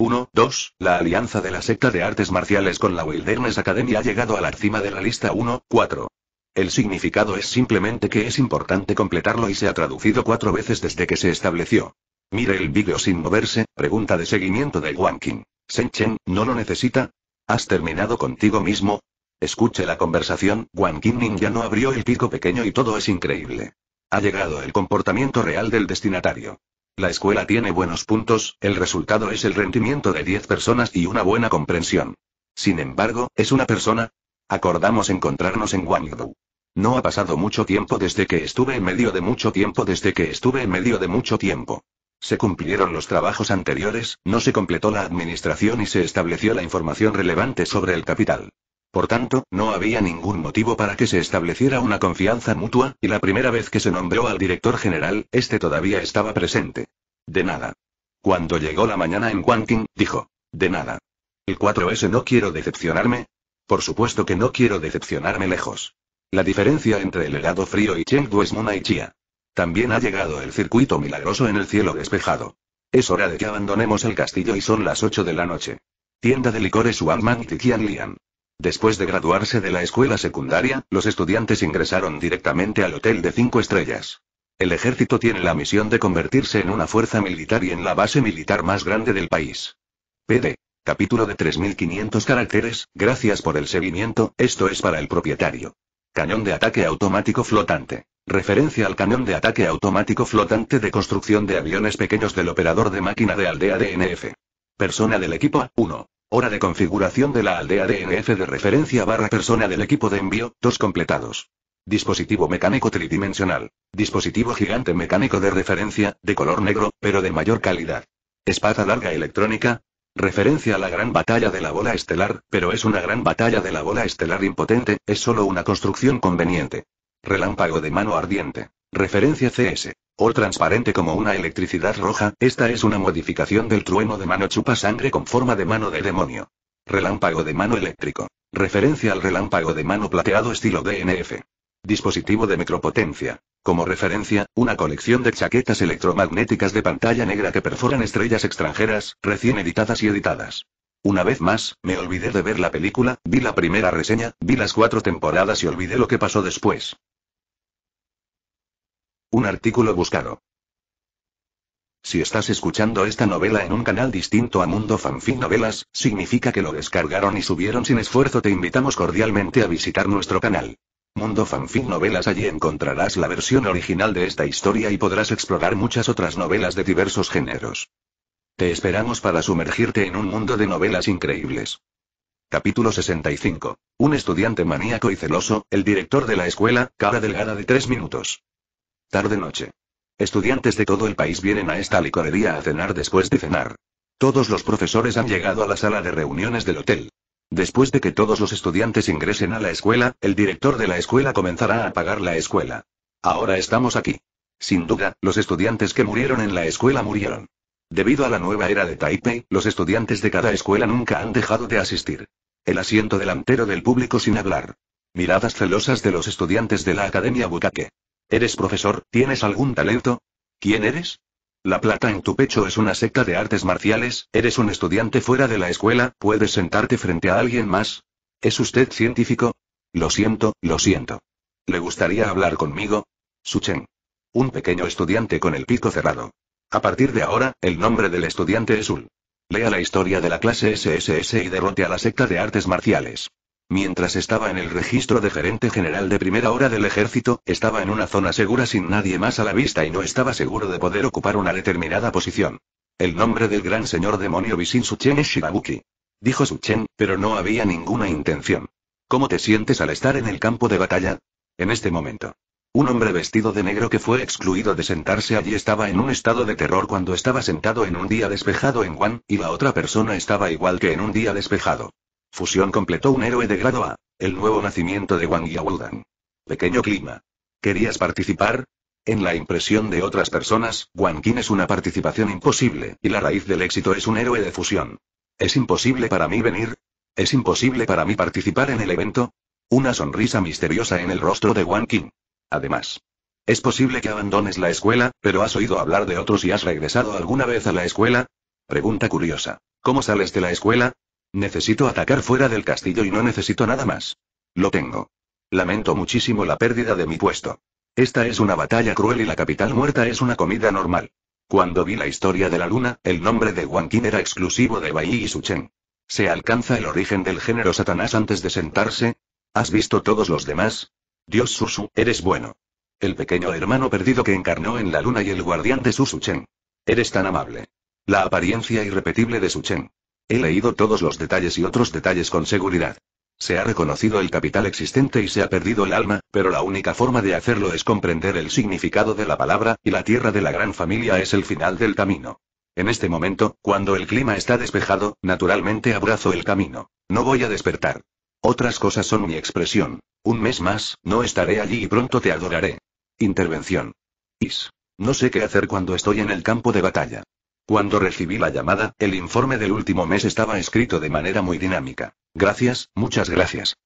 1. 2. La alianza de la secta de artes marciales con la Wilderness Academy ha llegado a la cima de la lista 1. 4. El significado es simplemente que es importante completarlo y se ha traducido cuatro veces desde que se estableció. Mire el vídeo sin moverse, pregunta de seguimiento de Shen Senchen, ¿no lo necesita? ¿Has terminado contigo mismo? Escuche la conversación, Wang Ning ya no abrió el pico pequeño y todo es increíble. Ha llegado el comportamiento real del destinatario. La escuela tiene buenos puntos, el resultado es el rendimiento de 10 personas y una buena comprensión. Sin embargo, ¿es una persona? Acordamos encontrarnos en Guangzhou. No ha pasado mucho tiempo desde que estuve en medio de mucho tiempo desde que estuve en medio de mucho tiempo. Se cumplieron los trabajos anteriores, no se completó la administración y se estableció la información relevante sobre el capital. Por tanto, no había ningún motivo para que se estableciera una confianza mutua, y la primera vez que se nombró al director general, este todavía estaba presente. De nada. Cuando llegó la mañana en Wanking, dijo. De nada. El 4S no quiero decepcionarme. Por supuesto que no quiero decepcionarme lejos. La diferencia entre el helado frío y Chengdu es Muna y Chia. También ha llegado el circuito milagroso en el cielo despejado. Es hora de que abandonemos el castillo y son las 8 de la noche. Tienda de licores y Tikian Lian. Después de graduarse de la escuela secundaria, los estudiantes ingresaron directamente al Hotel de Cinco Estrellas. El ejército tiene la misión de convertirse en una fuerza militar y en la base militar más grande del país. PD. Capítulo de 3.500 caracteres, gracias por el seguimiento, esto es para el propietario. Cañón de ataque automático flotante. Referencia al cañón de ataque automático flotante de construcción de aviones pequeños del operador de máquina de aldea DNF. Persona del equipo 1. Hora de configuración de la aldea DNF de referencia barra persona del equipo de envío, dos completados. Dispositivo mecánico tridimensional. Dispositivo gigante mecánico de referencia, de color negro, pero de mayor calidad. Espada larga electrónica. Referencia a la gran batalla de la bola estelar, pero es una gran batalla de la bola estelar impotente, es solo una construcción conveniente. Relámpago de mano ardiente. Referencia CS. O transparente como una electricidad roja, esta es una modificación del trueno de mano chupa sangre con forma de mano de demonio. Relámpago de mano eléctrico. Referencia al relámpago de mano plateado estilo DNF. Dispositivo de micropotencia. Como referencia, una colección de chaquetas electromagnéticas de pantalla negra que perforan estrellas extranjeras, recién editadas y editadas. Una vez más, me olvidé de ver la película, vi la primera reseña, vi las cuatro temporadas y olvidé lo que pasó después. Un artículo buscado. Si estás escuchando esta novela en un canal distinto a Mundo Fanfic Novelas, significa que lo descargaron y subieron sin esfuerzo. Te invitamos cordialmente a visitar nuestro canal. Mundo Fanfic Novelas allí encontrarás la versión original de esta historia y podrás explorar muchas otras novelas de diversos géneros. Te esperamos para sumergirte en un mundo de novelas increíbles. Capítulo 65. Un estudiante maníaco y celoso, el director de la escuela, cara delgada de tres minutos. Tarde noche. Estudiantes de todo el país vienen a esta licorería a cenar después de cenar. Todos los profesores han llegado a la sala de reuniones del hotel. Después de que todos los estudiantes ingresen a la escuela, el director de la escuela comenzará a pagar la escuela. Ahora estamos aquí. Sin duda, los estudiantes que murieron en la escuela murieron. Debido a la nueva era de Taipei, los estudiantes de cada escuela nunca han dejado de asistir. El asiento delantero del público sin hablar. Miradas celosas de los estudiantes de la Academia Bukake. ¿Eres profesor? ¿Tienes algún talento? ¿Quién eres? La plata en tu pecho es una secta de artes marciales, eres un estudiante fuera de la escuela, puedes sentarte frente a alguien más. ¿Es usted científico? Lo siento, lo siento. ¿Le gustaría hablar conmigo? Suchen. Un pequeño estudiante con el pico cerrado. A partir de ahora, el nombre del estudiante es Ul. Lea la historia de la clase SSS y derrote a la secta de artes marciales. Mientras estaba en el registro de gerente general de primera hora del ejército, estaba en una zona segura sin nadie más a la vista y no estaba seguro de poder ocupar una determinada posición. El nombre del gran señor demonio Bisin Suchen es Shibabuki. Dijo Suchen, pero no había ninguna intención. ¿Cómo te sientes al estar en el campo de batalla? En este momento. Un hombre vestido de negro que fue excluido de sentarse allí estaba en un estado de terror cuando estaba sentado en un día despejado en Wan, y la otra persona estaba igual que en un día despejado. Fusión completó un héroe de grado A. El nuevo nacimiento de Wang Yawudan. Pequeño clima. ¿Querías participar? En la impresión de otras personas, Wang Qin es una participación imposible, y la raíz del éxito es un héroe de fusión. ¿Es imposible para mí venir? ¿Es imposible para mí participar en el evento? Una sonrisa misteriosa en el rostro de Wang Qin. Además, es posible que abandones la escuela, pero has oído hablar de otros y has regresado alguna vez a la escuela? Pregunta curiosa. ¿Cómo sales de la escuela? Necesito atacar fuera del castillo y no necesito nada más. Lo tengo. Lamento muchísimo la pérdida de mi puesto. Esta es una batalla cruel y la capital muerta es una comida normal. Cuando vi la historia de la luna, el nombre de Wankin era exclusivo de Bai y Su Suchen. ¿Se alcanza el origen del género Satanás antes de sentarse? ¿Has visto todos los demás? Dios Susu, eres bueno. El pequeño hermano perdido que encarnó en la luna y el guardián de Su Susuchen. Eres tan amable. La apariencia irrepetible de Su Suchen. He leído todos los detalles y otros detalles con seguridad. Se ha reconocido el capital existente y se ha perdido el alma, pero la única forma de hacerlo es comprender el significado de la palabra, y la tierra de la gran familia es el final del camino. En este momento, cuando el clima está despejado, naturalmente abrazo el camino. No voy a despertar. Otras cosas son mi expresión. Un mes más, no estaré allí y pronto te adoraré. Intervención. Is. No sé qué hacer cuando estoy en el campo de batalla. Cuando recibí la llamada, el informe del último mes estaba escrito de manera muy dinámica. Gracias, muchas gracias.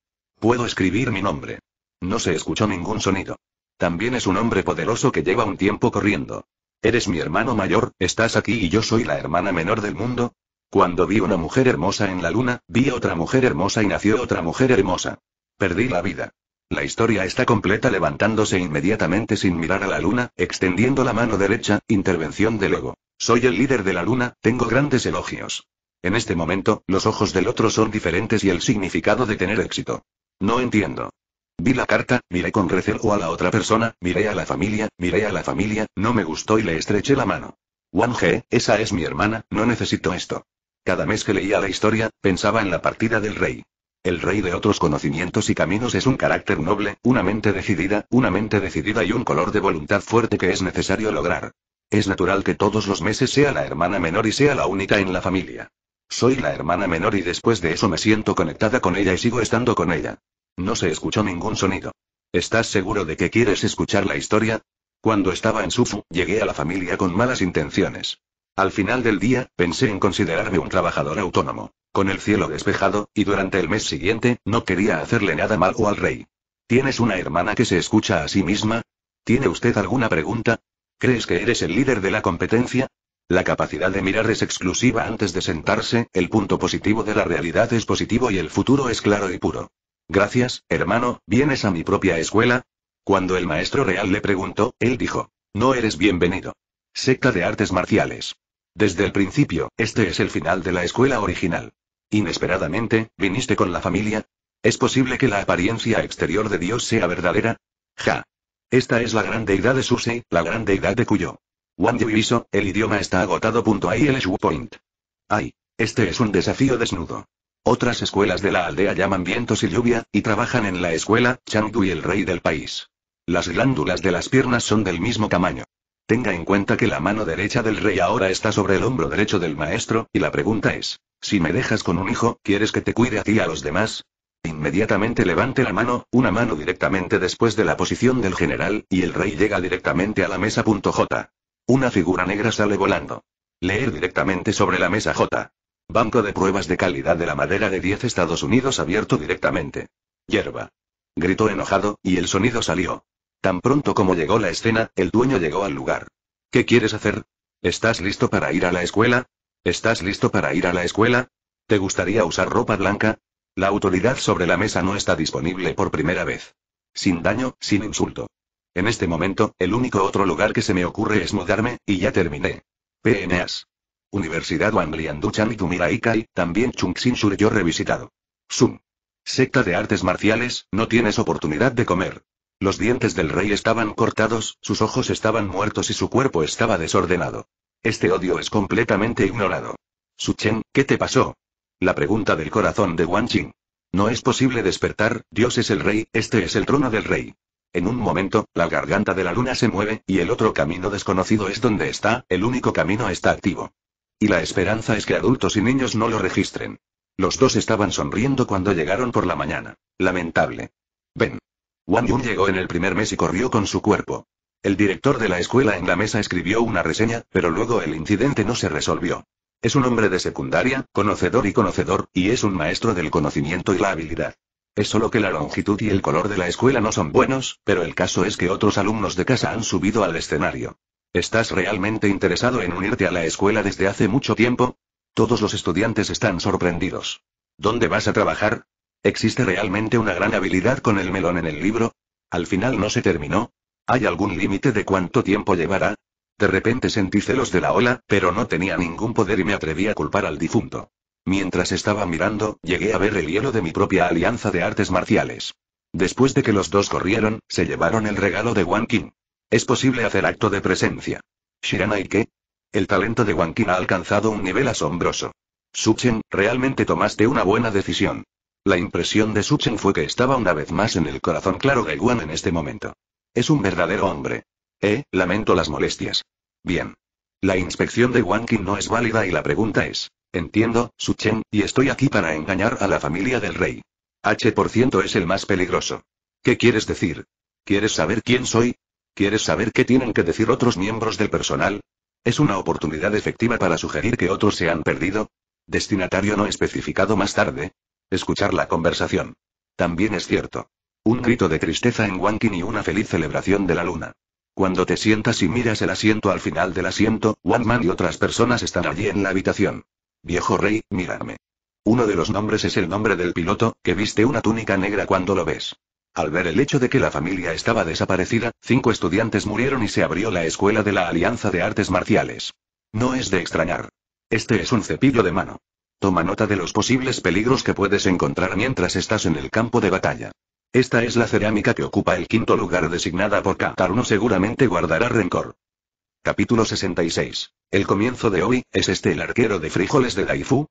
Puedo escribir mi nombre. No se escuchó ningún sonido. También es un hombre poderoso que lleva un tiempo corriendo. Eres mi hermano mayor, estás aquí y yo soy la hermana menor del mundo. Cuando vi una mujer hermosa en la luna, vi otra mujer hermosa y nació otra mujer hermosa. Perdí la vida. La historia está completa levantándose inmediatamente sin mirar a la luna, extendiendo la mano derecha, intervención de ego. Soy el líder de la luna, tengo grandes elogios. En este momento, los ojos del otro son diferentes y el significado de tener éxito. No entiendo. Vi la carta, miré con recelo a la otra persona, miré a la familia, miré a la familia, no me gustó y le estreché la mano. Wang He, esa es mi hermana, no necesito esto. Cada mes que leía la historia, pensaba en la partida del rey. El rey de otros conocimientos y caminos es un carácter noble, una mente decidida, una mente decidida y un color de voluntad fuerte que es necesario lograr. Es natural que todos los meses sea la hermana menor y sea la única en la familia. Soy la hermana menor y después de eso me siento conectada con ella y sigo estando con ella. No se escuchó ningún sonido. ¿Estás seguro de que quieres escuchar la historia? Cuando estaba en Sufu, llegué a la familia con malas intenciones. Al final del día, pensé en considerarme un trabajador autónomo. Con el cielo despejado, y durante el mes siguiente, no quería hacerle nada o al rey. ¿Tienes una hermana que se escucha a sí misma? ¿Tiene usted alguna pregunta? ¿Crees que eres el líder de la competencia? La capacidad de mirar es exclusiva antes de sentarse, el punto positivo de la realidad es positivo y el futuro es claro y puro. Gracias, hermano, ¿vienes a mi propia escuela? Cuando el maestro real le preguntó, él dijo, no eres bienvenido. Secta de artes marciales. Desde el principio, este es el final de la escuela original. Inesperadamente, viniste con la familia. ¿Es posible que la apariencia exterior de Dios sea verdadera? Ja. Esta es la gran deidad de Susei, la gran deidad de Cuyo. Wang Yuiso, el idioma está agotado. Ahí el Point. Ay. Este es un desafío desnudo. Otras escuelas de la aldea llaman vientos y lluvia, y trabajan en la escuela, Changdu y el rey del país. Las glándulas de las piernas son del mismo tamaño. Tenga en cuenta que la mano derecha del rey ahora está sobre el hombro derecho del maestro, y la pregunta es, si me dejas con un hijo, ¿quieres que te cuide a ti y a los demás? Inmediatamente levante la mano, una mano directamente después de la posición del general, y el rey llega directamente a la mesa. J. Una figura negra sale volando. Leer directamente sobre la mesa J. Banco de pruebas de calidad de la madera de 10 Estados Unidos abierto directamente. Hierba. Gritó enojado, y el sonido salió. Tan pronto como llegó la escena, el dueño llegó al lugar. ¿Qué quieres hacer? ¿Estás listo para ir a la escuela? ¿Estás listo para ir a la escuela? ¿Te gustaría usar ropa blanca? La autoridad sobre la mesa no está disponible por primera vez. Sin daño, sin insulto. En este momento, el único otro lugar que se me ocurre es mudarme, y ya terminé. PNAs. Universidad Wanglianduchan y Tumiraikai, también sur yo revisitado. Sum. Secta de artes marciales, no tienes oportunidad de comer. Los dientes del rey estaban cortados, sus ojos estaban muertos y su cuerpo estaba desordenado. Este odio es completamente ignorado. Suchen, ¿qué te pasó? La pregunta del corazón de Wang Qing. No es posible despertar, Dios es el rey, este es el trono del rey. En un momento, la garganta de la luna se mueve, y el otro camino desconocido es donde está, el único camino está activo. Y la esperanza es que adultos y niños no lo registren. Los dos estaban sonriendo cuando llegaron por la mañana. Lamentable. Ven. Wang Yun llegó en el primer mes y corrió con su cuerpo. El director de la escuela en la mesa escribió una reseña, pero luego el incidente no se resolvió. Es un hombre de secundaria, conocedor y conocedor, y es un maestro del conocimiento y la habilidad. Es solo que la longitud y el color de la escuela no son buenos, pero el caso es que otros alumnos de casa han subido al escenario. ¿Estás realmente interesado en unirte a la escuela desde hace mucho tiempo? Todos los estudiantes están sorprendidos. ¿Dónde vas a trabajar? ¿Existe realmente una gran habilidad con el melón en el libro? Al final no se terminó. ¿Hay algún límite de cuánto tiempo llevará? De repente sentí celos de la ola, pero no tenía ningún poder y me atreví a culpar al difunto. Mientras estaba mirando, llegué a ver el hielo de mi propia alianza de artes marciales. Después de que los dos corrieron, se llevaron el regalo de Wang Qing. Es posible hacer acto de presencia. Shirana y qué? El talento de Wang Qing ha alcanzado un nivel asombroso. Suchen, realmente tomaste una buena decisión. La impresión de Suchen fue que estaba una vez más en el corazón claro de Guan en este momento. Es un verdadero hombre. Eh, lamento las molestias. Bien. La inspección de Wankin no es válida y la pregunta es. Entiendo, Su Chen, y estoy aquí para engañar a la familia del rey. H% es el más peligroso. ¿Qué quieres decir? ¿Quieres saber quién soy? ¿Quieres saber qué tienen que decir otros miembros del personal? ¿Es una oportunidad efectiva para sugerir que otros se han perdido? Destinatario no especificado más tarde. Escuchar la conversación. También es cierto. Un grito de tristeza en Wankin y una feliz celebración de la luna. Cuando te sientas y miras el asiento al final del asiento, One Man y otras personas están allí en la habitación. Viejo rey, mírame. Uno de los nombres es el nombre del piloto, que viste una túnica negra cuando lo ves. Al ver el hecho de que la familia estaba desaparecida, cinco estudiantes murieron y se abrió la escuela de la Alianza de Artes Marciales. No es de extrañar. Este es un cepillo de mano. Toma nota de los posibles peligros que puedes encontrar mientras estás en el campo de batalla. Esta es la cerámica que ocupa el quinto lugar designada por Katarno seguramente guardará rencor. Capítulo 66. El comienzo de hoy, ¿es este el arquero de frijoles de Daifu?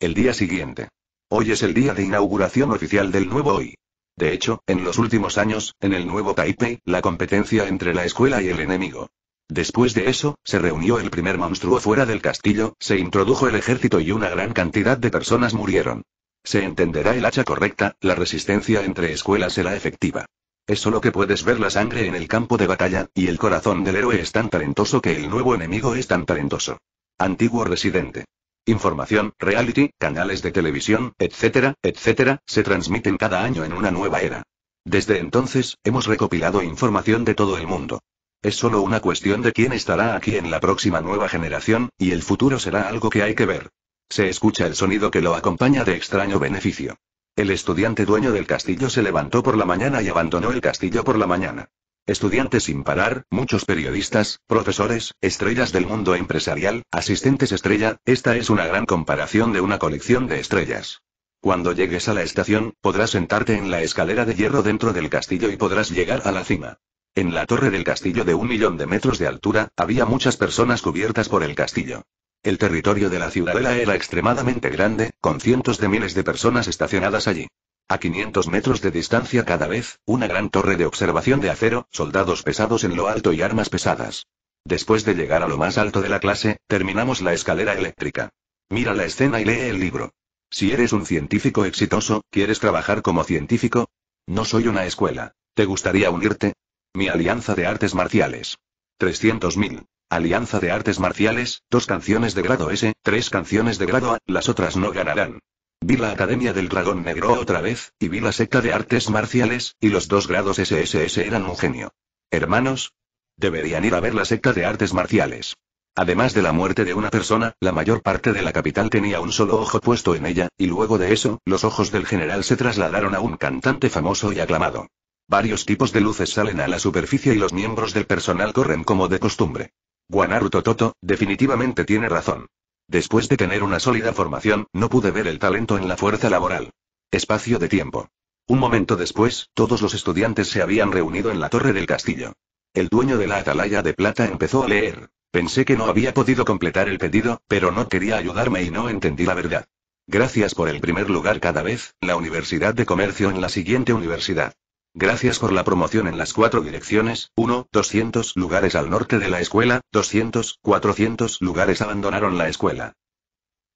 El día siguiente. Hoy es el día de inauguración oficial del nuevo hoy. De hecho, en los últimos años, en el nuevo Taipei, la competencia entre la escuela y el enemigo. Después de eso, se reunió el primer monstruo fuera del castillo, se introdujo el ejército y una gran cantidad de personas murieron. Se entenderá el hacha correcta, la resistencia entre escuelas será efectiva. Es solo que puedes ver la sangre en el campo de batalla, y el corazón del héroe es tan talentoso que el nuevo enemigo es tan talentoso. Antiguo residente. Información, reality, canales de televisión, etcétera, etcétera, se transmiten cada año en una nueva era. Desde entonces, hemos recopilado información de todo el mundo. Es solo una cuestión de quién estará aquí en la próxima nueva generación, y el futuro será algo que hay que ver. Se escucha el sonido que lo acompaña de extraño beneficio. El estudiante dueño del castillo se levantó por la mañana y abandonó el castillo por la mañana. Estudiantes sin parar, muchos periodistas, profesores, estrellas del mundo empresarial, asistentes estrella, esta es una gran comparación de una colección de estrellas. Cuando llegues a la estación, podrás sentarte en la escalera de hierro dentro del castillo y podrás llegar a la cima. En la torre del castillo de un millón de metros de altura, había muchas personas cubiertas por el castillo. El territorio de la ciudadela era extremadamente grande, con cientos de miles de personas estacionadas allí. A 500 metros de distancia cada vez, una gran torre de observación de acero, soldados pesados en lo alto y armas pesadas. Después de llegar a lo más alto de la clase, terminamos la escalera eléctrica. Mira la escena y lee el libro. Si eres un científico exitoso, ¿quieres trabajar como científico? No soy una escuela. ¿Te gustaría unirte? Mi alianza de artes marciales. 300.000. Alianza de Artes Marciales, dos canciones de grado S, tres canciones de grado A, las otras no ganarán. Vi la Academia del Dragón Negro otra vez, y vi la secta de artes marciales, y los dos grados SSS eran un genio. Hermanos, deberían ir a ver la secta de artes marciales. Además de la muerte de una persona, la mayor parte de la capital tenía un solo ojo puesto en ella, y luego de eso, los ojos del general se trasladaron a un cantante famoso y aclamado. Varios tipos de luces salen a la superficie y los miembros del personal corren como de costumbre. Guanaru Tototo, definitivamente tiene razón. Después de tener una sólida formación, no pude ver el talento en la fuerza laboral. Espacio de tiempo. Un momento después, todos los estudiantes se habían reunido en la torre del castillo. El dueño de la atalaya de plata empezó a leer. Pensé que no había podido completar el pedido, pero no quería ayudarme y no entendí la verdad. Gracias por el primer lugar cada vez, la Universidad de Comercio en la siguiente universidad. Gracias por la promoción en las cuatro direcciones, 1, 200 lugares al norte de la escuela, 200, 400 lugares abandonaron la escuela.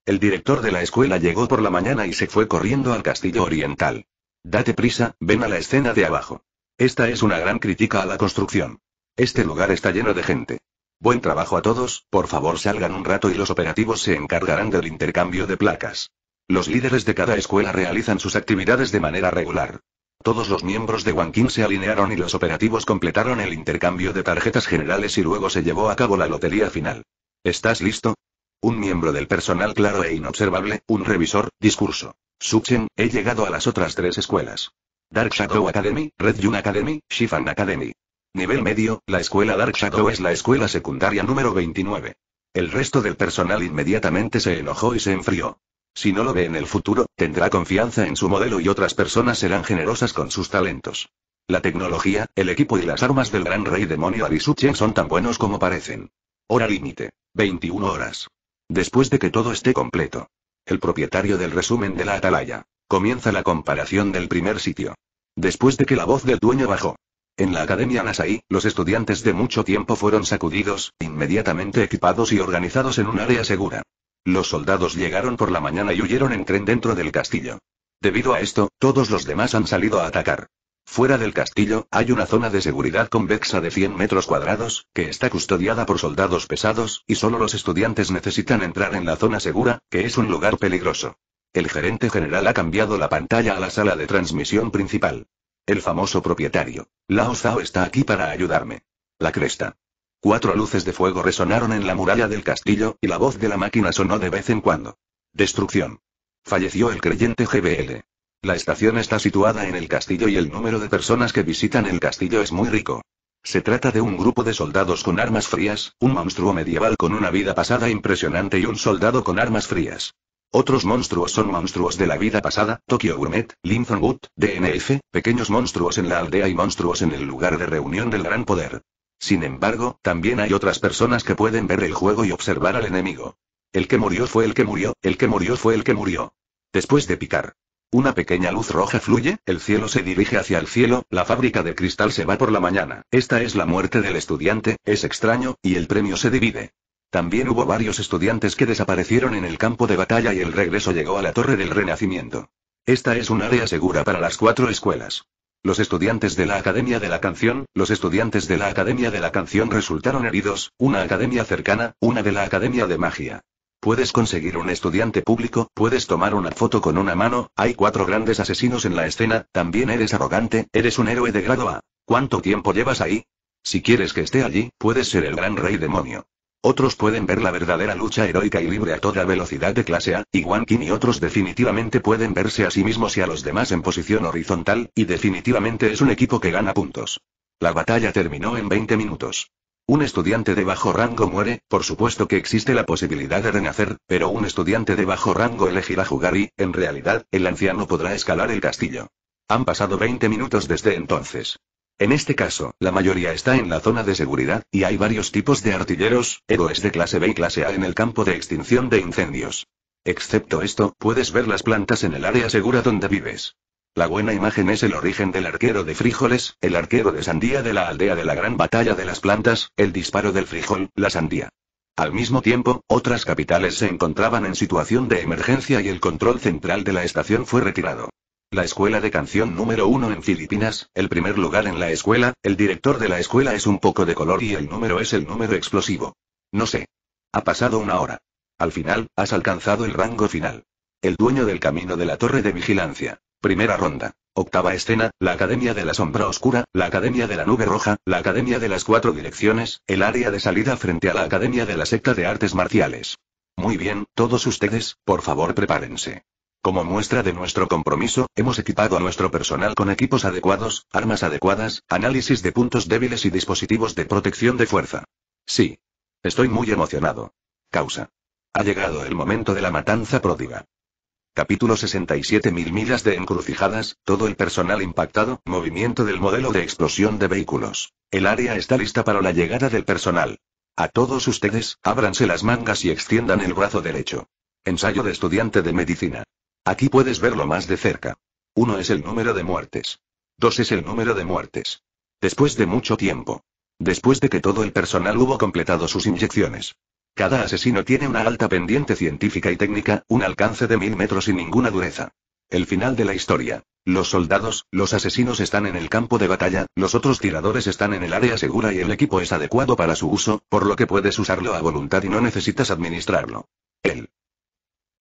El director de la escuela llegó por la mañana y se fue corriendo al castillo oriental. Date prisa, ven a la escena de abajo. Esta es una gran crítica a la construcción. Este lugar está lleno de gente. Buen trabajo a todos, por favor salgan un rato y los operativos se encargarán del intercambio de placas. Los líderes de cada escuela realizan sus actividades de manera regular. Todos los miembros de Wankin se alinearon y los operativos completaron el intercambio de tarjetas generales y luego se llevó a cabo la lotería final. ¿Estás listo? Un miembro del personal claro e inobservable, un revisor, discurso. Suchen, he llegado a las otras tres escuelas. Dark Shadow Academy, Red Yun Academy, Shifan Academy. Nivel medio, la escuela Dark Shadow es la escuela secundaria número 29. El resto del personal inmediatamente se enojó y se enfrió. Si no lo ve en el futuro, tendrá confianza en su modelo y otras personas serán generosas con sus talentos. La tecnología, el equipo y las armas del gran rey demonio Arisuchen son tan buenos como parecen. Hora límite. 21 horas. Después de que todo esté completo. El propietario del resumen de la atalaya. Comienza la comparación del primer sitio. Después de que la voz del dueño bajó. En la Academia Nasai, los estudiantes de mucho tiempo fueron sacudidos, inmediatamente equipados y organizados en un área segura. Los soldados llegaron por la mañana y huyeron en tren dentro del castillo. Debido a esto, todos los demás han salido a atacar. Fuera del castillo, hay una zona de seguridad convexa de 100 metros cuadrados, que está custodiada por soldados pesados, y solo los estudiantes necesitan entrar en la zona segura, que es un lugar peligroso. El gerente general ha cambiado la pantalla a la sala de transmisión principal. El famoso propietario. Lao Zhao está aquí para ayudarme. La cresta. Cuatro luces de fuego resonaron en la muralla del castillo, y la voz de la máquina sonó de vez en cuando. Destrucción. Falleció el creyente GBL. La estación está situada en el castillo y el número de personas que visitan el castillo es muy rico. Se trata de un grupo de soldados con armas frías, un monstruo medieval con una vida pasada impresionante y un soldado con armas frías. Otros monstruos son monstruos de la vida pasada, Tokyo Gourmet, Wood, DNF, pequeños monstruos en la aldea y monstruos en el lugar de reunión del gran poder. Sin embargo, también hay otras personas que pueden ver el juego y observar al enemigo. El que murió fue el que murió, el que murió fue el que murió. Después de picar. Una pequeña luz roja fluye, el cielo se dirige hacia el cielo, la fábrica de cristal se va por la mañana. Esta es la muerte del estudiante, es extraño, y el premio se divide. También hubo varios estudiantes que desaparecieron en el campo de batalla y el regreso llegó a la Torre del Renacimiento. Esta es un área segura para las cuatro escuelas. Los estudiantes de la Academia de la Canción, los estudiantes de la Academia de la Canción resultaron heridos, una academia cercana, una de la Academia de Magia. Puedes conseguir un estudiante público, puedes tomar una foto con una mano, hay cuatro grandes asesinos en la escena, también eres arrogante, eres un héroe de grado A. ¿Cuánto tiempo llevas ahí? Si quieres que esté allí, puedes ser el gran rey demonio. Otros pueden ver la verdadera lucha heroica y libre a toda velocidad de clase A, y Wang y otros definitivamente pueden verse a sí mismos y a los demás en posición horizontal, y definitivamente es un equipo que gana puntos. La batalla terminó en 20 minutos. Un estudiante de bajo rango muere, por supuesto que existe la posibilidad de renacer, pero un estudiante de bajo rango elegirá jugar y, en realidad, el anciano podrá escalar el castillo. Han pasado 20 minutos desde entonces. En este caso, la mayoría está en la zona de seguridad, y hay varios tipos de artilleros, héroes de clase B y clase A en el campo de extinción de incendios. Excepto esto, puedes ver las plantas en el área segura donde vives. La buena imagen es el origen del arquero de frijoles, el arquero de sandía de la aldea de la gran batalla de las plantas, el disparo del frijol, la sandía. Al mismo tiempo, otras capitales se encontraban en situación de emergencia y el control central de la estación fue retirado. La escuela de canción número uno en Filipinas, el primer lugar en la escuela, el director de la escuela es un poco de color y el número es el número explosivo. No sé. Ha pasado una hora. Al final, has alcanzado el rango final. El dueño del camino de la torre de vigilancia. Primera ronda. Octava escena, la Academia de la Sombra Oscura, la Academia de la Nube Roja, la Academia de las Cuatro Direcciones, el área de salida frente a la Academia de la Secta de Artes Marciales. Muy bien, todos ustedes, por favor prepárense. Como muestra de nuestro compromiso, hemos equipado a nuestro personal con equipos adecuados, armas adecuadas, análisis de puntos débiles y dispositivos de protección de fuerza. Sí. Estoy muy emocionado. Causa. Ha llegado el momento de la matanza pródiga. Capítulo 67 Mil millas de encrucijadas, todo el personal impactado, movimiento del modelo de explosión de vehículos. El área está lista para la llegada del personal. A todos ustedes, ábranse las mangas y extiendan el brazo derecho. Ensayo de estudiante de medicina. Aquí puedes verlo más de cerca. Uno es el número de muertes. Dos es el número de muertes. Después de mucho tiempo. Después de que todo el personal hubo completado sus inyecciones. Cada asesino tiene una alta pendiente científica y técnica, un alcance de mil metros y ninguna dureza. El final de la historia. Los soldados, los asesinos están en el campo de batalla, los otros tiradores están en el área segura y el equipo es adecuado para su uso, por lo que puedes usarlo a voluntad y no necesitas administrarlo. El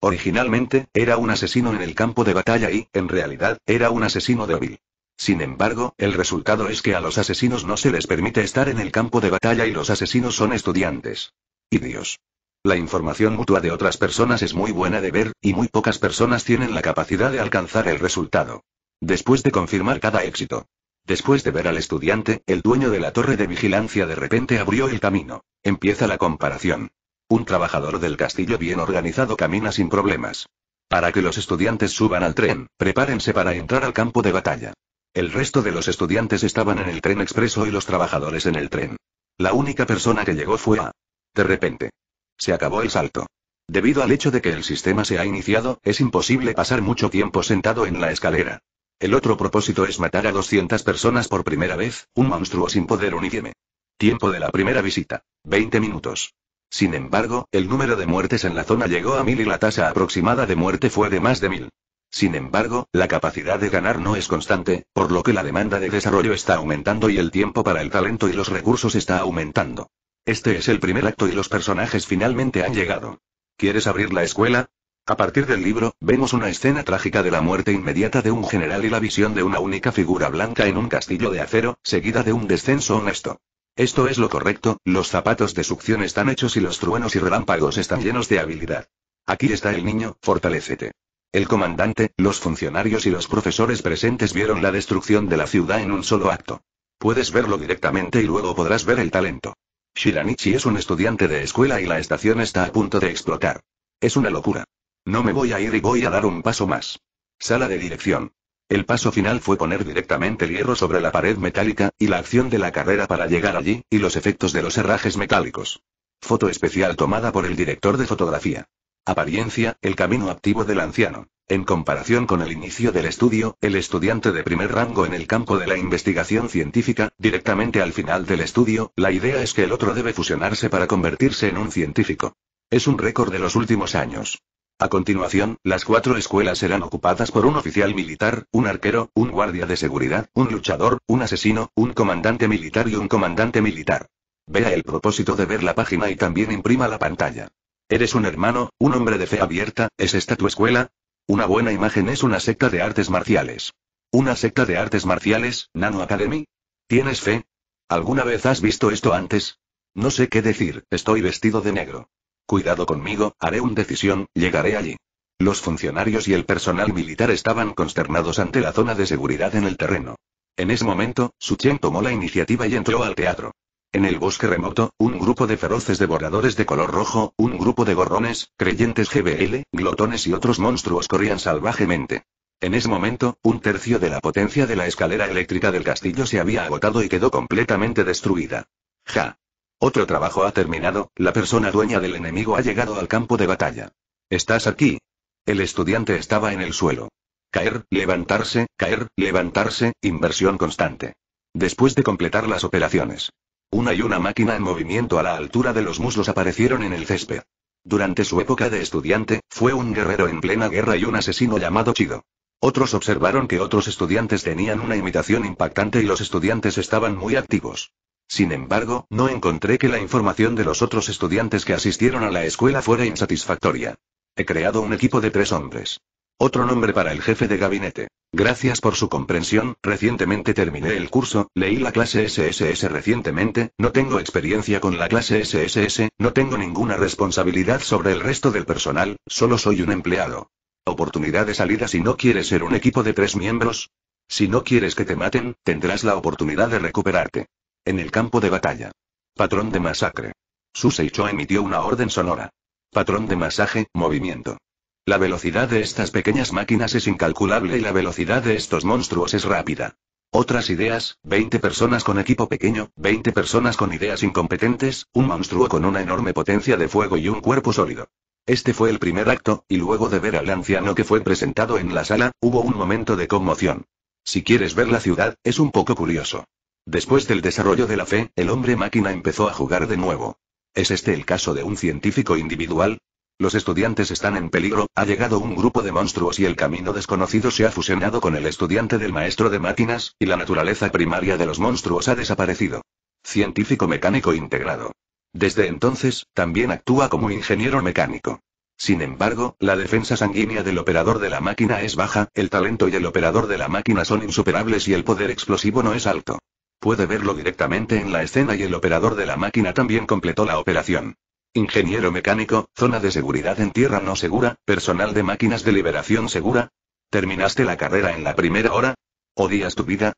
Originalmente, era un asesino en el campo de batalla y, en realidad, era un asesino débil. Sin embargo, el resultado es que a los asesinos no se les permite estar en el campo de batalla y los asesinos son estudiantes. Y Dios. La información mutua de otras personas es muy buena de ver, y muy pocas personas tienen la capacidad de alcanzar el resultado. Después de confirmar cada éxito. Después de ver al estudiante, el dueño de la torre de vigilancia de repente abrió el camino. Empieza la comparación. Un trabajador del castillo bien organizado camina sin problemas. Para que los estudiantes suban al tren, prepárense para entrar al campo de batalla. El resto de los estudiantes estaban en el tren expreso y los trabajadores en el tren. La única persona que llegó fue A. De repente. Se acabó el salto. Debido al hecho de que el sistema se ha iniciado, es imposible pasar mucho tiempo sentado en la escalera. El otro propósito es matar a 200 personas por primera vez, un monstruo sin poder unirme. Tiempo de la primera visita. 20 minutos. Sin embargo, el número de muertes en la zona llegó a mil y la tasa aproximada de muerte fue de más de mil. Sin embargo, la capacidad de ganar no es constante, por lo que la demanda de desarrollo está aumentando y el tiempo para el talento y los recursos está aumentando. Este es el primer acto y los personajes finalmente han llegado. ¿Quieres abrir la escuela? A partir del libro, vemos una escena trágica de la muerte inmediata de un general y la visión de una única figura blanca en un castillo de acero, seguida de un descenso honesto. Esto es lo correcto, los zapatos de succión están hechos y los truenos y relámpagos están llenos de habilidad. Aquí está el niño, fortalécete. El comandante, los funcionarios y los profesores presentes vieron la destrucción de la ciudad en un solo acto. Puedes verlo directamente y luego podrás ver el talento. Shiranichi es un estudiante de escuela y la estación está a punto de explotar. Es una locura. No me voy a ir y voy a dar un paso más. Sala de dirección. El paso final fue poner directamente el hierro sobre la pared metálica, y la acción de la carrera para llegar allí, y los efectos de los herrajes metálicos. Foto especial tomada por el director de fotografía. Apariencia, el camino activo del anciano. En comparación con el inicio del estudio, el estudiante de primer rango en el campo de la investigación científica, directamente al final del estudio, la idea es que el otro debe fusionarse para convertirse en un científico. Es un récord de los últimos años. A continuación, las cuatro escuelas serán ocupadas por un oficial militar, un arquero, un guardia de seguridad, un luchador, un asesino, un comandante militar y un comandante militar. Vea el propósito de ver la página y también imprima la pantalla. Eres un hermano, un hombre de fe abierta, ¿es esta tu escuela? Una buena imagen es una secta de artes marciales. ¿Una secta de artes marciales, Nano Academy? ¿Tienes fe? ¿Alguna vez has visto esto antes? No sé qué decir, estoy vestido de negro. Cuidado conmigo, haré un decisión, llegaré allí. Los funcionarios y el personal militar estaban consternados ante la zona de seguridad en el terreno. En ese momento, Suchen tomó la iniciativa y entró al teatro. En el bosque remoto, un grupo de feroces devoradores de color rojo, un grupo de gorrones, creyentes GBL, glotones y otros monstruos corrían salvajemente. En ese momento, un tercio de la potencia de la escalera eléctrica del castillo se había agotado y quedó completamente destruida. Ja. Otro trabajo ha terminado, la persona dueña del enemigo ha llegado al campo de batalla. ¿Estás aquí? El estudiante estaba en el suelo. Caer, levantarse, caer, levantarse, inversión constante. Después de completar las operaciones. Una y una máquina en movimiento a la altura de los muslos aparecieron en el césped. Durante su época de estudiante, fue un guerrero en plena guerra y un asesino llamado Chido. Otros observaron que otros estudiantes tenían una imitación impactante y los estudiantes estaban muy activos. Sin embargo, no encontré que la información de los otros estudiantes que asistieron a la escuela fuera insatisfactoria. He creado un equipo de tres hombres. Otro nombre para el jefe de gabinete. Gracias por su comprensión, recientemente terminé el curso, leí la clase SSS recientemente, no tengo experiencia con la clase SSS, no tengo ninguna responsabilidad sobre el resto del personal, solo soy un empleado. Oportunidad de salida si no quieres ser un equipo de tres miembros. Si no quieres que te maten, tendrás la oportunidad de recuperarte. En el campo de batalla. Patrón de masacre. Su seicho emitió una orden sonora. Patrón de masaje, movimiento. La velocidad de estas pequeñas máquinas es incalculable y la velocidad de estos monstruos es rápida. Otras ideas, 20 personas con equipo pequeño, 20 personas con ideas incompetentes, un monstruo con una enorme potencia de fuego y un cuerpo sólido. Este fue el primer acto, y luego de ver al anciano que fue presentado en la sala, hubo un momento de conmoción. Si quieres ver la ciudad, es un poco curioso. Después del desarrollo de la fe, el hombre máquina empezó a jugar de nuevo. ¿Es este el caso de un científico individual? Los estudiantes están en peligro, ha llegado un grupo de monstruos y el camino desconocido se ha fusionado con el estudiante del maestro de máquinas, y la naturaleza primaria de los monstruos ha desaparecido. Científico mecánico integrado. Desde entonces, también actúa como ingeniero mecánico. Sin embargo, la defensa sanguínea del operador de la máquina es baja, el talento y el operador de la máquina son insuperables y el poder explosivo no es alto. Puede verlo directamente en la escena y el operador de la máquina también completó la operación. Ingeniero mecánico, zona de seguridad en tierra no segura, personal de máquinas de liberación segura. ¿Terminaste la carrera en la primera hora? ¿Odias tu vida?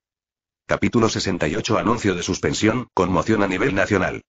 Capítulo 68 Anuncio de suspensión, conmoción a nivel nacional.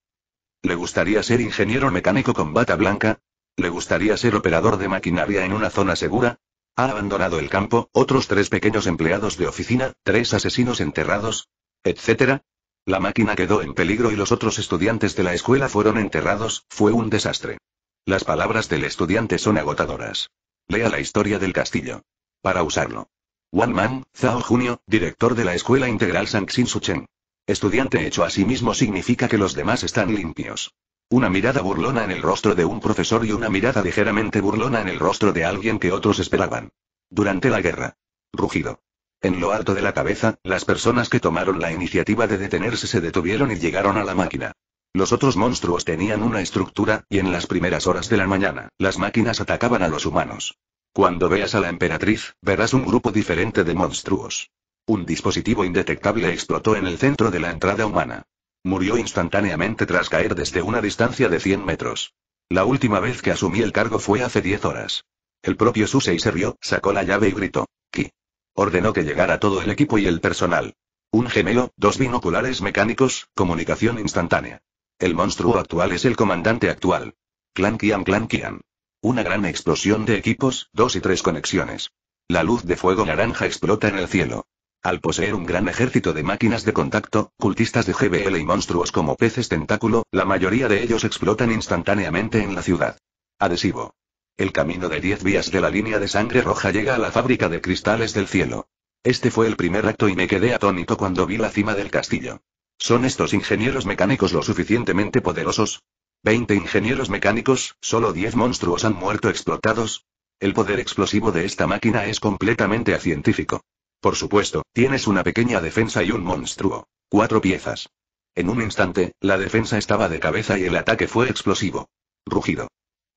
¿Le gustaría ser ingeniero mecánico con bata blanca? ¿Le gustaría ser operador de maquinaria en una zona segura? Ha abandonado el campo, otros tres pequeños empleados de oficina, tres asesinos enterrados, etcétera? La máquina quedó en peligro y los otros estudiantes de la escuela fueron enterrados, fue un desastre. Las palabras del estudiante son agotadoras. Lea la historia del castillo. Para usarlo. Wan Man, Zhao Junio, director de la Escuela Integral Sangxin Sucheng. Estudiante hecho a sí mismo significa que los demás están limpios. Una mirada burlona en el rostro de un profesor y una mirada ligeramente burlona en el rostro de alguien que otros esperaban. Durante la guerra. Rugido. En lo alto de la cabeza, las personas que tomaron la iniciativa de detenerse se detuvieron y llegaron a la máquina. Los otros monstruos tenían una estructura, y en las primeras horas de la mañana, las máquinas atacaban a los humanos. Cuando veas a la emperatriz, verás un grupo diferente de monstruos. Un dispositivo indetectable explotó en el centro de la entrada humana. Murió instantáneamente tras caer desde una distancia de 100 metros. La última vez que asumí el cargo fue hace 10 horas. El propio Susei se rió, sacó la llave y gritó. Ki. Ordenó que llegara todo el equipo y el personal. Un gemelo, dos binoculares mecánicos, comunicación instantánea. El monstruo actual es el comandante actual. Clan Kian. Una gran explosión de equipos, dos y tres conexiones. La luz de fuego naranja explota en el cielo. Al poseer un gran ejército de máquinas de contacto, cultistas de GBL y monstruos como peces tentáculo, la mayoría de ellos explotan instantáneamente en la ciudad. Adhesivo. El camino de diez vías de la línea de sangre roja llega a la fábrica de cristales del cielo. Este fue el primer acto y me quedé atónito cuando vi la cima del castillo. ¿Son estos ingenieros mecánicos lo suficientemente poderosos? ¿Veinte ingenieros mecánicos, solo diez monstruos han muerto explotados? El poder explosivo de esta máquina es completamente acientífico. Por supuesto, tienes una pequeña defensa y un monstruo. Cuatro piezas. En un instante, la defensa estaba de cabeza y el ataque fue explosivo. Rugido.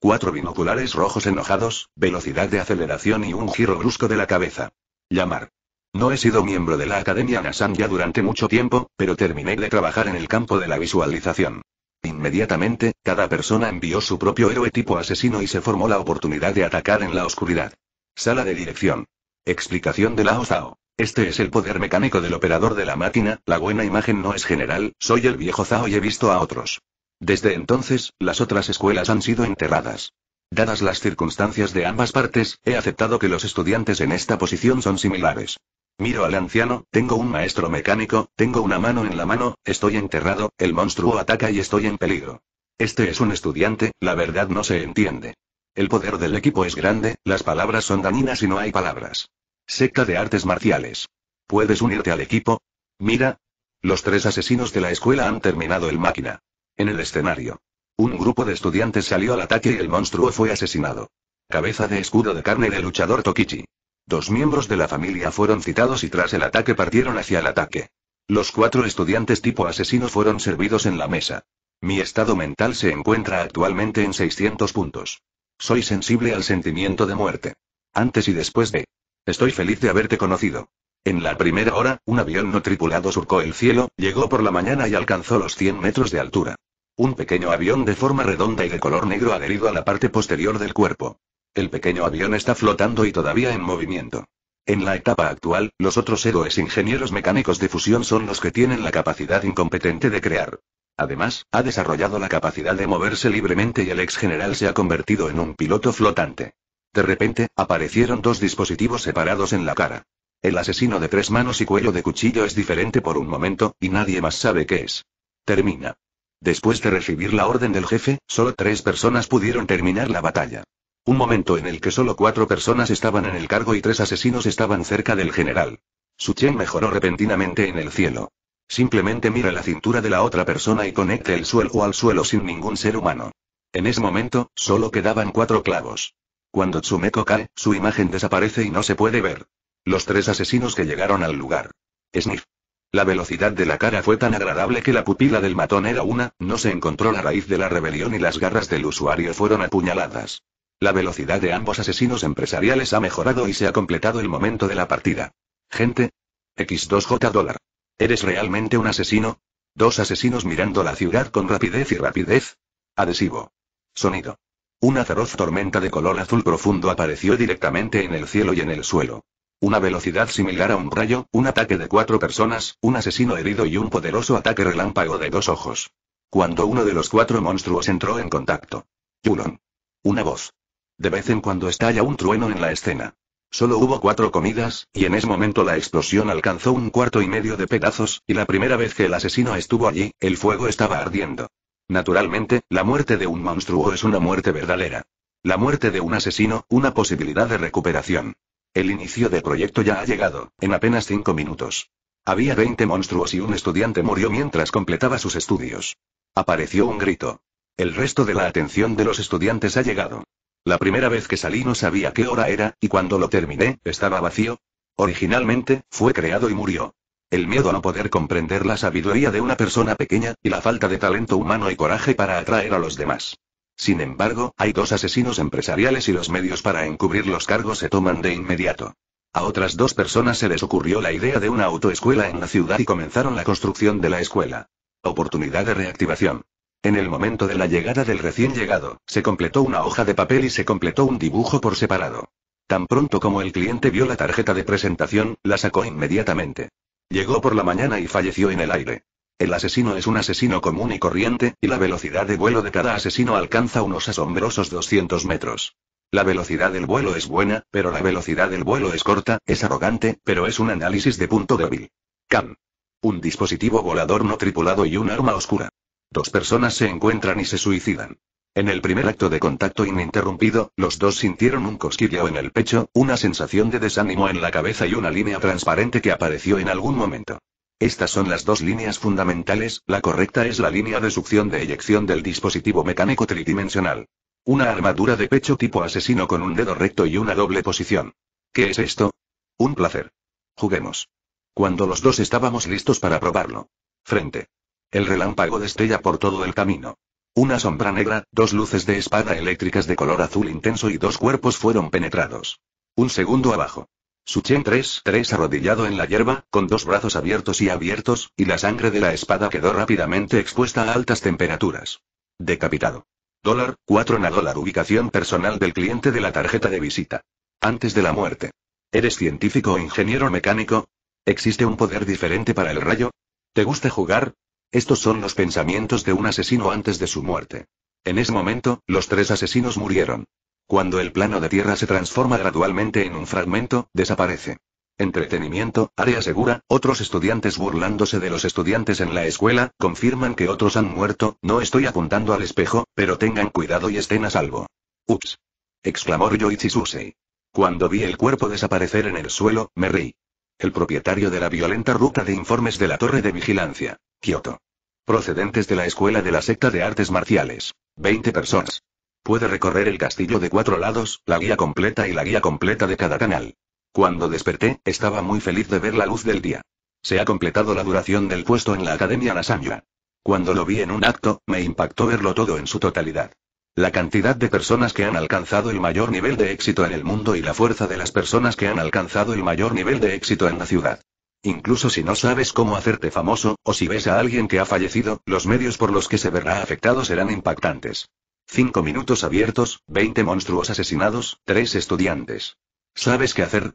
Cuatro binoculares rojos enojados, velocidad de aceleración y un giro brusco de la cabeza. Llamar. No he sido miembro de la Academia Nasan ya durante mucho tiempo, pero terminé de trabajar en el campo de la visualización. Inmediatamente, cada persona envió su propio héroe tipo asesino y se formó la oportunidad de atacar en la oscuridad. Sala de dirección. Explicación de Lao Zao. Este es el poder mecánico del operador de la máquina, la buena imagen no es general, soy el viejo Zao y he visto a otros. Desde entonces, las otras escuelas han sido enterradas. Dadas las circunstancias de ambas partes, he aceptado que los estudiantes en esta posición son similares. Miro al anciano, tengo un maestro mecánico, tengo una mano en la mano, estoy enterrado, el monstruo ataca y estoy en peligro. Este es un estudiante, la verdad no se entiende. El poder del equipo es grande, las palabras son dañinas y no hay palabras. Secta de artes marciales. ¿Puedes unirte al equipo? Mira. Los tres asesinos de la escuela han terminado el máquina. En el escenario. Un grupo de estudiantes salió al ataque y el monstruo fue asesinado. Cabeza de escudo de carne del luchador Tokichi. Dos miembros de la familia fueron citados y tras el ataque partieron hacia el ataque. Los cuatro estudiantes tipo asesino fueron servidos en la mesa. Mi estado mental se encuentra actualmente en 600 puntos. Soy sensible al sentimiento de muerte. Antes y después de... Estoy feliz de haberte conocido. En la primera hora, un avión no tripulado surcó el cielo, llegó por la mañana y alcanzó los 100 metros de altura. Un pequeño avión de forma redonda y de color negro adherido a la parte posterior del cuerpo. El pequeño avión está flotando y todavía en movimiento. En la etapa actual, los otros héroes ingenieros mecánicos de fusión son los que tienen la capacidad incompetente de crear. Además, ha desarrollado la capacidad de moverse libremente y el ex general se ha convertido en un piloto flotante. De repente, aparecieron dos dispositivos separados en la cara. El asesino de tres manos y cuello de cuchillo es diferente por un momento, y nadie más sabe qué es. Termina. Después de recibir la orden del jefe, solo tres personas pudieron terminar la batalla. Un momento en el que solo cuatro personas estaban en el cargo y tres asesinos estaban cerca del general. Su Chen mejoró repentinamente en el cielo. Simplemente mira la cintura de la otra persona y conecte el suelo al suelo sin ningún ser humano. En ese momento, solo quedaban cuatro clavos. Cuando Tsumeko cae, su imagen desaparece y no se puede ver. Los tres asesinos que llegaron al lugar. Sniff. La velocidad de la cara fue tan agradable que la pupila del matón era una, no se encontró la raíz de la rebelión y las garras del usuario fueron apuñaladas. La velocidad de ambos asesinos empresariales ha mejorado y se ha completado el momento de la partida. Gente. X2J dólar. ¿Eres realmente un asesino? Dos asesinos mirando la ciudad con rapidez y rapidez. Adhesivo. Sonido. Una feroz tormenta de color azul profundo apareció directamente en el cielo y en el suelo. Una velocidad similar a un rayo, un ataque de cuatro personas, un asesino herido y un poderoso ataque relámpago de dos ojos. Cuando uno de los cuatro monstruos entró en contacto. Yulon. Una voz. De vez en cuando estalla un trueno en la escena. Solo hubo cuatro comidas, y en ese momento la explosión alcanzó un cuarto y medio de pedazos, y la primera vez que el asesino estuvo allí, el fuego estaba ardiendo. Naturalmente, la muerte de un monstruo es una muerte verdadera. La muerte de un asesino, una posibilidad de recuperación. El inicio del proyecto ya ha llegado, en apenas cinco minutos. Había 20 monstruos y un estudiante murió mientras completaba sus estudios. Apareció un grito. El resto de la atención de los estudiantes ha llegado. La primera vez que salí no sabía qué hora era, y cuando lo terminé, estaba vacío. Originalmente, fue creado y murió. El miedo a no poder comprender la sabiduría de una persona pequeña, y la falta de talento humano y coraje para atraer a los demás. Sin embargo, hay dos asesinos empresariales y los medios para encubrir los cargos se toman de inmediato. A otras dos personas se les ocurrió la idea de una autoescuela en la ciudad y comenzaron la construcción de la escuela. Oportunidad de reactivación. En el momento de la llegada del recién llegado, se completó una hoja de papel y se completó un dibujo por separado. Tan pronto como el cliente vio la tarjeta de presentación, la sacó inmediatamente. Llegó por la mañana y falleció en el aire. El asesino es un asesino común y corriente, y la velocidad de vuelo de cada asesino alcanza unos asombrosos 200 metros. La velocidad del vuelo es buena, pero la velocidad del vuelo es corta, es arrogante, pero es un análisis de punto débil. CAM. Un dispositivo volador no tripulado y un arma oscura. Dos personas se encuentran y se suicidan. En el primer acto de contacto ininterrumpido, los dos sintieron un cosquilleo en el pecho, una sensación de desánimo en la cabeza y una línea transparente que apareció en algún momento. Estas son las dos líneas fundamentales, la correcta es la línea de succión de eyección del dispositivo mecánico tridimensional. Una armadura de pecho tipo asesino con un dedo recto y una doble posición. ¿Qué es esto? Un placer. Juguemos. Cuando los dos estábamos listos para probarlo. Frente. El relámpago destella por todo el camino. Una sombra negra, dos luces de espada eléctricas de color azul intenso y dos cuerpos fueron penetrados. Un segundo abajo. Suchen 3-3 arrodillado en la hierba, con dos brazos abiertos y abiertos, y la sangre de la espada quedó rápidamente expuesta a altas temperaturas. Decapitado. Dólar, 4 en dólar ubicación personal del cliente de la tarjeta de visita. Antes de la muerte. ¿Eres científico o ingeniero mecánico? ¿Existe un poder diferente para el rayo? ¿Te gusta jugar? Estos son los pensamientos de un asesino antes de su muerte. En ese momento, los tres asesinos murieron. Cuando el plano de tierra se transforma gradualmente en un fragmento, desaparece. Entretenimiento, área segura, otros estudiantes burlándose de los estudiantes en la escuela, confirman que otros han muerto, no estoy apuntando al espejo, pero tengan cuidado y estén a salvo. Ups. exclamó Ryoichi Susei. Cuando vi el cuerpo desaparecer en el suelo, me reí. El propietario de la violenta ruta de informes de la torre de vigilancia. Kioto. Procedentes de la escuela de la secta de artes marciales. 20 personas. Puede recorrer el castillo de cuatro lados, la guía completa y la guía completa de cada canal. Cuando desperté, estaba muy feliz de ver la luz del día. Se ha completado la duración del puesto en la Academia Nasanya. Cuando lo vi en un acto, me impactó verlo todo en su totalidad. La cantidad de personas que han alcanzado el mayor nivel de éxito en el mundo y la fuerza de las personas que han alcanzado el mayor nivel de éxito en la ciudad. Incluso si no sabes cómo hacerte famoso, o si ves a alguien que ha fallecido, los medios por los que se verá afectado serán impactantes. 5 minutos abiertos, 20 monstruos asesinados, tres estudiantes. ¿Sabes qué hacer?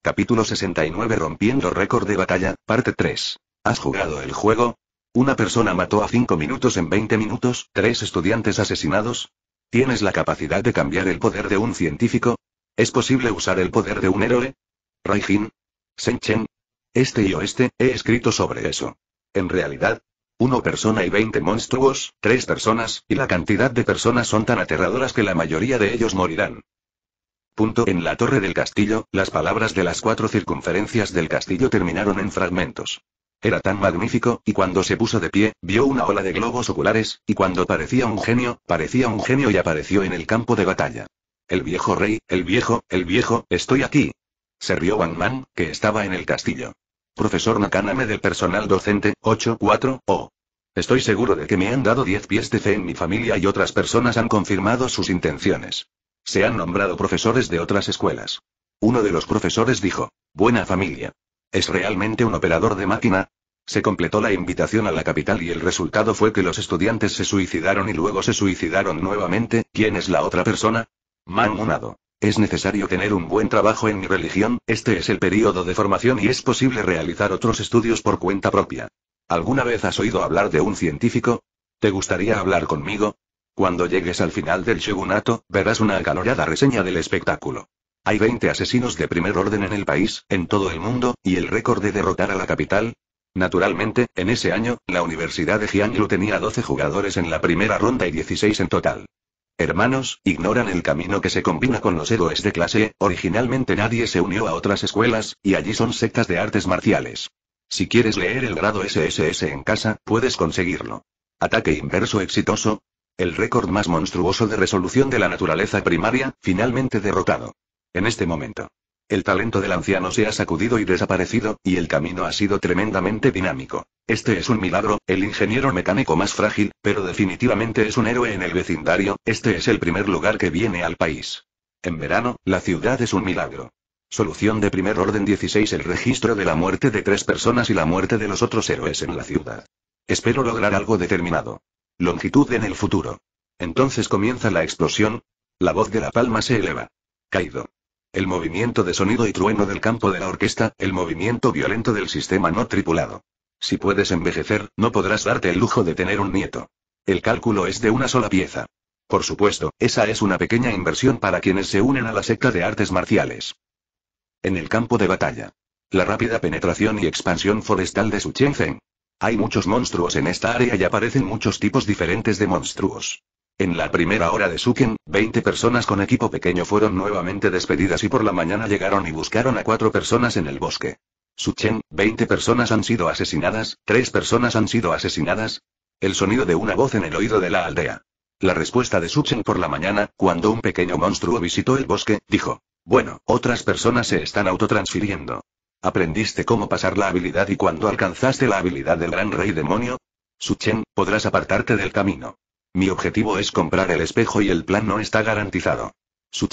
Capítulo 69 Rompiendo récord de batalla, parte 3. ¿Has jugado el juego? ¿Una persona mató a 5 minutos en 20 minutos, tres estudiantes asesinados? ¿Tienes la capacidad de cambiar el poder de un científico? ¿Es posible usar el poder de un héroe? Raijin. Chen? Este y oeste, he escrito sobre eso. En realidad, uno persona y veinte monstruos, tres personas, y la cantidad de personas son tan aterradoras que la mayoría de ellos morirán. Punto. En la torre del castillo, las palabras de las cuatro circunferencias del castillo terminaron en fragmentos. Era tan magnífico, y cuando se puso de pie, vio una ola de globos oculares, y cuando parecía un genio, parecía un genio y apareció en el campo de batalla. El viejo rey, el viejo, el viejo, estoy aquí. Se rió Wang Man, que estaba en el castillo. Profesor Nakaname del personal docente, 4 o. Estoy seguro de que me han dado 10 pies de fe en mi familia y otras personas han confirmado sus intenciones. Se han nombrado profesores de otras escuelas. Uno de los profesores dijo, buena familia. ¿Es realmente un operador de máquina? Se completó la invitación a la capital y el resultado fue que los estudiantes se suicidaron y luego se suicidaron nuevamente. ¿Quién es la otra persona? Manmunado. Es necesario tener un buen trabajo en mi religión, este es el periodo de formación y es posible realizar otros estudios por cuenta propia. ¿Alguna vez has oído hablar de un científico? ¿Te gustaría hablar conmigo? Cuando llegues al final del shogunato, verás una acalorada reseña del espectáculo. Hay 20 asesinos de primer orden en el país, en todo el mundo, y el récord de derrotar a la capital. Naturalmente, en ese año, la Universidad de Jianglu tenía 12 jugadores en la primera ronda y 16 en total. Hermanos, ignoran el camino que se combina con los héroes de clase, originalmente nadie se unió a otras escuelas, y allí son sectas de artes marciales. Si quieres leer el grado SSS en casa, puedes conseguirlo. Ataque inverso exitoso. El récord más monstruoso de resolución de la naturaleza primaria, finalmente derrotado. En este momento. El talento del anciano se ha sacudido y desaparecido, y el camino ha sido tremendamente dinámico. Este es un milagro, el ingeniero mecánico más frágil, pero definitivamente es un héroe en el vecindario, este es el primer lugar que viene al país. En verano, la ciudad es un milagro. Solución de primer orden 16 El registro de la muerte de tres personas y la muerte de los otros héroes en la ciudad. Espero lograr algo determinado. Longitud en el futuro. Entonces comienza la explosión. La voz de la palma se eleva. Caído el movimiento de sonido y trueno del campo de la orquesta, el movimiento violento del sistema no tripulado. Si puedes envejecer, no podrás darte el lujo de tener un nieto. El cálculo es de una sola pieza. Por supuesto, esa es una pequeña inversión para quienes se unen a la secta de artes marciales. En el campo de batalla. La rápida penetración y expansión forestal de su suchenzen Hay muchos monstruos en esta área y aparecen muchos tipos diferentes de monstruos. En la primera hora de Suken, 20 personas con equipo pequeño fueron nuevamente despedidas y por la mañana llegaron y buscaron a cuatro personas en el bosque. Suchen, 20 personas han sido asesinadas, tres personas han sido asesinadas. El sonido de una voz en el oído de la aldea. La respuesta de Suchen por la mañana, cuando un pequeño monstruo visitó el bosque, dijo. Bueno, otras personas se están autotransfiriendo. ¿Aprendiste cómo pasar la habilidad y cuando alcanzaste la habilidad del gran rey demonio? Suchen, podrás apartarte del camino. Mi objetivo es comprar el espejo y el plan no está garantizado. Su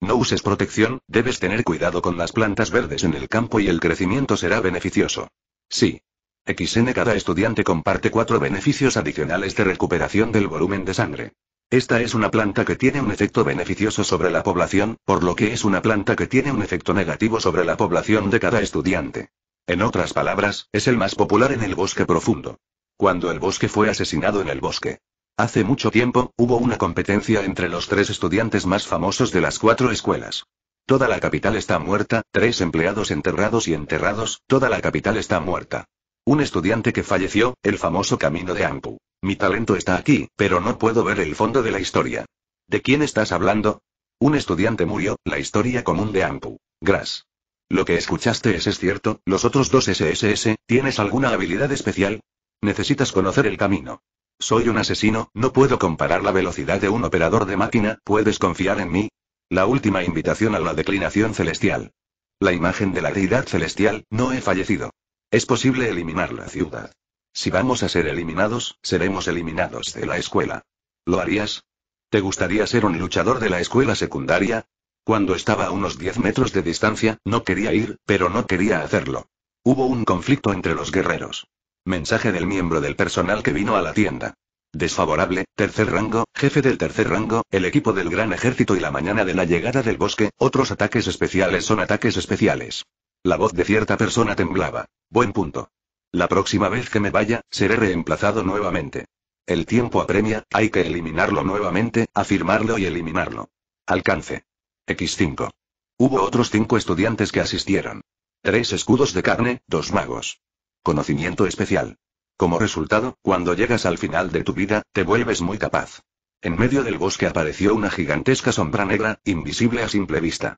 No uses protección, debes tener cuidado con las plantas verdes en el campo y el crecimiento será beneficioso. Sí. XN cada estudiante comparte cuatro beneficios adicionales de recuperación del volumen de sangre. Esta es una planta que tiene un efecto beneficioso sobre la población, por lo que es una planta que tiene un efecto negativo sobre la población de cada estudiante. En otras palabras, es el más popular en el bosque profundo. Cuando el bosque fue asesinado en el bosque. Hace mucho tiempo, hubo una competencia entre los tres estudiantes más famosos de las cuatro escuelas. Toda la capital está muerta, tres empleados enterrados y enterrados, toda la capital está muerta. Un estudiante que falleció, el famoso camino de Ampu. Mi talento está aquí, pero no puedo ver el fondo de la historia. ¿De quién estás hablando? Un estudiante murió, la historia común de Ampu. Gras. Lo que escuchaste es, es cierto, los otros dos SSS, ¿tienes alguna habilidad especial? Necesitas conocer el camino. Soy un asesino, no puedo comparar la velocidad de un operador de máquina, ¿puedes confiar en mí? La última invitación a la declinación celestial. La imagen de la deidad celestial, no he fallecido. Es posible eliminar la ciudad. Si vamos a ser eliminados, seremos eliminados de la escuela. ¿Lo harías? ¿Te gustaría ser un luchador de la escuela secundaria? Cuando estaba a unos 10 metros de distancia, no quería ir, pero no quería hacerlo. Hubo un conflicto entre los guerreros. Mensaje del miembro del personal que vino a la tienda. Desfavorable, tercer rango, jefe del tercer rango, el equipo del gran ejército y la mañana de la llegada del bosque, otros ataques especiales son ataques especiales. La voz de cierta persona temblaba. Buen punto. La próxima vez que me vaya, seré reemplazado nuevamente. El tiempo apremia, hay que eliminarlo nuevamente, afirmarlo y eliminarlo. Alcance. X5. Hubo otros cinco estudiantes que asistieron. Tres escudos de carne, dos magos. Conocimiento especial. Como resultado, cuando llegas al final de tu vida, te vuelves muy capaz. En medio del bosque apareció una gigantesca sombra negra, invisible a simple vista.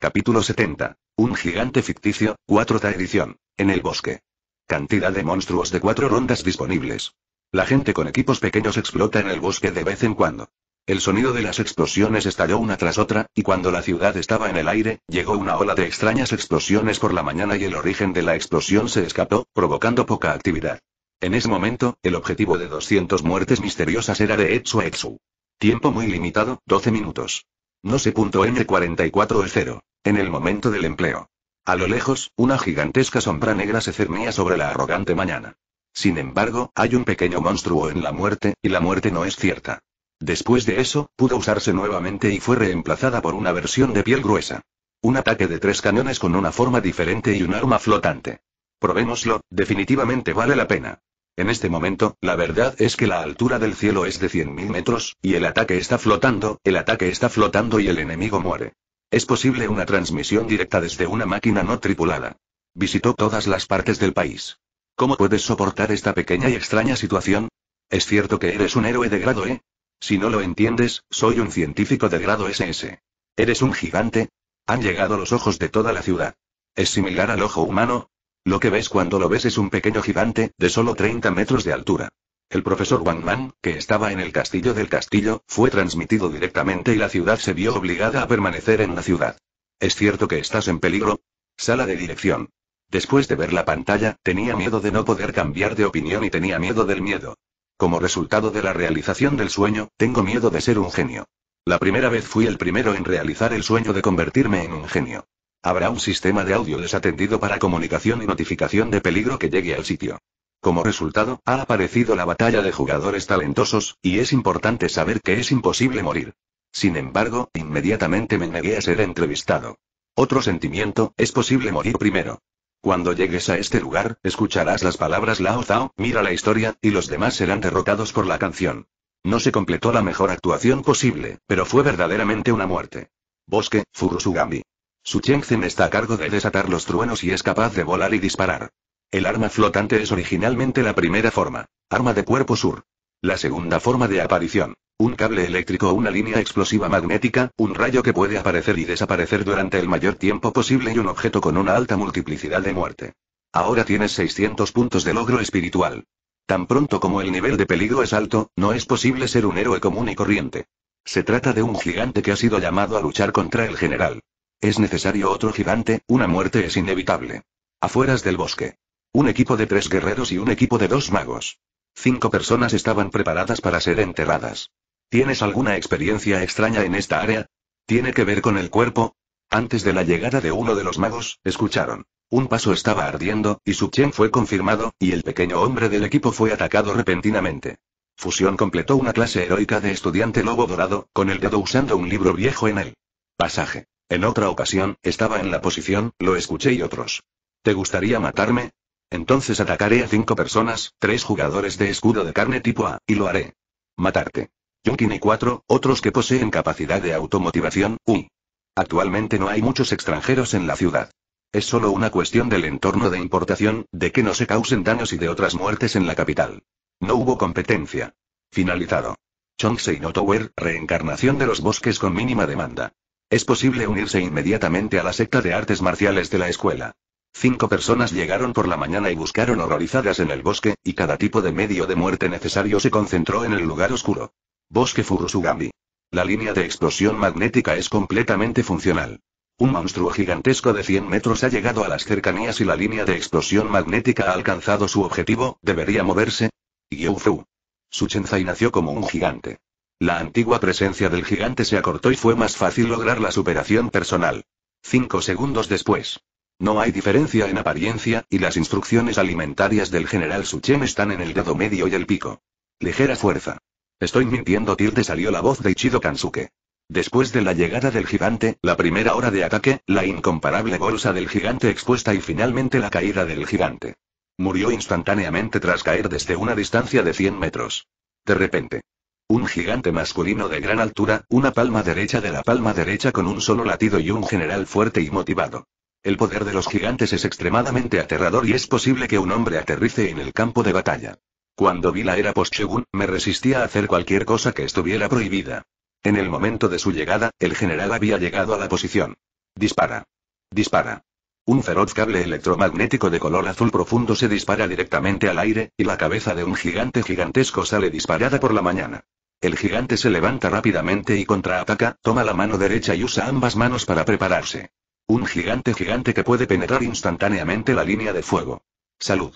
Capítulo 70. Un gigante ficticio, 4 edición. En el bosque. Cantidad de monstruos de cuatro rondas disponibles. La gente con equipos pequeños explota en el bosque de vez en cuando. El sonido de las explosiones estalló una tras otra, y cuando la ciudad estaba en el aire, llegó una ola de extrañas explosiones por la mañana y el origen de la explosión se escapó, provocando poca actividad. En ese momento, el objetivo de 200 muertes misteriosas era de Etsu Etsu. Tiempo muy limitado, 12 minutos. No se punto N44 0. En el momento del empleo. A lo lejos, una gigantesca sombra negra se cernía sobre la arrogante mañana. Sin embargo, hay un pequeño monstruo en la muerte, y la muerte no es cierta. Después de eso, pudo usarse nuevamente y fue reemplazada por una versión de piel gruesa. Un ataque de tres cañones con una forma diferente y un arma flotante. Probémoslo, definitivamente vale la pena. En este momento, la verdad es que la altura del cielo es de 100.000 metros, y el ataque está flotando, el ataque está flotando y el enemigo muere. Es posible una transmisión directa desde una máquina no tripulada. Visitó todas las partes del país. ¿Cómo puedes soportar esta pequeña y extraña situación? Es cierto que eres un héroe de grado E, si no lo entiendes, soy un científico de grado SS. ¿Eres un gigante? Han llegado los ojos de toda la ciudad. ¿Es similar al ojo humano? Lo que ves cuando lo ves es un pequeño gigante, de solo 30 metros de altura. El profesor Wang Man, que estaba en el castillo del castillo, fue transmitido directamente y la ciudad se vio obligada a permanecer en la ciudad. ¿Es cierto que estás en peligro? Sala de dirección. Después de ver la pantalla, tenía miedo de no poder cambiar de opinión y tenía miedo del miedo. Como resultado de la realización del sueño, tengo miedo de ser un genio. La primera vez fui el primero en realizar el sueño de convertirme en un genio. Habrá un sistema de audio desatendido para comunicación y notificación de peligro que llegue al sitio. Como resultado, ha aparecido la batalla de jugadores talentosos, y es importante saber que es imposible morir. Sin embargo, inmediatamente me negué a ser entrevistado. Otro sentimiento, es posible morir primero. Cuando llegues a este lugar, escucharás las palabras Lao Zhao, mira la historia, y los demás serán derrotados por la canción. No se completó la mejor actuación posible, pero fue verdaderamente una muerte. Bosque, Furusugami. Su Chengzen está a cargo de desatar los truenos y es capaz de volar y disparar. El arma flotante es originalmente la primera forma. Arma de cuerpo sur. La segunda forma de aparición. Un cable eléctrico o una línea explosiva magnética, un rayo que puede aparecer y desaparecer durante el mayor tiempo posible y un objeto con una alta multiplicidad de muerte. Ahora tienes 600 puntos de logro espiritual. Tan pronto como el nivel de peligro es alto, no es posible ser un héroe común y corriente. Se trata de un gigante que ha sido llamado a luchar contra el general. Es necesario otro gigante, una muerte es inevitable. Afueras del bosque. Un equipo de tres guerreros y un equipo de dos magos. Cinco personas estaban preparadas para ser enterradas. ¿Tienes alguna experiencia extraña en esta área? ¿Tiene que ver con el cuerpo? Antes de la llegada de uno de los magos, escucharon. Un paso estaba ardiendo, y su chen fue confirmado, y el pequeño hombre del equipo fue atacado repentinamente. Fusión completó una clase heroica de estudiante lobo dorado, con el dedo usando un libro viejo en él. pasaje. En otra ocasión, estaba en la posición, lo escuché y otros. ¿Te gustaría matarme? Entonces atacaré a cinco personas, tres jugadores de escudo de carne tipo A, y lo haré. Matarte. Junkin y cuatro, otros que poseen capacidad de automotivación, Uy. Actualmente no hay muchos extranjeros en la ciudad. Es solo una cuestión del entorno de importación, de que no se causen daños y de otras muertes en la capital. No hubo competencia. Finalizado. Chongse no reencarnación de los bosques con mínima demanda. Es posible unirse inmediatamente a la secta de artes marciales de la escuela. Cinco personas llegaron por la mañana y buscaron horrorizadas en el bosque, y cada tipo de medio de muerte necesario se concentró en el lugar oscuro. Bosque Furusugami. La línea de explosión magnética es completamente funcional. Un monstruo gigantesco de 100 metros ha llegado a las cercanías y la línea de explosión magnética ha alcanzado su objetivo, debería moverse. Yufu. Su Chenzai nació como un gigante. La antigua presencia del gigante se acortó y fue más fácil lograr la superación personal. Cinco segundos después. No hay diferencia en apariencia, y las instrucciones alimentarias del general Suchem están en el dedo medio y el pico. Ligera fuerza. Estoy mintiendo, Tirde salió la voz de Ichido Kansuke. Después de la llegada del gigante, la primera hora de ataque, la incomparable bolsa del gigante expuesta y finalmente la caída del gigante. Murió instantáneamente tras caer desde una distancia de 100 metros. De repente. Un gigante masculino de gran altura, una palma derecha de la palma derecha con un solo latido y un general fuerte y motivado. El poder de los gigantes es extremadamente aterrador y es posible que un hombre aterrice en el campo de batalla. Cuando vi la era Poschegun, me resistía a hacer cualquier cosa que estuviera prohibida. En el momento de su llegada, el general había llegado a la posición. Dispara. Dispara. Un feroz cable electromagnético de color azul profundo se dispara directamente al aire, y la cabeza de un gigante gigantesco sale disparada por la mañana. El gigante se levanta rápidamente y contraataca, toma la mano derecha y usa ambas manos para prepararse. Un gigante gigante que puede penetrar instantáneamente la línea de fuego. Salud.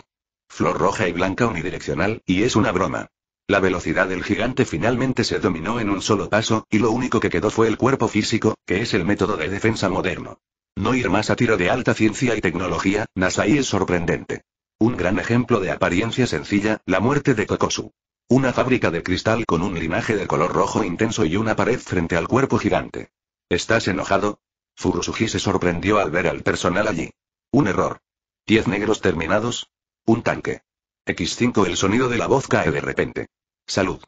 Flor roja y blanca unidireccional, y es una broma. La velocidad del gigante finalmente se dominó en un solo paso, y lo único que quedó fue el cuerpo físico, que es el método de defensa moderno. No ir más a tiro de alta ciencia y tecnología, Nasai es sorprendente. Un gran ejemplo de apariencia sencilla, la muerte de Kokosu. Una fábrica de cristal con un linaje de color rojo intenso y una pared frente al cuerpo gigante. ¿Estás enojado? Furusuji se sorprendió al ver al personal allí. Un error. Diez negros terminados. Un tanque. X5 El sonido de la voz cae de repente. Salud.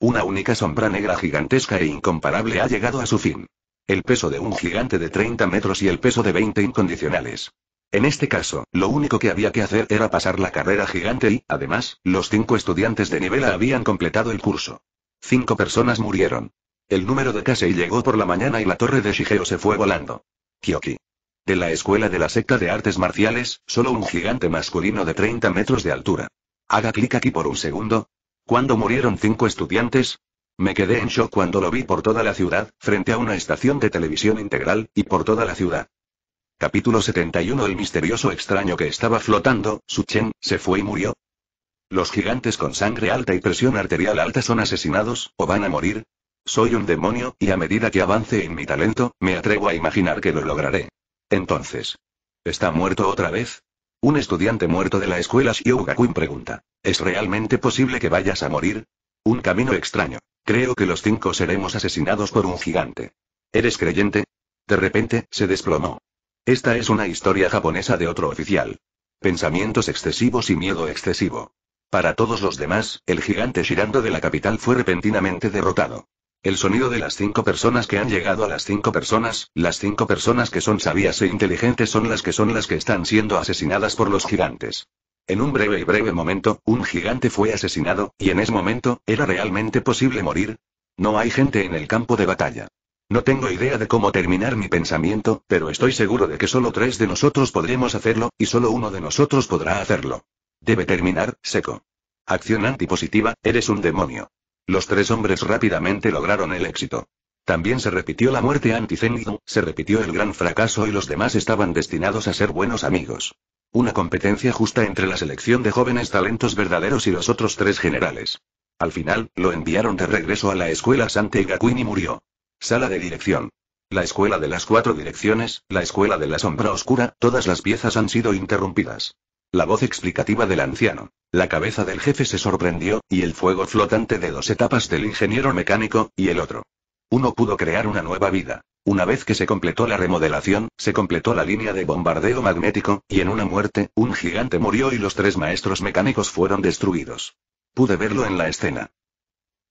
Una única sombra negra gigantesca e incomparable ha llegado a su fin. El peso de un gigante de 30 metros y el peso de 20 incondicionales. En este caso, lo único que había que hacer era pasar la carrera gigante y, además, los cinco estudiantes de nivel habían completado el curso. Cinco personas murieron. El número de Kasei llegó por la mañana y la torre de Shigeo se fue volando. Kyoki. De la escuela de la secta de artes marciales, solo un gigante masculino de 30 metros de altura. Haga clic aquí por un segundo. ¿Cuándo murieron cinco estudiantes? Me quedé en shock cuando lo vi por toda la ciudad, frente a una estación de televisión integral, y por toda la ciudad. Capítulo 71 El misterioso extraño que estaba flotando, Suchen, se fue y murió. Los gigantes con sangre alta y presión arterial alta son asesinados, o van a morir, soy un demonio, y a medida que avance en mi talento, me atrevo a imaginar que lo lograré. Entonces. ¿Está muerto otra vez? Un estudiante muerto de la escuela Shiogakun pregunta. ¿Es realmente posible que vayas a morir? Un camino extraño. Creo que los cinco seremos asesinados por un gigante. ¿Eres creyente? De repente, se desplomó. Esta es una historia japonesa de otro oficial. Pensamientos excesivos y miedo excesivo. Para todos los demás, el gigante Shirando de la capital fue repentinamente derrotado. El sonido de las cinco personas que han llegado a las cinco personas, las cinco personas que son sabias e inteligentes son las que son las que están siendo asesinadas por los gigantes. En un breve y breve momento, un gigante fue asesinado, y en ese momento, ¿era realmente posible morir? No hay gente en el campo de batalla. No tengo idea de cómo terminar mi pensamiento, pero estoy seguro de que solo tres de nosotros podremos hacerlo, y solo uno de nosotros podrá hacerlo. Debe terminar, seco. Acción antipositiva, eres un demonio. Los tres hombres rápidamente lograron el éxito. También se repitió la muerte anticénido, se repitió el gran fracaso y los demás estaban destinados a ser buenos amigos. Una competencia justa entre la selección de jóvenes talentos verdaderos y los otros tres generales. Al final, lo enviaron de regreso a la escuela Sante y y murió. Sala de dirección. La escuela de las cuatro direcciones, la escuela de la sombra oscura, todas las piezas han sido interrumpidas. La voz explicativa del anciano. La cabeza del jefe se sorprendió, y el fuego flotante de dos etapas del ingeniero mecánico, y el otro. Uno pudo crear una nueva vida. Una vez que se completó la remodelación, se completó la línea de bombardeo magnético, y en una muerte, un gigante murió y los tres maestros mecánicos fueron destruidos. Pude verlo en la escena.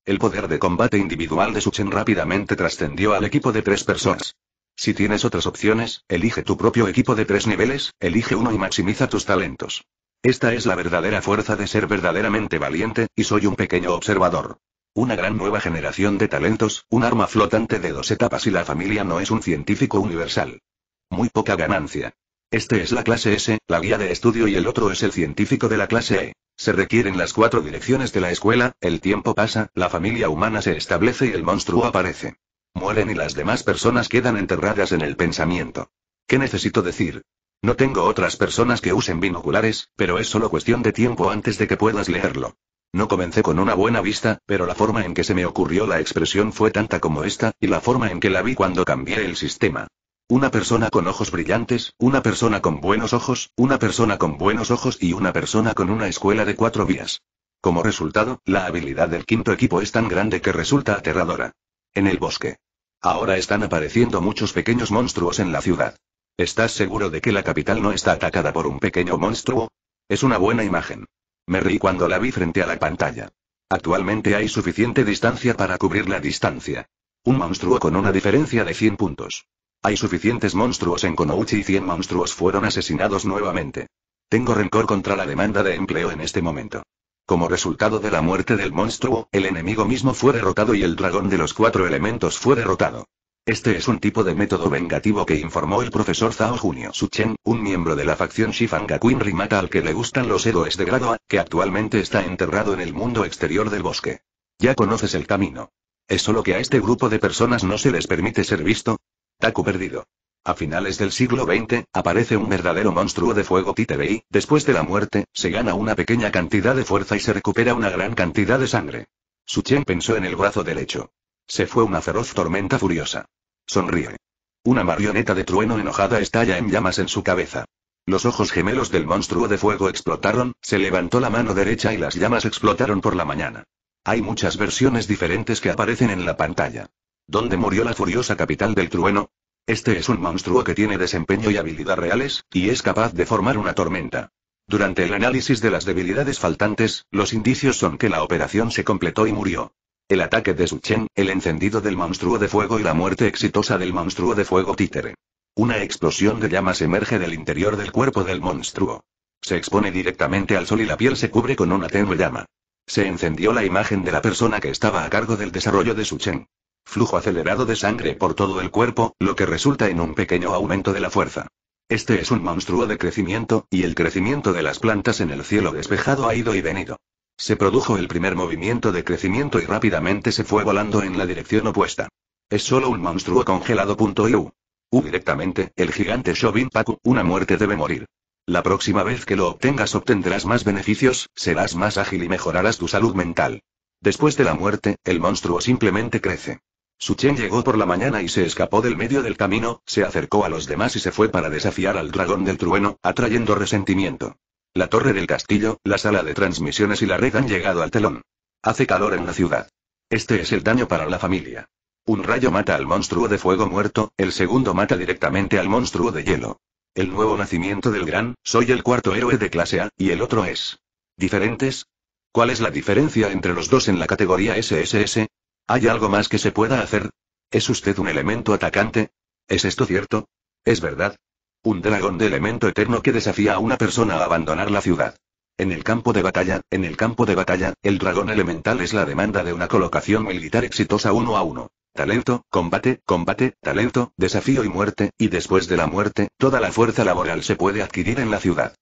El poder de combate individual de Suchen rápidamente trascendió al equipo de tres personas. Si tienes otras opciones, elige tu propio equipo de tres niveles, elige uno y maximiza tus talentos. Esta es la verdadera fuerza de ser verdaderamente valiente, y soy un pequeño observador. Una gran nueva generación de talentos, un arma flotante de dos etapas y la familia no es un científico universal. Muy poca ganancia. Este es la clase S, la guía de estudio y el otro es el científico de la clase E. Se requieren las cuatro direcciones de la escuela, el tiempo pasa, la familia humana se establece y el monstruo aparece. Mueren y las demás personas quedan enterradas en el pensamiento. ¿Qué necesito decir? No tengo otras personas que usen binoculares, pero es solo cuestión de tiempo antes de que puedas leerlo. No comencé con una buena vista, pero la forma en que se me ocurrió la expresión fue tanta como esta, y la forma en que la vi cuando cambié el sistema. Una persona con ojos brillantes, una persona con buenos ojos, una persona con buenos ojos y una persona con una escuela de cuatro vías. Como resultado, la habilidad del quinto equipo es tan grande que resulta aterradora. En el bosque. Ahora están apareciendo muchos pequeños monstruos en la ciudad. ¿Estás seguro de que la capital no está atacada por un pequeño monstruo? Es una buena imagen. Me reí cuando la vi frente a la pantalla. Actualmente hay suficiente distancia para cubrir la distancia. Un monstruo con una diferencia de 100 puntos. Hay suficientes monstruos en Konouchi y 100 monstruos fueron asesinados nuevamente. Tengo rencor contra la demanda de empleo en este momento. Como resultado de la muerte del monstruo, el enemigo mismo fue derrotado y el dragón de los cuatro elementos fue derrotado. Este es un tipo de método vengativo que informó el profesor Zhao Junio Chen, un miembro de la facción Shifanga Rimata al que le gustan los héroes de grado A, que actualmente está enterrado en el mundo exterior del bosque. Ya conoces el camino. Es solo que a este grupo de personas no se les permite ser visto. Taku perdido. A finales del siglo XX, aparece un verdadero monstruo de fuego títere y, después de la muerte, se gana una pequeña cantidad de fuerza y se recupera una gran cantidad de sangre. Su Chen pensó en el brazo derecho. Se fue una feroz tormenta furiosa. Sonríe. Una marioneta de trueno enojada estalla en llamas en su cabeza. Los ojos gemelos del monstruo de fuego explotaron, se levantó la mano derecha y las llamas explotaron por la mañana. Hay muchas versiones diferentes que aparecen en la pantalla. ¿Dónde murió la furiosa capital del trueno? Este es un monstruo que tiene desempeño y habilidad reales, y es capaz de formar una tormenta. Durante el análisis de las debilidades faltantes, los indicios son que la operación se completó y murió. El ataque de Suchen, el encendido del monstruo de fuego y la muerte exitosa del monstruo de fuego títere. Una explosión de llamas emerge del interior del cuerpo del monstruo. Se expone directamente al sol y la piel se cubre con una tenue llama. Se encendió la imagen de la persona que estaba a cargo del desarrollo de Suchen. Flujo acelerado de sangre por todo el cuerpo, lo que resulta en un pequeño aumento de la fuerza. Este es un monstruo de crecimiento, y el crecimiento de las plantas en el cielo despejado ha ido y venido. Se produjo el primer movimiento de crecimiento y rápidamente se fue volando en la dirección opuesta. Es solo un monstruo congelado. U. U directamente, el gigante Shobin Paku, una muerte debe morir. La próxima vez que lo obtengas obtendrás más beneficios, serás más ágil y mejorarás tu salud mental. Después de la muerte, el monstruo simplemente crece. Suchen llegó por la mañana y se escapó del medio del camino, se acercó a los demás y se fue para desafiar al dragón del trueno, atrayendo resentimiento. La torre del castillo, la sala de transmisiones y la red han llegado al telón. Hace calor en la ciudad. Este es el daño para la familia. Un rayo mata al monstruo de fuego muerto, el segundo mata directamente al monstruo de hielo. El nuevo nacimiento del gran, soy el cuarto héroe de clase A, y el otro es. ¿Diferentes? ¿Cuál es la diferencia entre los dos en la categoría SSS? ¿Hay algo más que se pueda hacer? ¿Es usted un elemento atacante? ¿Es esto cierto? ¿Es verdad? Un dragón de elemento eterno que desafía a una persona a abandonar la ciudad. En el campo de batalla, en el campo de batalla, el dragón elemental es la demanda de una colocación militar exitosa uno a uno. Talento, combate, combate, talento, desafío y muerte, y después de la muerte, toda la fuerza laboral se puede adquirir en la ciudad.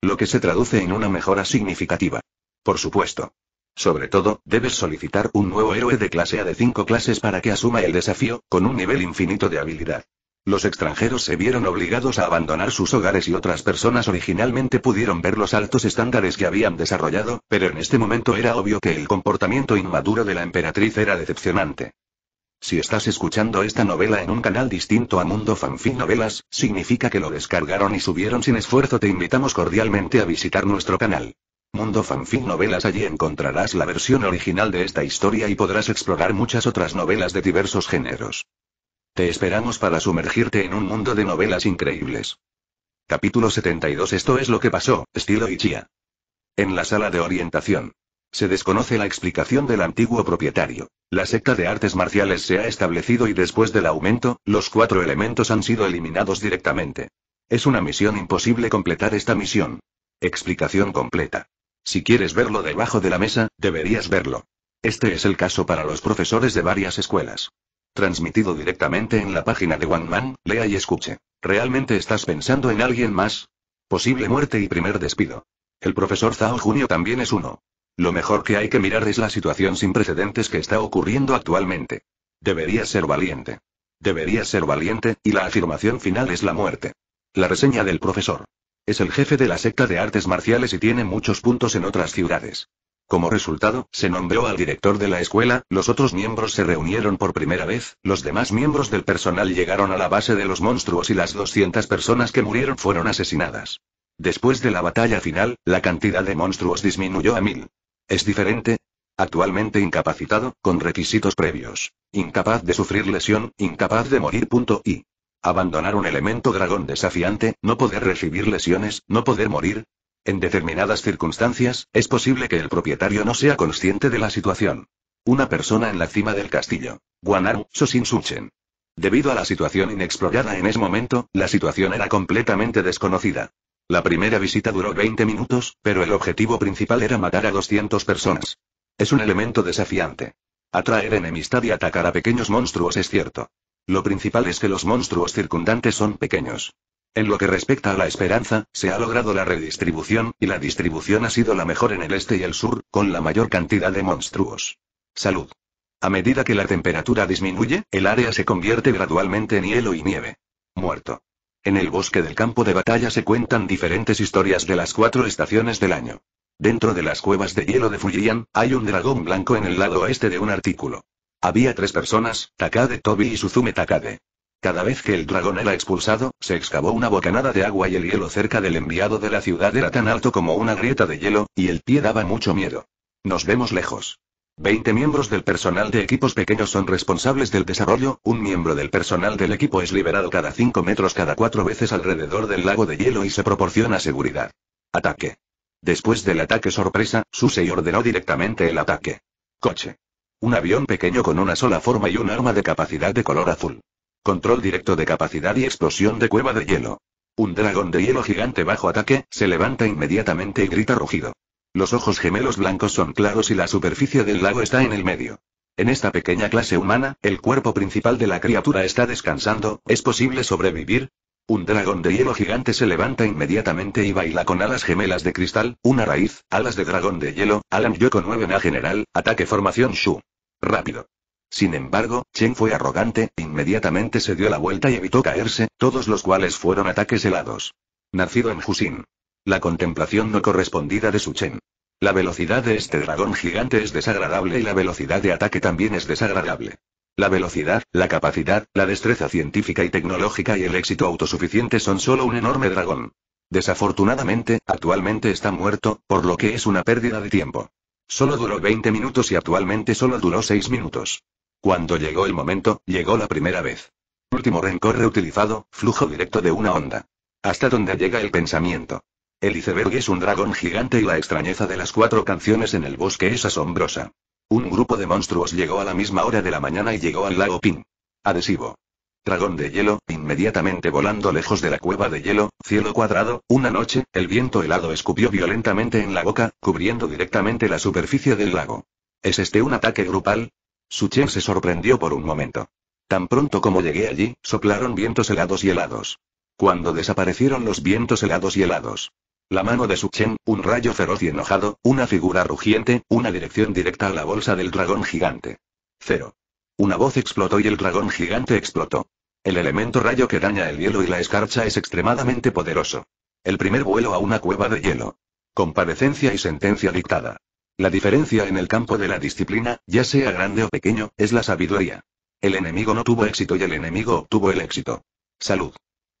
Lo que se traduce en una mejora significativa. Por supuesto. Sobre todo, debes solicitar un nuevo héroe de clase A de cinco clases para que asuma el desafío, con un nivel infinito de habilidad. Los extranjeros se vieron obligados a abandonar sus hogares y otras personas originalmente pudieron ver los altos estándares que habían desarrollado, pero en este momento era obvio que el comportamiento inmaduro de la emperatriz era decepcionante. Si estás escuchando esta novela en un canal distinto a Mundo Fanfin Novelas, significa que lo descargaron y subieron sin esfuerzo. Te invitamos cordialmente a visitar nuestro canal. Mundo Fanfic Novelas Allí encontrarás la versión original de esta historia y podrás explorar muchas otras novelas de diversos géneros. Te esperamos para sumergirte en un mundo de novelas increíbles. Capítulo 72 Esto es lo que pasó, estilo Ichia. En la sala de orientación. Se desconoce la explicación del antiguo propietario. La secta de artes marciales se ha establecido y después del aumento, los cuatro elementos han sido eliminados directamente. Es una misión imposible completar esta misión. Explicación completa. Si quieres verlo debajo de la mesa, deberías verlo. Este es el caso para los profesores de varias escuelas. Transmitido directamente en la página de One Man, lea y escuche. ¿Realmente estás pensando en alguien más? Posible muerte y primer despido. El profesor Zhao Junio también es uno. Lo mejor que hay que mirar es la situación sin precedentes que está ocurriendo actualmente. Deberías ser valiente. Deberías ser valiente, y la afirmación final es la muerte. La reseña del profesor. Es el jefe de la secta de artes marciales y tiene muchos puntos en otras ciudades. Como resultado, se nombró al director de la escuela, los otros miembros se reunieron por primera vez, los demás miembros del personal llegaron a la base de los monstruos y las 200 personas que murieron fueron asesinadas. Después de la batalla final, la cantidad de monstruos disminuyó a mil. ¿Es diferente? Actualmente incapacitado, con requisitos previos. Incapaz de sufrir lesión, incapaz de morir. Abandonar un elemento dragón desafiante, no poder recibir lesiones, no poder morir. En determinadas circunstancias, es posible que el propietario no sea consciente de la situación. Una persona en la cima del castillo. Guanaru, Sosinsuchen. Debido a la situación inexplorada en ese momento, la situación era completamente desconocida. La primera visita duró 20 minutos, pero el objetivo principal era matar a 200 personas. Es un elemento desafiante. Atraer enemistad y atacar a pequeños monstruos es cierto. Lo principal es que los monstruos circundantes son pequeños. En lo que respecta a la esperanza, se ha logrado la redistribución, y la distribución ha sido la mejor en el este y el sur, con la mayor cantidad de monstruos. Salud. A medida que la temperatura disminuye, el área se convierte gradualmente en hielo y nieve. Muerto. En el bosque del campo de batalla se cuentan diferentes historias de las cuatro estaciones del año. Dentro de las cuevas de hielo de Fujian, hay un dragón blanco en el lado oeste de un artículo. Había tres personas, Takade Tobi y Suzume Takade. Cada vez que el dragón era expulsado, se excavó una bocanada de agua y el hielo cerca del enviado de la ciudad era tan alto como una grieta de hielo, y el pie daba mucho miedo. Nos vemos lejos. Veinte miembros del personal de equipos pequeños son responsables del desarrollo, un miembro del personal del equipo es liberado cada cinco metros cada cuatro veces alrededor del lago de hielo y se proporciona seguridad. Ataque. Después del ataque sorpresa, Susei ordenó directamente el ataque. Coche. Un avión pequeño con una sola forma y un arma de capacidad de color azul. Control directo de capacidad y explosión de cueva de hielo. Un dragón de hielo gigante bajo ataque, se levanta inmediatamente y grita rugido. Los ojos gemelos blancos son claros y la superficie del lago está en el medio. En esta pequeña clase humana, el cuerpo principal de la criatura está descansando, ¿es posible sobrevivir? Un dragón de hielo gigante se levanta inmediatamente y baila con alas gemelas de cristal, una raíz, alas de dragón de hielo, Alan Yoko 9A general, ataque formación Shu. Rápido. Sin embargo, Chen fue arrogante, inmediatamente se dio la vuelta y evitó caerse, todos los cuales fueron ataques helados. Nacido en Husin. La contemplación no correspondida de su Chen. La velocidad de este dragón gigante es desagradable y la velocidad de ataque también es desagradable. La velocidad, la capacidad, la destreza científica y tecnológica y el éxito autosuficiente son solo un enorme dragón. Desafortunadamente, actualmente está muerto, por lo que es una pérdida de tiempo. Solo duró 20 minutos y actualmente solo duró 6 minutos. Cuando llegó el momento, llegó la primera vez. Último rencor reutilizado, flujo directo de una onda. Hasta donde llega el pensamiento. El iceberg es un dragón gigante y la extrañeza de las cuatro canciones en el bosque es asombrosa. Un grupo de monstruos llegó a la misma hora de la mañana y llegó al lago Pin. Adhesivo. Dragón de hielo, inmediatamente volando lejos de la cueva de hielo, cielo cuadrado, una noche, el viento helado escupió violentamente en la boca, cubriendo directamente la superficie del lago. ¿Es este un ataque grupal? Suchen se sorprendió por un momento. Tan pronto como llegué allí, soplaron vientos helados y helados. Cuando desaparecieron los vientos helados y helados. La mano de Suchen, un rayo feroz y enojado, una figura rugiente, una dirección directa a la bolsa del dragón gigante. Cero. Una voz explotó y el dragón gigante explotó. El elemento rayo que daña el hielo y la escarcha es extremadamente poderoso. El primer vuelo a una cueva de hielo. Comparecencia y sentencia dictada. La diferencia en el campo de la disciplina, ya sea grande o pequeño, es la sabiduría. El enemigo no tuvo éxito y el enemigo obtuvo el éxito. Salud.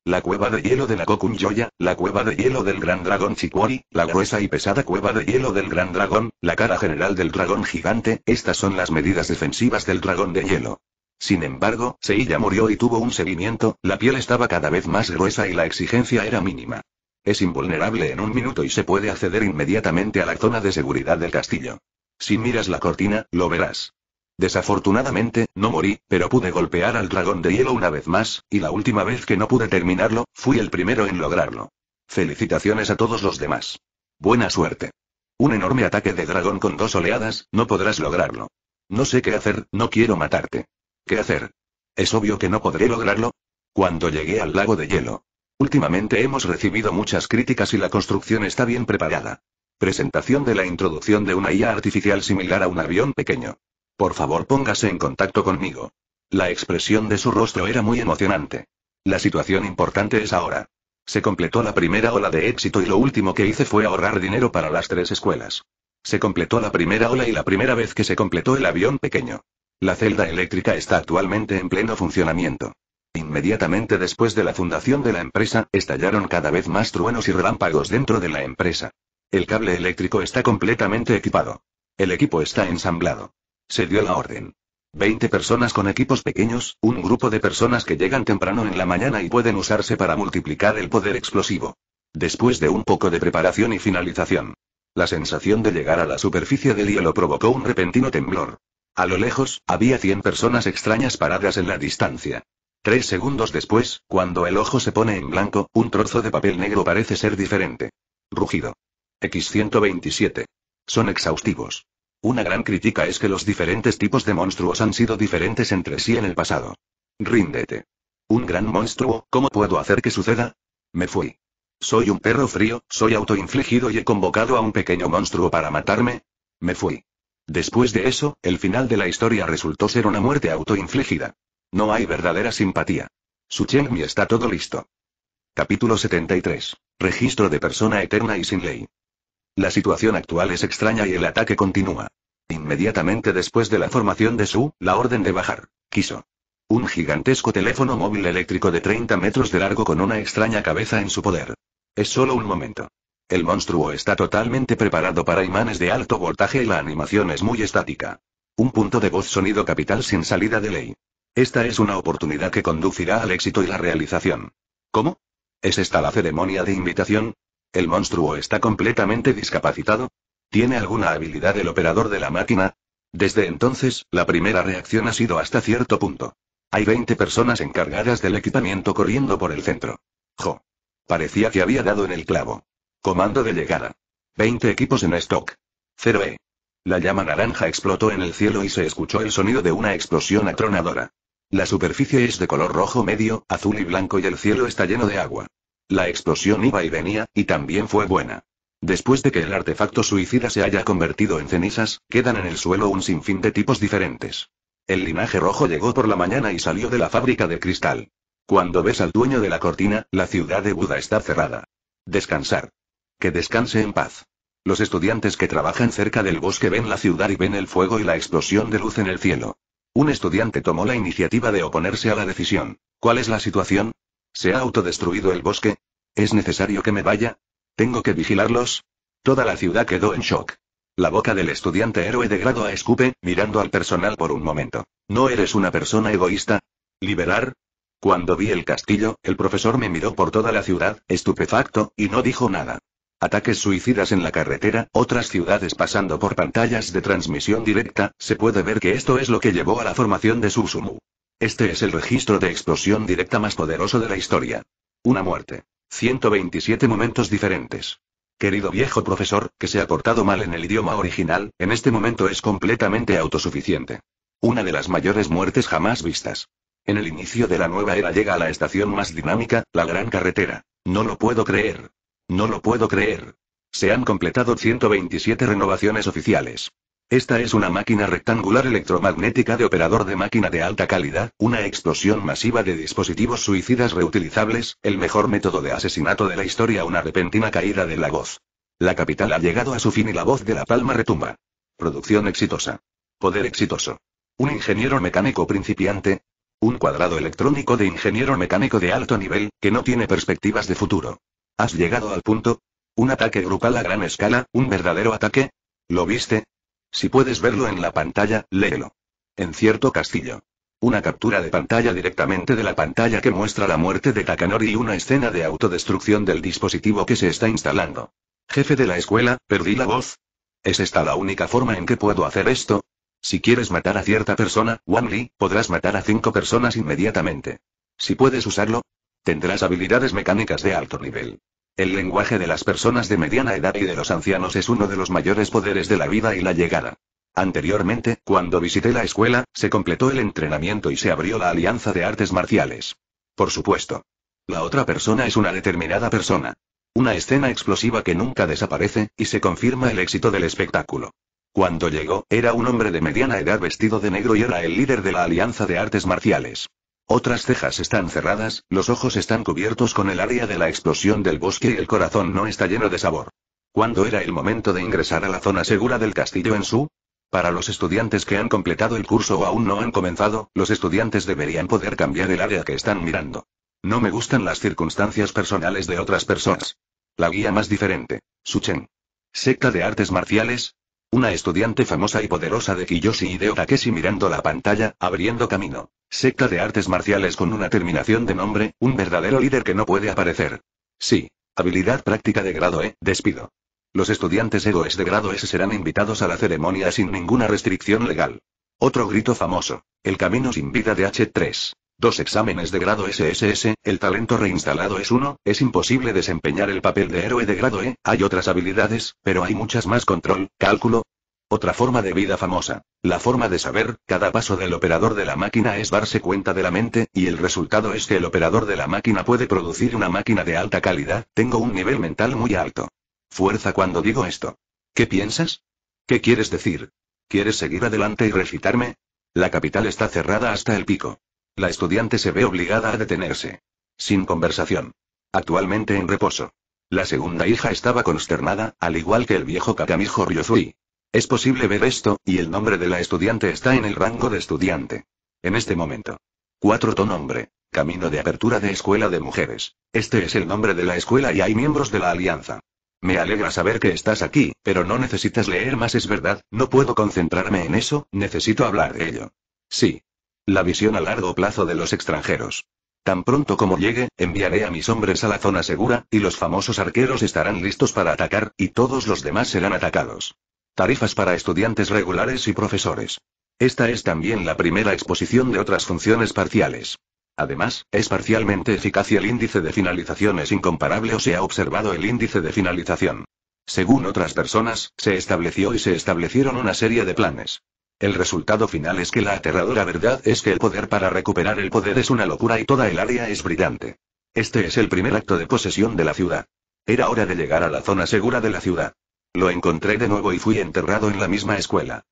La cueva de hielo de la Kokunjoya, la cueva de hielo del gran dragón chicuari la gruesa y pesada cueva de hielo del gran dragón, la cara general del dragón gigante, estas son las medidas defensivas del dragón de hielo. Sin embargo, Seiya murió y tuvo un seguimiento, la piel estaba cada vez más gruesa y la exigencia era mínima. Es invulnerable en un minuto y se puede acceder inmediatamente a la zona de seguridad del castillo. Si miras la cortina, lo verás. Desafortunadamente, no morí, pero pude golpear al dragón de hielo una vez más, y la última vez que no pude terminarlo, fui el primero en lograrlo. Felicitaciones a todos los demás. Buena suerte. Un enorme ataque de dragón con dos oleadas, no podrás lograrlo. No sé qué hacer, no quiero matarte. ¿Qué hacer? Es obvio que no podré lograrlo. Cuando llegué al lago de hielo. Últimamente hemos recibido muchas críticas y la construcción está bien preparada. Presentación de la introducción de una IA artificial similar a un avión pequeño. Por favor póngase en contacto conmigo. La expresión de su rostro era muy emocionante. La situación importante es ahora. Se completó la primera ola de éxito y lo último que hice fue ahorrar dinero para las tres escuelas. Se completó la primera ola y la primera vez que se completó el avión pequeño. La celda eléctrica está actualmente en pleno funcionamiento. Inmediatamente después de la fundación de la empresa, estallaron cada vez más truenos y relámpagos dentro de la empresa. El cable eléctrico está completamente equipado. El equipo está ensamblado. Se dio la orden. Veinte personas con equipos pequeños, un grupo de personas que llegan temprano en la mañana y pueden usarse para multiplicar el poder explosivo. Después de un poco de preparación y finalización. La sensación de llegar a la superficie del hielo provocó un repentino temblor. A lo lejos, había 100 personas extrañas paradas en la distancia. Tres segundos después, cuando el ojo se pone en blanco, un trozo de papel negro parece ser diferente. Rugido. X127. Son exhaustivos. Una gran crítica es que los diferentes tipos de monstruos han sido diferentes entre sí en el pasado. Ríndete. Un gran monstruo, ¿cómo puedo hacer que suceda? Me fui. Soy un perro frío, soy autoinfligido y he convocado a un pequeño monstruo para matarme. Me fui. Después de eso, el final de la historia resultó ser una muerte autoinfligida. No hay verdadera simpatía. Su Chengmi está todo listo. Capítulo 73. Registro de persona eterna y sin ley. La situación actual es extraña y el ataque continúa. Inmediatamente después de la formación de Su, la orden de bajar, quiso. Un gigantesco teléfono móvil eléctrico de 30 metros de largo con una extraña cabeza en su poder. Es solo un momento. El monstruo está totalmente preparado para imanes de alto voltaje y la animación es muy estática. Un punto de voz sonido capital sin salida de ley. Esta es una oportunidad que conducirá al éxito y la realización. ¿Cómo? ¿Es esta la ceremonia de invitación? ¿El monstruo está completamente discapacitado? ¿Tiene alguna habilidad el operador de la máquina? Desde entonces, la primera reacción ha sido hasta cierto punto. Hay 20 personas encargadas del equipamiento corriendo por el centro. Jo. Parecía que había dado en el clavo. Comando de llegada. 20 equipos en stock. 0E. La llama naranja explotó en el cielo y se escuchó el sonido de una explosión atronadora. La superficie es de color rojo medio, azul y blanco y el cielo está lleno de agua. La explosión iba y venía, y también fue buena. Después de que el artefacto suicida se haya convertido en cenizas, quedan en el suelo un sinfín de tipos diferentes. El linaje rojo llegó por la mañana y salió de la fábrica de cristal. Cuando ves al dueño de la cortina, la ciudad de Buda está cerrada. Descansar. Que descanse en paz. Los estudiantes que trabajan cerca del bosque ven la ciudad y ven el fuego y la explosión de luz en el cielo. Un estudiante tomó la iniciativa de oponerse a la decisión. ¿Cuál es la situación? ¿Se ha autodestruido el bosque? ¿Es necesario que me vaya? ¿Tengo que vigilarlos? Toda la ciudad quedó en shock. La boca del estudiante héroe de grado A escupe, mirando al personal por un momento. ¿No eres una persona egoísta? ¿Liberar? Cuando vi el castillo, el profesor me miró por toda la ciudad, estupefacto, y no dijo nada. Ataques suicidas en la carretera, otras ciudades pasando por pantallas de transmisión directa, se puede ver que esto es lo que llevó a la formación de Susumu. Este es el registro de explosión directa más poderoso de la historia. Una muerte. 127 momentos diferentes. Querido viejo profesor, que se ha portado mal en el idioma original, en este momento es completamente autosuficiente. Una de las mayores muertes jamás vistas. En el inicio de la nueva era llega a la estación más dinámica, la gran carretera. No lo puedo creer. No lo puedo creer. Se han completado 127 renovaciones oficiales. Esta es una máquina rectangular electromagnética de operador de máquina de alta calidad, una explosión masiva de dispositivos suicidas reutilizables, el mejor método de asesinato de la historia, una repentina caída de la voz. La capital ha llegado a su fin y la voz de la palma retumba. Producción exitosa. Poder exitoso. Un ingeniero mecánico principiante. Un cuadrado electrónico de ingeniero mecánico de alto nivel, que no tiene perspectivas de futuro. Has llegado al punto. Un ataque grupal a gran escala, un verdadero ataque. ¿Lo viste? Si puedes verlo en la pantalla, léelo. En cierto castillo. Una captura de pantalla directamente de la pantalla que muestra la muerte de Takanori y una escena de autodestrucción del dispositivo que se está instalando. Jefe de la escuela, perdí la voz. ¿Es esta la única forma en que puedo hacer esto? Si quieres matar a cierta persona, Wang podrás matar a cinco personas inmediatamente. Si puedes usarlo, tendrás habilidades mecánicas de alto nivel. El lenguaje de las personas de mediana edad y de los ancianos es uno de los mayores poderes de la vida y la llegada. Anteriormente, cuando visité la escuela, se completó el entrenamiento y se abrió la alianza de artes marciales. Por supuesto. La otra persona es una determinada persona. Una escena explosiva que nunca desaparece, y se confirma el éxito del espectáculo. Cuando llegó, era un hombre de mediana edad vestido de negro y era el líder de la Alianza de Artes Marciales. Otras cejas están cerradas, los ojos están cubiertos con el área de la explosión del bosque y el corazón no está lleno de sabor. ¿Cuándo era el momento de ingresar a la zona segura del castillo en su? Para los estudiantes que han completado el curso o aún no han comenzado, los estudiantes deberían poder cambiar el área que están mirando. No me gustan las circunstancias personales de otras personas. La guía más diferente. Suchen. Secta de artes marciales, una estudiante famosa y poderosa de Kiyoshi y de Otakeshi mirando la pantalla, abriendo camino. Secta de artes marciales con una terminación de nombre, un verdadero líder que no puede aparecer. Sí. Habilidad práctica de grado E, despido. Los estudiantes héroes de grado S serán invitados a la ceremonia sin ninguna restricción legal. Otro grito famoso. El camino sin vida de H3. Dos exámenes de grado SSS, el talento reinstalado es uno, es imposible desempeñar el papel de héroe de grado E, hay otras habilidades, pero hay muchas más control, cálculo, otra forma de vida famosa. La forma de saber, cada paso del operador de la máquina es darse cuenta de la mente, y el resultado es que el operador de la máquina puede producir una máquina de alta calidad, tengo un nivel mental muy alto. Fuerza cuando digo esto. ¿Qué piensas? ¿Qué quieres decir? ¿Quieres seguir adelante y recitarme? La capital está cerrada hasta el pico. La estudiante se ve obligada a detenerse. Sin conversación. Actualmente en reposo. La segunda hija estaba consternada, al igual que el viejo Kakamijo Ryosui. Es posible ver esto, y el nombre de la estudiante está en el rango de estudiante. En este momento. 4 tu hombre. Camino de apertura de escuela de mujeres. Este es el nombre de la escuela y hay miembros de la alianza. Me alegra saber que estás aquí, pero no necesitas leer más, es verdad, no puedo concentrarme en eso, necesito hablar de ello. Sí. La visión a largo plazo de los extranjeros. Tan pronto como llegue, enviaré a mis hombres a la zona segura, y los famosos arqueros estarán listos para atacar, y todos los demás serán atacados. Tarifas para estudiantes regulares y profesores. Esta es también la primera exposición de otras funciones parciales. Además, es parcialmente eficaz y el índice de finalización es incomparable o se ha observado el índice de finalización. Según otras personas, se estableció y se establecieron una serie de planes. El resultado final es que la aterradora verdad es que el poder para recuperar el poder es una locura y toda el área es brillante. Este es el primer acto de posesión de la ciudad. Era hora de llegar a la zona segura de la ciudad. Lo encontré de nuevo y fui enterrado en la misma escuela.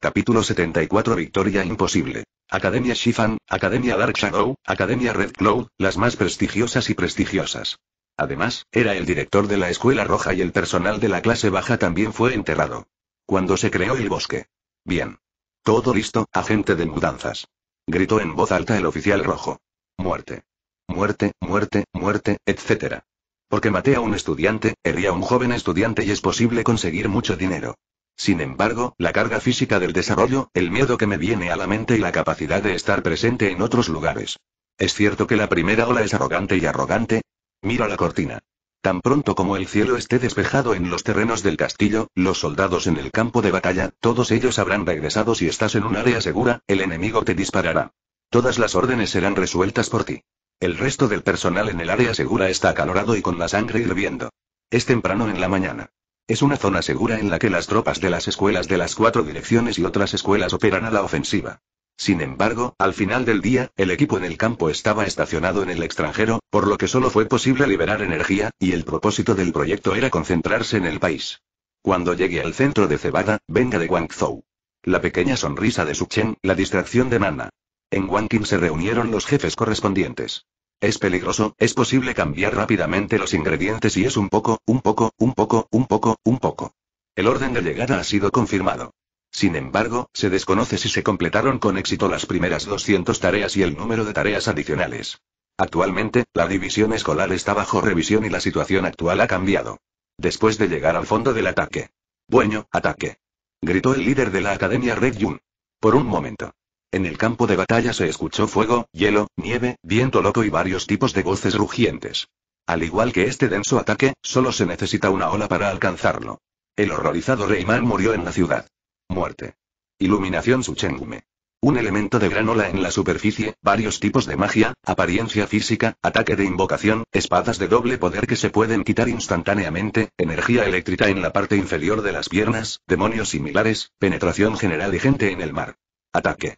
Capítulo 74 Victoria Imposible. Academia Shifan, Academia Dark Shadow, Academia Red Cloud, las más prestigiosas y prestigiosas. Además, era el director de la Escuela Roja y el personal de la clase baja también fue enterrado. Cuando se creó el bosque. Bien. Todo listo, agente de mudanzas. Gritó en voz alta el oficial rojo. Muerte. Muerte, muerte, muerte, etcétera. Porque maté a un estudiante, herí a un joven estudiante y es posible conseguir mucho dinero. Sin embargo, la carga física del desarrollo, el miedo que me viene a la mente y la capacidad de estar presente en otros lugares. ¿Es cierto que la primera ola es arrogante y arrogante? Mira la cortina. Tan pronto como el cielo esté despejado en los terrenos del castillo, los soldados en el campo de batalla, todos ellos habrán regresado si estás en un área segura, el enemigo te disparará. Todas las órdenes serán resueltas por ti. El resto del personal en el área segura está acalorado y con la sangre hirviendo. Es temprano en la mañana. Es una zona segura en la que las tropas de las escuelas de las cuatro direcciones y otras escuelas operan a la ofensiva. Sin embargo, al final del día, el equipo en el campo estaba estacionado en el extranjero, por lo que solo fue posible liberar energía, y el propósito del proyecto era concentrarse en el país. Cuando llegue al centro de Cebada, venga de Guangzhou. La pequeña sonrisa de Su Chen, la distracción de Nana. En Wankin se reunieron los jefes correspondientes. Es peligroso, es posible cambiar rápidamente los ingredientes y es un poco, un poco, un poco, un poco, un poco. El orden de llegada ha sido confirmado. Sin embargo, se desconoce si se completaron con éxito las primeras 200 tareas y el número de tareas adicionales. Actualmente, la división escolar está bajo revisión y la situación actual ha cambiado. Después de llegar al fondo del ataque. Bueno, ataque. Gritó el líder de la Academia Red Yun. Por un momento. En el campo de batalla se escuchó fuego, hielo, nieve, viento loco y varios tipos de voces rugientes. Al igual que este denso ataque, solo se necesita una ola para alcanzarlo. El horrorizado mar murió en la ciudad. Muerte. Iluminación Suchengume. Un elemento de gran ola en la superficie, varios tipos de magia, apariencia física, ataque de invocación, espadas de doble poder que se pueden quitar instantáneamente, energía eléctrica en la parte inferior de las piernas, demonios similares, penetración general y gente en el mar. Ataque.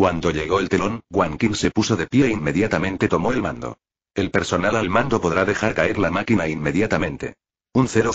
Cuando llegó el telón, Wang se puso de pie e inmediatamente tomó el mando. El personal al mando podrá dejar caer la máquina inmediatamente. Un 000.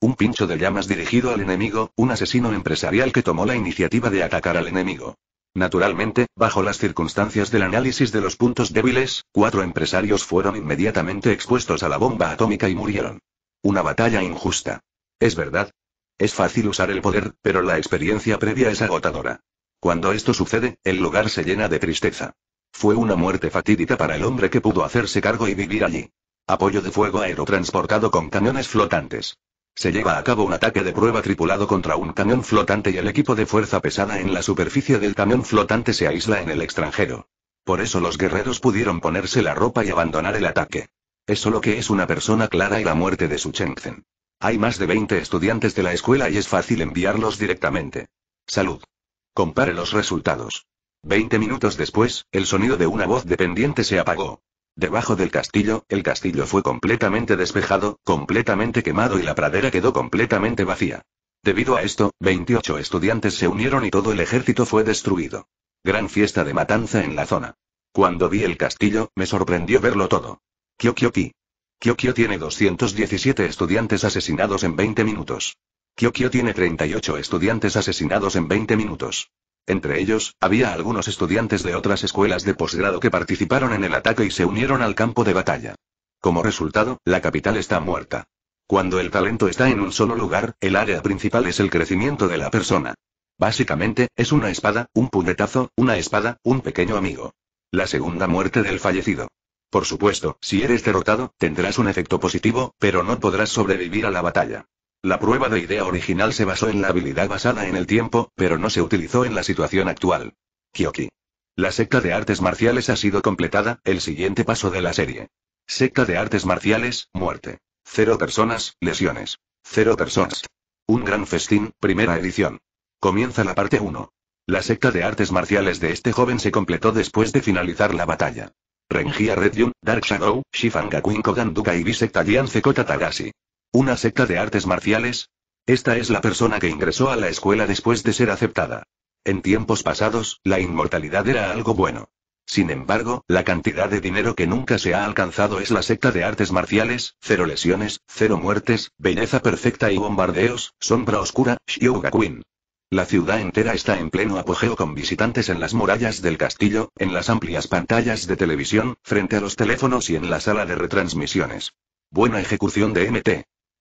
Un pincho de llamas dirigido al enemigo, un asesino empresarial que tomó la iniciativa de atacar al enemigo. Naturalmente, bajo las circunstancias del análisis de los puntos débiles, cuatro empresarios fueron inmediatamente expuestos a la bomba atómica y murieron. Una batalla injusta. Es verdad. Es fácil usar el poder, pero la experiencia previa es agotadora. Cuando esto sucede, el lugar se llena de tristeza. Fue una muerte fatídica para el hombre que pudo hacerse cargo y vivir allí. Apoyo de fuego aerotransportado con cañones flotantes. Se lleva a cabo un ataque de prueba tripulado contra un cañón flotante y el equipo de fuerza pesada en la superficie del cañón flotante se aísla en el extranjero. Por eso los guerreros pudieron ponerse la ropa y abandonar el ataque. Eso lo que es una persona clara y la muerte de su Shenzhen. Hay más de 20 estudiantes de la escuela y es fácil enviarlos directamente. Salud. Compare los resultados. Veinte minutos después, el sonido de una voz dependiente se apagó. Debajo del castillo, el castillo fue completamente despejado, completamente quemado y la pradera quedó completamente vacía. Debido a esto, 28 estudiantes se unieron y todo el ejército fue destruido. Gran fiesta de matanza en la zona. Cuando vi el castillo, me sorprendió verlo todo. Kyokyoki. Kyokyo tiene 217 estudiantes asesinados en 20 minutos. Kyokyo tiene 38 estudiantes asesinados en 20 minutos. Entre ellos, había algunos estudiantes de otras escuelas de posgrado que participaron en el ataque y se unieron al campo de batalla. Como resultado, la capital está muerta. Cuando el talento está en un solo lugar, el área principal es el crecimiento de la persona. Básicamente, es una espada, un puñetazo, una espada, un pequeño amigo. La segunda muerte del fallecido. Por supuesto, si eres derrotado, tendrás un efecto positivo, pero no podrás sobrevivir a la batalla. La prueba de idea original se basó en la habilidad basada en el tiempo, pero no se utilizó en la situación actual. Kyoki. La secta de artes marciales ha sido completada, el siguiente paso de la serie. Secta de artes marciales, muerte. Cero personas, lesiones. Cero personas. Un gran festín, primera edición. Comienza la parte 1. La secta de artes marciales de este joven se completó después de finalizar la batalla. Red Yun, Dark Shadow, Shifanga Kogan Duka y Bisecta Jian Zekota, Tagashi. ¿Una secta de artes marciales? Esta es la persona que ingresó a la escuela después de ser aceptada. En tiempos pasados, la inmortalidad era algo bueno. Sin embargo, la cantidad de dinero que nunca se ha alcanzado es la secta de artes marciales, cero lesiones, cero muertes, belleza perfecta y bombardeos, sombra oscura, queen. La ciudad entera está en pleno apogeo con visitantes en las murallas del castillo, en las amplias pantallas de televisión, frente a los teléfonos y en la sala de retransmisiones. Buena ejecución de MT.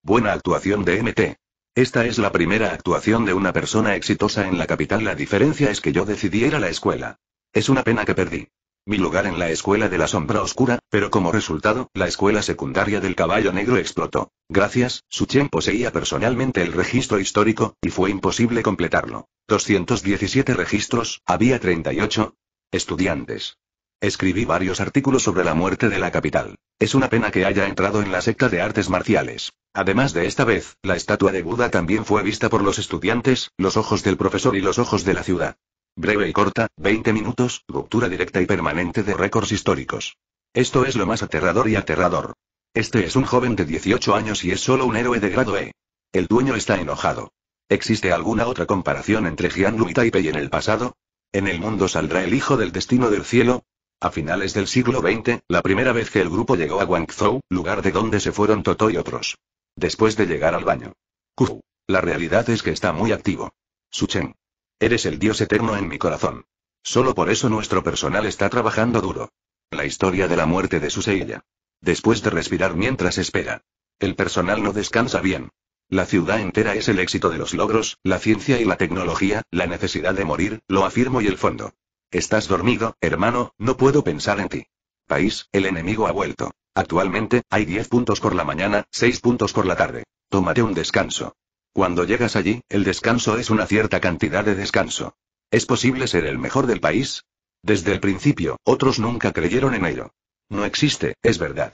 Buena actuación de MT. Esta es la primera actuación de una persona exitosa en la capital. La diferencia es que yo decidí ir a la escuela. Es una pena que perdí. Mi lugar en la escuela de la sombra oscura, pero como resultado, la escuela secundaria del caballo negro explotó. Gracias, Suchen poseía personalmente el registro histórico, y fue imposible completarlo. 217 registros, había 38 estudiantes. Escribí varios artículos sobre la muerte de la capital. Es una pena que haya entrado en la secta de artes marciales. Además de esta vez, la estatua de Buda también fue vista por los estudiantes, los ojos del profesor y los ojos de la ciudad. Breve y corta, 20 minutos, ruptura directa y permanente de récords históricos. Esto es lo más aterrador y aterrador. Este es un joven de 18 años y es solo un héroe de grado E. El dueño está enojado. ¿Existe alguna otra comparación entre Jian Lu y Taipei en el pasado? En el mundo saldrá el hijo del destino del cielo, a finales del siglo XX, la primera vez que el grupo llegó a Guangzhou, lugar de donde se fueron Toto y otros. Después de llegar al baño. ku La realidad es que está muy activo. Suchen. Eres el dios eterno en mi corazón. Solo por eso nuestro personal está trabajando duro. La historia de la muerte de Seilla. Después de respirar mientras espera. El personal no descansa bien. La ciudad entera es el éxito de los logros, la ciencia y la tecnología, la necesidad de morir, lo afirmo y el fondo. Estás dormido, hermano, no puedo pensar en ti. País, el enemigo ha vuelto. Actualmente, hay 10 puntos por la mañana, 6 puntos por la tarde. Tómate un descanso. Cuando llegas allí, el descanso es una cierta cantidad de descanso. ¿Es posible ser el mejor del país? Desde el principio, otros nunca creyeron en ello. No existe, es verdad.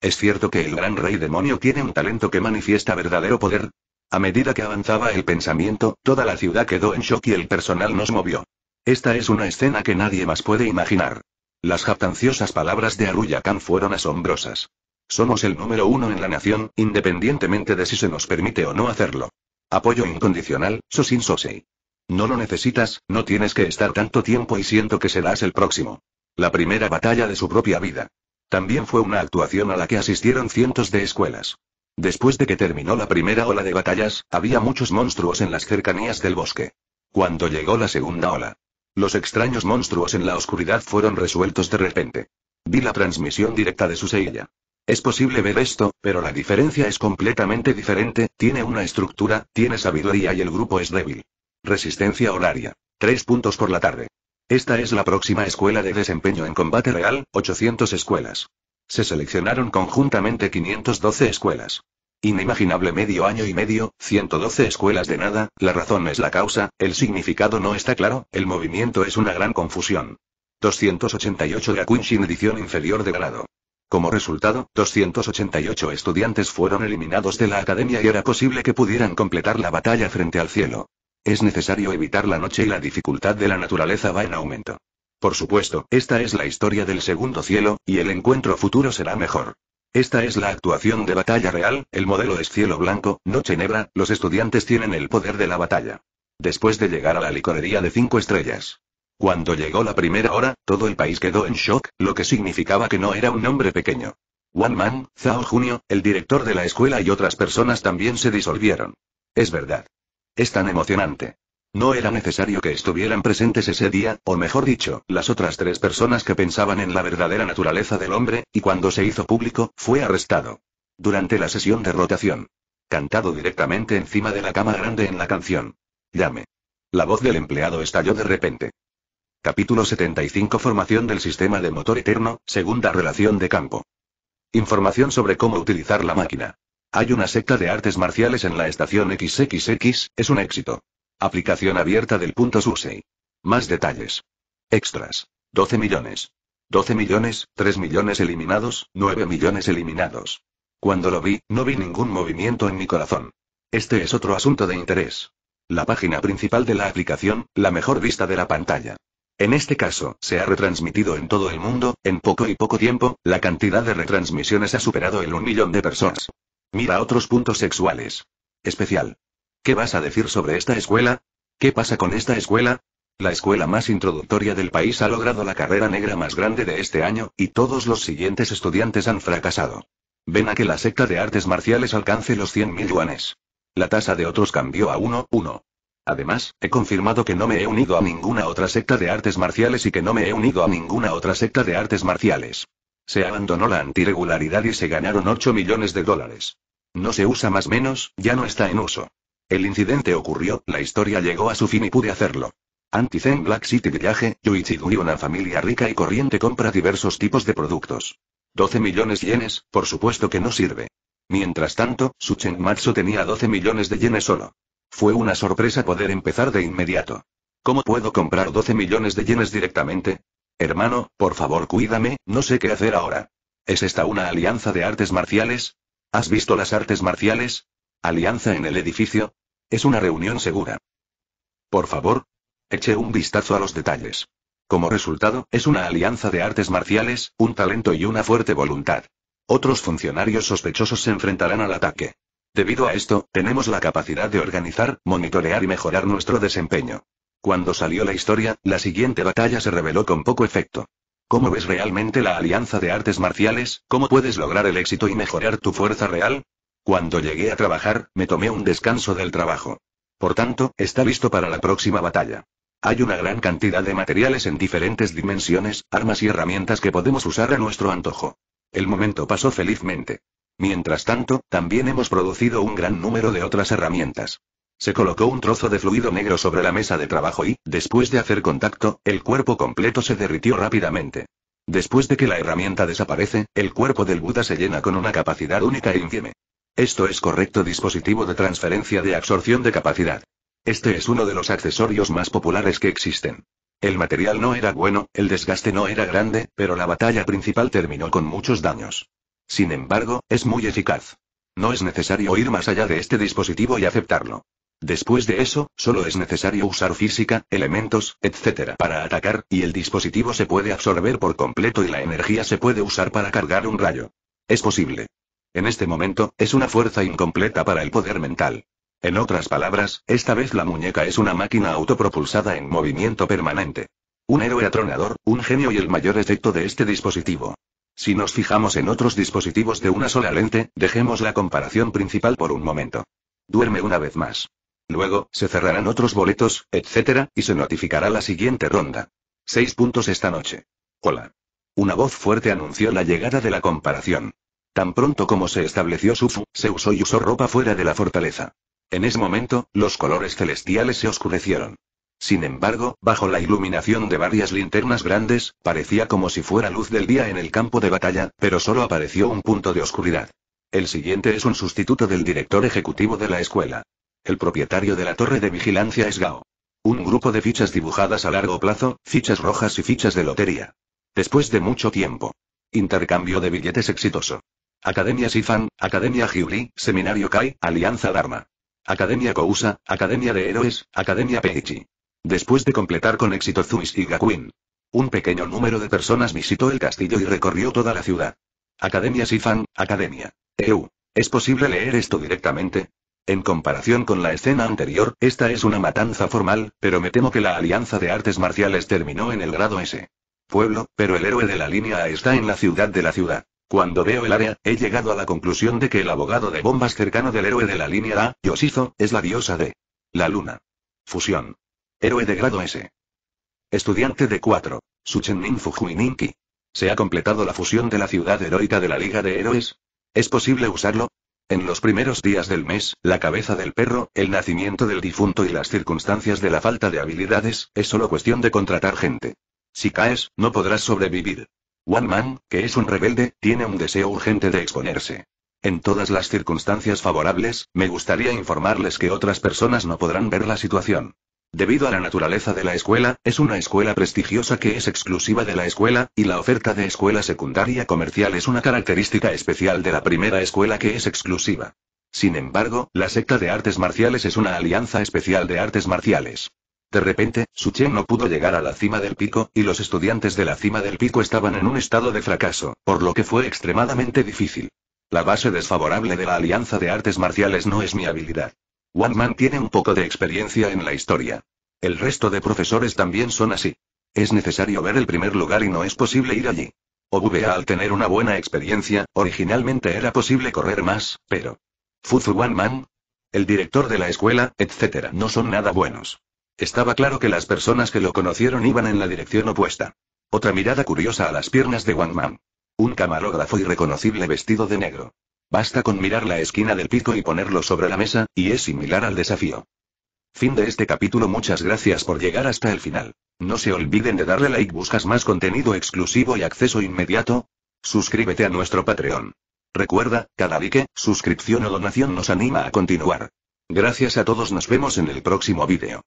¿Es cierto que el gran rey demonio tiene un talento que manifiesta verdadero poder? A medida que avanzaba el pensamiento, toda la ciudad quedó en shock y el personal nos movió. Esta es una escena que nadie más puede imaginar. Las jactanciosas palabras de Aruyakan fueron asombrosas. Somos el número uno en la nación, independientemente de si se nos permite o no hacerlo. Apoyo incondicional, Sosin Sosei. No lo necesitas, no tienes que estar tanto tiempo y siento que serás el próximo. La primera batalla de su propia vida. También fue una actuación a la que asistieron cientos de escuelas. Después de que terminó la primera ola de batallas, había muchos monstruos en las cercanías del bosque. Cuando llegó la segunda ola, los extraños monstruos en la oscuridad fueron resueltos de repente. Vi la transmisión directa de su seilla. Es posible ver esto, pero la diferencia es completamente diferente, tiene una estructura, tiene sabiduría y el grupo es débil. Resistencia horaria. Tres puntos por la tarde. Esta es la próxima escuela de desempeño en combate real, 800 escuelas. Se seleccionaron conjuntamente 512 escuelas. Inimaginable medio año y medio, 112 escuelas de nada, la razón es la causa, el significado no está claro, el movimiento es una gran confusión. 288 sin edición inferior de grado. Como resultado, 288 estudiantes fueron eliminados de la academia y era posible que pudieran completar la batalla frente al cielo. Es necesario evitar la noche y la dificultad de la naturaleza va en aumento. Por supuesto, esta es la historia del segundo cielo, y el encuentro futuro será mejor. Esta es la actuación de batalla real, el modelo es cielo blanco, noche negra, los estudiantes tienen el poder de la batalla. Después de llegar a la licorería de cinco estrellas. Cuando llegó la primera hora, todo el país quedó en shock, lo que significaba que no era un hombre pequeño. One Man, Zhao Junio, el director de la escuela y otras personas también se disolvieron. Es verdad. Es tan emocionante. No era necesario que estuvieran presentes ese día, o mejor dicho, las otras tres personas que pensaban en la verdadera naturaleza del hombre, y cuando se hizo público, fue arrestado. Durante la sesión de rotación. Cantado directamente encima de la cama grande en la canción. Llame. La voz del empleado estalló de repente. Capítulo 75 Formación del sistema de motor eterno, segunda relación de campo. Información sobre cómo utilizar la máquina. Hay una secta de artes marciales en la estación XXX, es un éxito. Aplicación abierta del punto Susei. Más detalles. Extras. 12 millones. 12 millones, 3 millones eliminados, 9 millones eliminados. Cuando lo vi, no vi ningún movimiento en mi corazón. Este es otro asunto de interés. La página principal de la aplicación, la mejor vista de la pantalla. En este caso, se ha retransmitido en todo el mundo, en poco y poco tiempo, la cantidad de retransmisiones ha superado el un millón de personas. Mira otros puntos sexuales. Especial. ¿Qué vas a decir sobre esta escuela? ¿Qué pasa con esta escuela? La escuela más introductoria del país ha logrado la carrera negra más grande de este año, y todos los siguientes estudiantes han fracasado. Ven a que la secta de artes marciales alcance los 100.000 yuanes. La tasa de otros cambió a 1-1. Además, he confirmado que no me he unido a ninguna otra secta de artes marciales y que no me he unido a ninguna otra secta de artes marciales. Se abandonó la antirregularidad y se ganaron 8 millones de dólares. No se usa más menos, ya no está en uso. El incidente ocurrió, la historia llegó a su fin y pude hacerlo. Anti Zen Black City Village, y una familia rica y corriente compra diversos tipos de productos. 12 millones yenes, por supuesto que no sirve. Mientras tanto, su Matsu tenía 12 millones de yenes solo. Fue una sorpresa poder empezar de inmediato. ¿Cómo puedo comprar 12 millones de yenes directamente? Hermano, por favor cuídame, no sé qué hacer ahora. ¿Es esta una alianza de artes marciales? ¿Has visto las artes marciales? Alianza en el edificio. Es una reunión segura. Por favor, eche un vistazo a los detalles. Como resultado, es una alianza de artes marciales, un talento y una fuerte voluntad. Otros funcionarios sospechosos se enfrentarán al ataque. Debido a esto, tenemos la capacidad de organizar, monitorear y mejorar nuestro desempeño. Cuando salió la historia, la siguiente batalla se reveló con poco efecto. ¿Cómo ves realmente la alianza de artes marciales? ¿Cómo puedes lograr el éxito y mejorar tu fuerza real? Cuando llegué a trabajar, me tomé un descanso del trabajo. Por tanto, está listo para la próxima batalla. Hay una gran cantidad de materiales en diferentes dimensiones, armas y herramientas que podemos usar a nuestro antojo. El momento pasó felizmente. Mientras tanto, también hemos producido un gran número de otras herramientas. Se colocó un trozo de fluido negro sobre la mesa de trabajo y, después de hacer contacto, el cuerpo completo se derritió rápidamente. Después de que la herramienta desaparece, el cuerpo del Buda se llena con una capacidad única e infieme. Esto es correcto dispositivo de transferencia de absorción de capacidad. Este es uno de los accesorios más populares que existen. El material no era bueno, el desgaste no era grande, pero la batalla principal terminó con muchos daños. Sin embargo, es muy eficaz. No es necesario ir más allá de este dispositivo y aceptarlo. Después de eso, solo es necesario usar física, elementos, etc. para atacar, y el dispositivo se puede absorber por completo y la energía se puede usar para cargar un rayo. Es posible. En este momento, es una fuerza incompleta para el poder mental. En otras palabras, esta vez la muñeca es una máquina autopropulsada en movimiento permanente. Un héroe atronador, un genio y el mayor efecto de este dispositivo. Si nos fijamos en otros dispositivos de una sola lente, dejemos la comparación principal por un momento. Duerme una vez más. Luego, se cerrarán otros boletos, etc., y se notificará la siguiente ronda. Seis puntos esta noche. Hola. Una voz fuerte anunció la llegada de la comparación. Tan pronto como se estableció fu, se usó y usó ropa fuera de la fortaleza. En ese momento, los colores celestiales se oscurecieron. Sin embargo, bajo la iluminación de varias linternas grandes, parecía como si fuera luz del día en el campo de batalla, pero solo apareció un punto de oscuridad. El siguiente es un sustituto del director ejecutivo de la escuela. El propietario de la torre de vigilancia es Gao. Un grupo de fichas dibujadas a largo plazo, fichas rojas y fichas de lotería. Después de mucho tiempo. Intercambio de billetes exitoso. Academia Sifan, Academia Hyuli, Seminario Kai, Alianza Dharma. Academia Kousa, Academia de Héroes, Academia Peichi. Después de completar con éxito Zuis y Gakuin. Un pequeño número de personas visitó el castillo y recorrió toda la ciudad. Academia Sifan, Academia. EU. ¿Es posible leer esto directamente? En comparación con la escena anterior, esta es una matanza formal, pero me temo que la Alianza de Artes Marciales terminó en el grado S. Pueblo, pero el héroe de la línea A está en la ciudad de la ciudad. Cuando veo el área, he llegado a la conclusión de que el abogado de bombas cercano del héroe de la línea A, Yoshizo, es la diosa de la luna. Fusión. Héroe de grado S. Estudiante de 4. Suchenin Fujuininki. ¿Se ha completado la fusión de la ciudad heroica de la Liga de Héroes? ¿Es posible usarlo? En los primeros días del mes, la cabeza del perro, el nacimiento del difunto y las circunstancias de la falta de habilidades, es solo cuestión de contratar gente. Si caes, no podrás sobrevivir. One Man, que es un rebelde, tiene un deseo urgente de exponerse. En todas las circunstancias favorables, me gustaría informarles que otras personas no podrán ver la situación. Debido a la naturaleza de la escuela, es una escuela prestigiosa que es exclusiva de la escuela, y la oferta de escuela secundaria comercial es una característica especial de la primera escuela que es exclusiva. Sin embargo, la secta de artes marciales es una alianza especial de artes marciales. De repente, Suchen no pudo llegar a la cima del pico, y los estudiantes de la cima del pico estaban en un estado de fracaso, por lo que fue extremadamente difícil. La base desfavorable de la Alianza de Artes Marciales no es mi habilidad. One Man tiene un poco de experiencia en la historia. El resto de profesores también son así. Es necesario ver el primer lugar y no es posible ir allí. OVA al tener una buena experiencia, originalmente era posible correr más, pero... Fuzu One Man, el director de la escuela, etc. no son nada buenos. Estaba claro que las personas que lo conocieron iban en la dirección opuesta. Otra mirada curiosa a las piernas de Wang Man. Un camarógrafo irreconocible vestido de negro. Basta con mirar la esquina del pico y ponerlo sobre la mesa, y es similar al desafío. Fin de este capítulo Muchas gracias por llegar hasta el final. No se olviden de darle like Buscas más contenido exclusivo y acceso inmediato. Suscríbete a nuestro Patreon. Recuerda, cada like, suscripción o donación nos anima a continuar. Gracias a todos nos vemos en el próximo vídeo.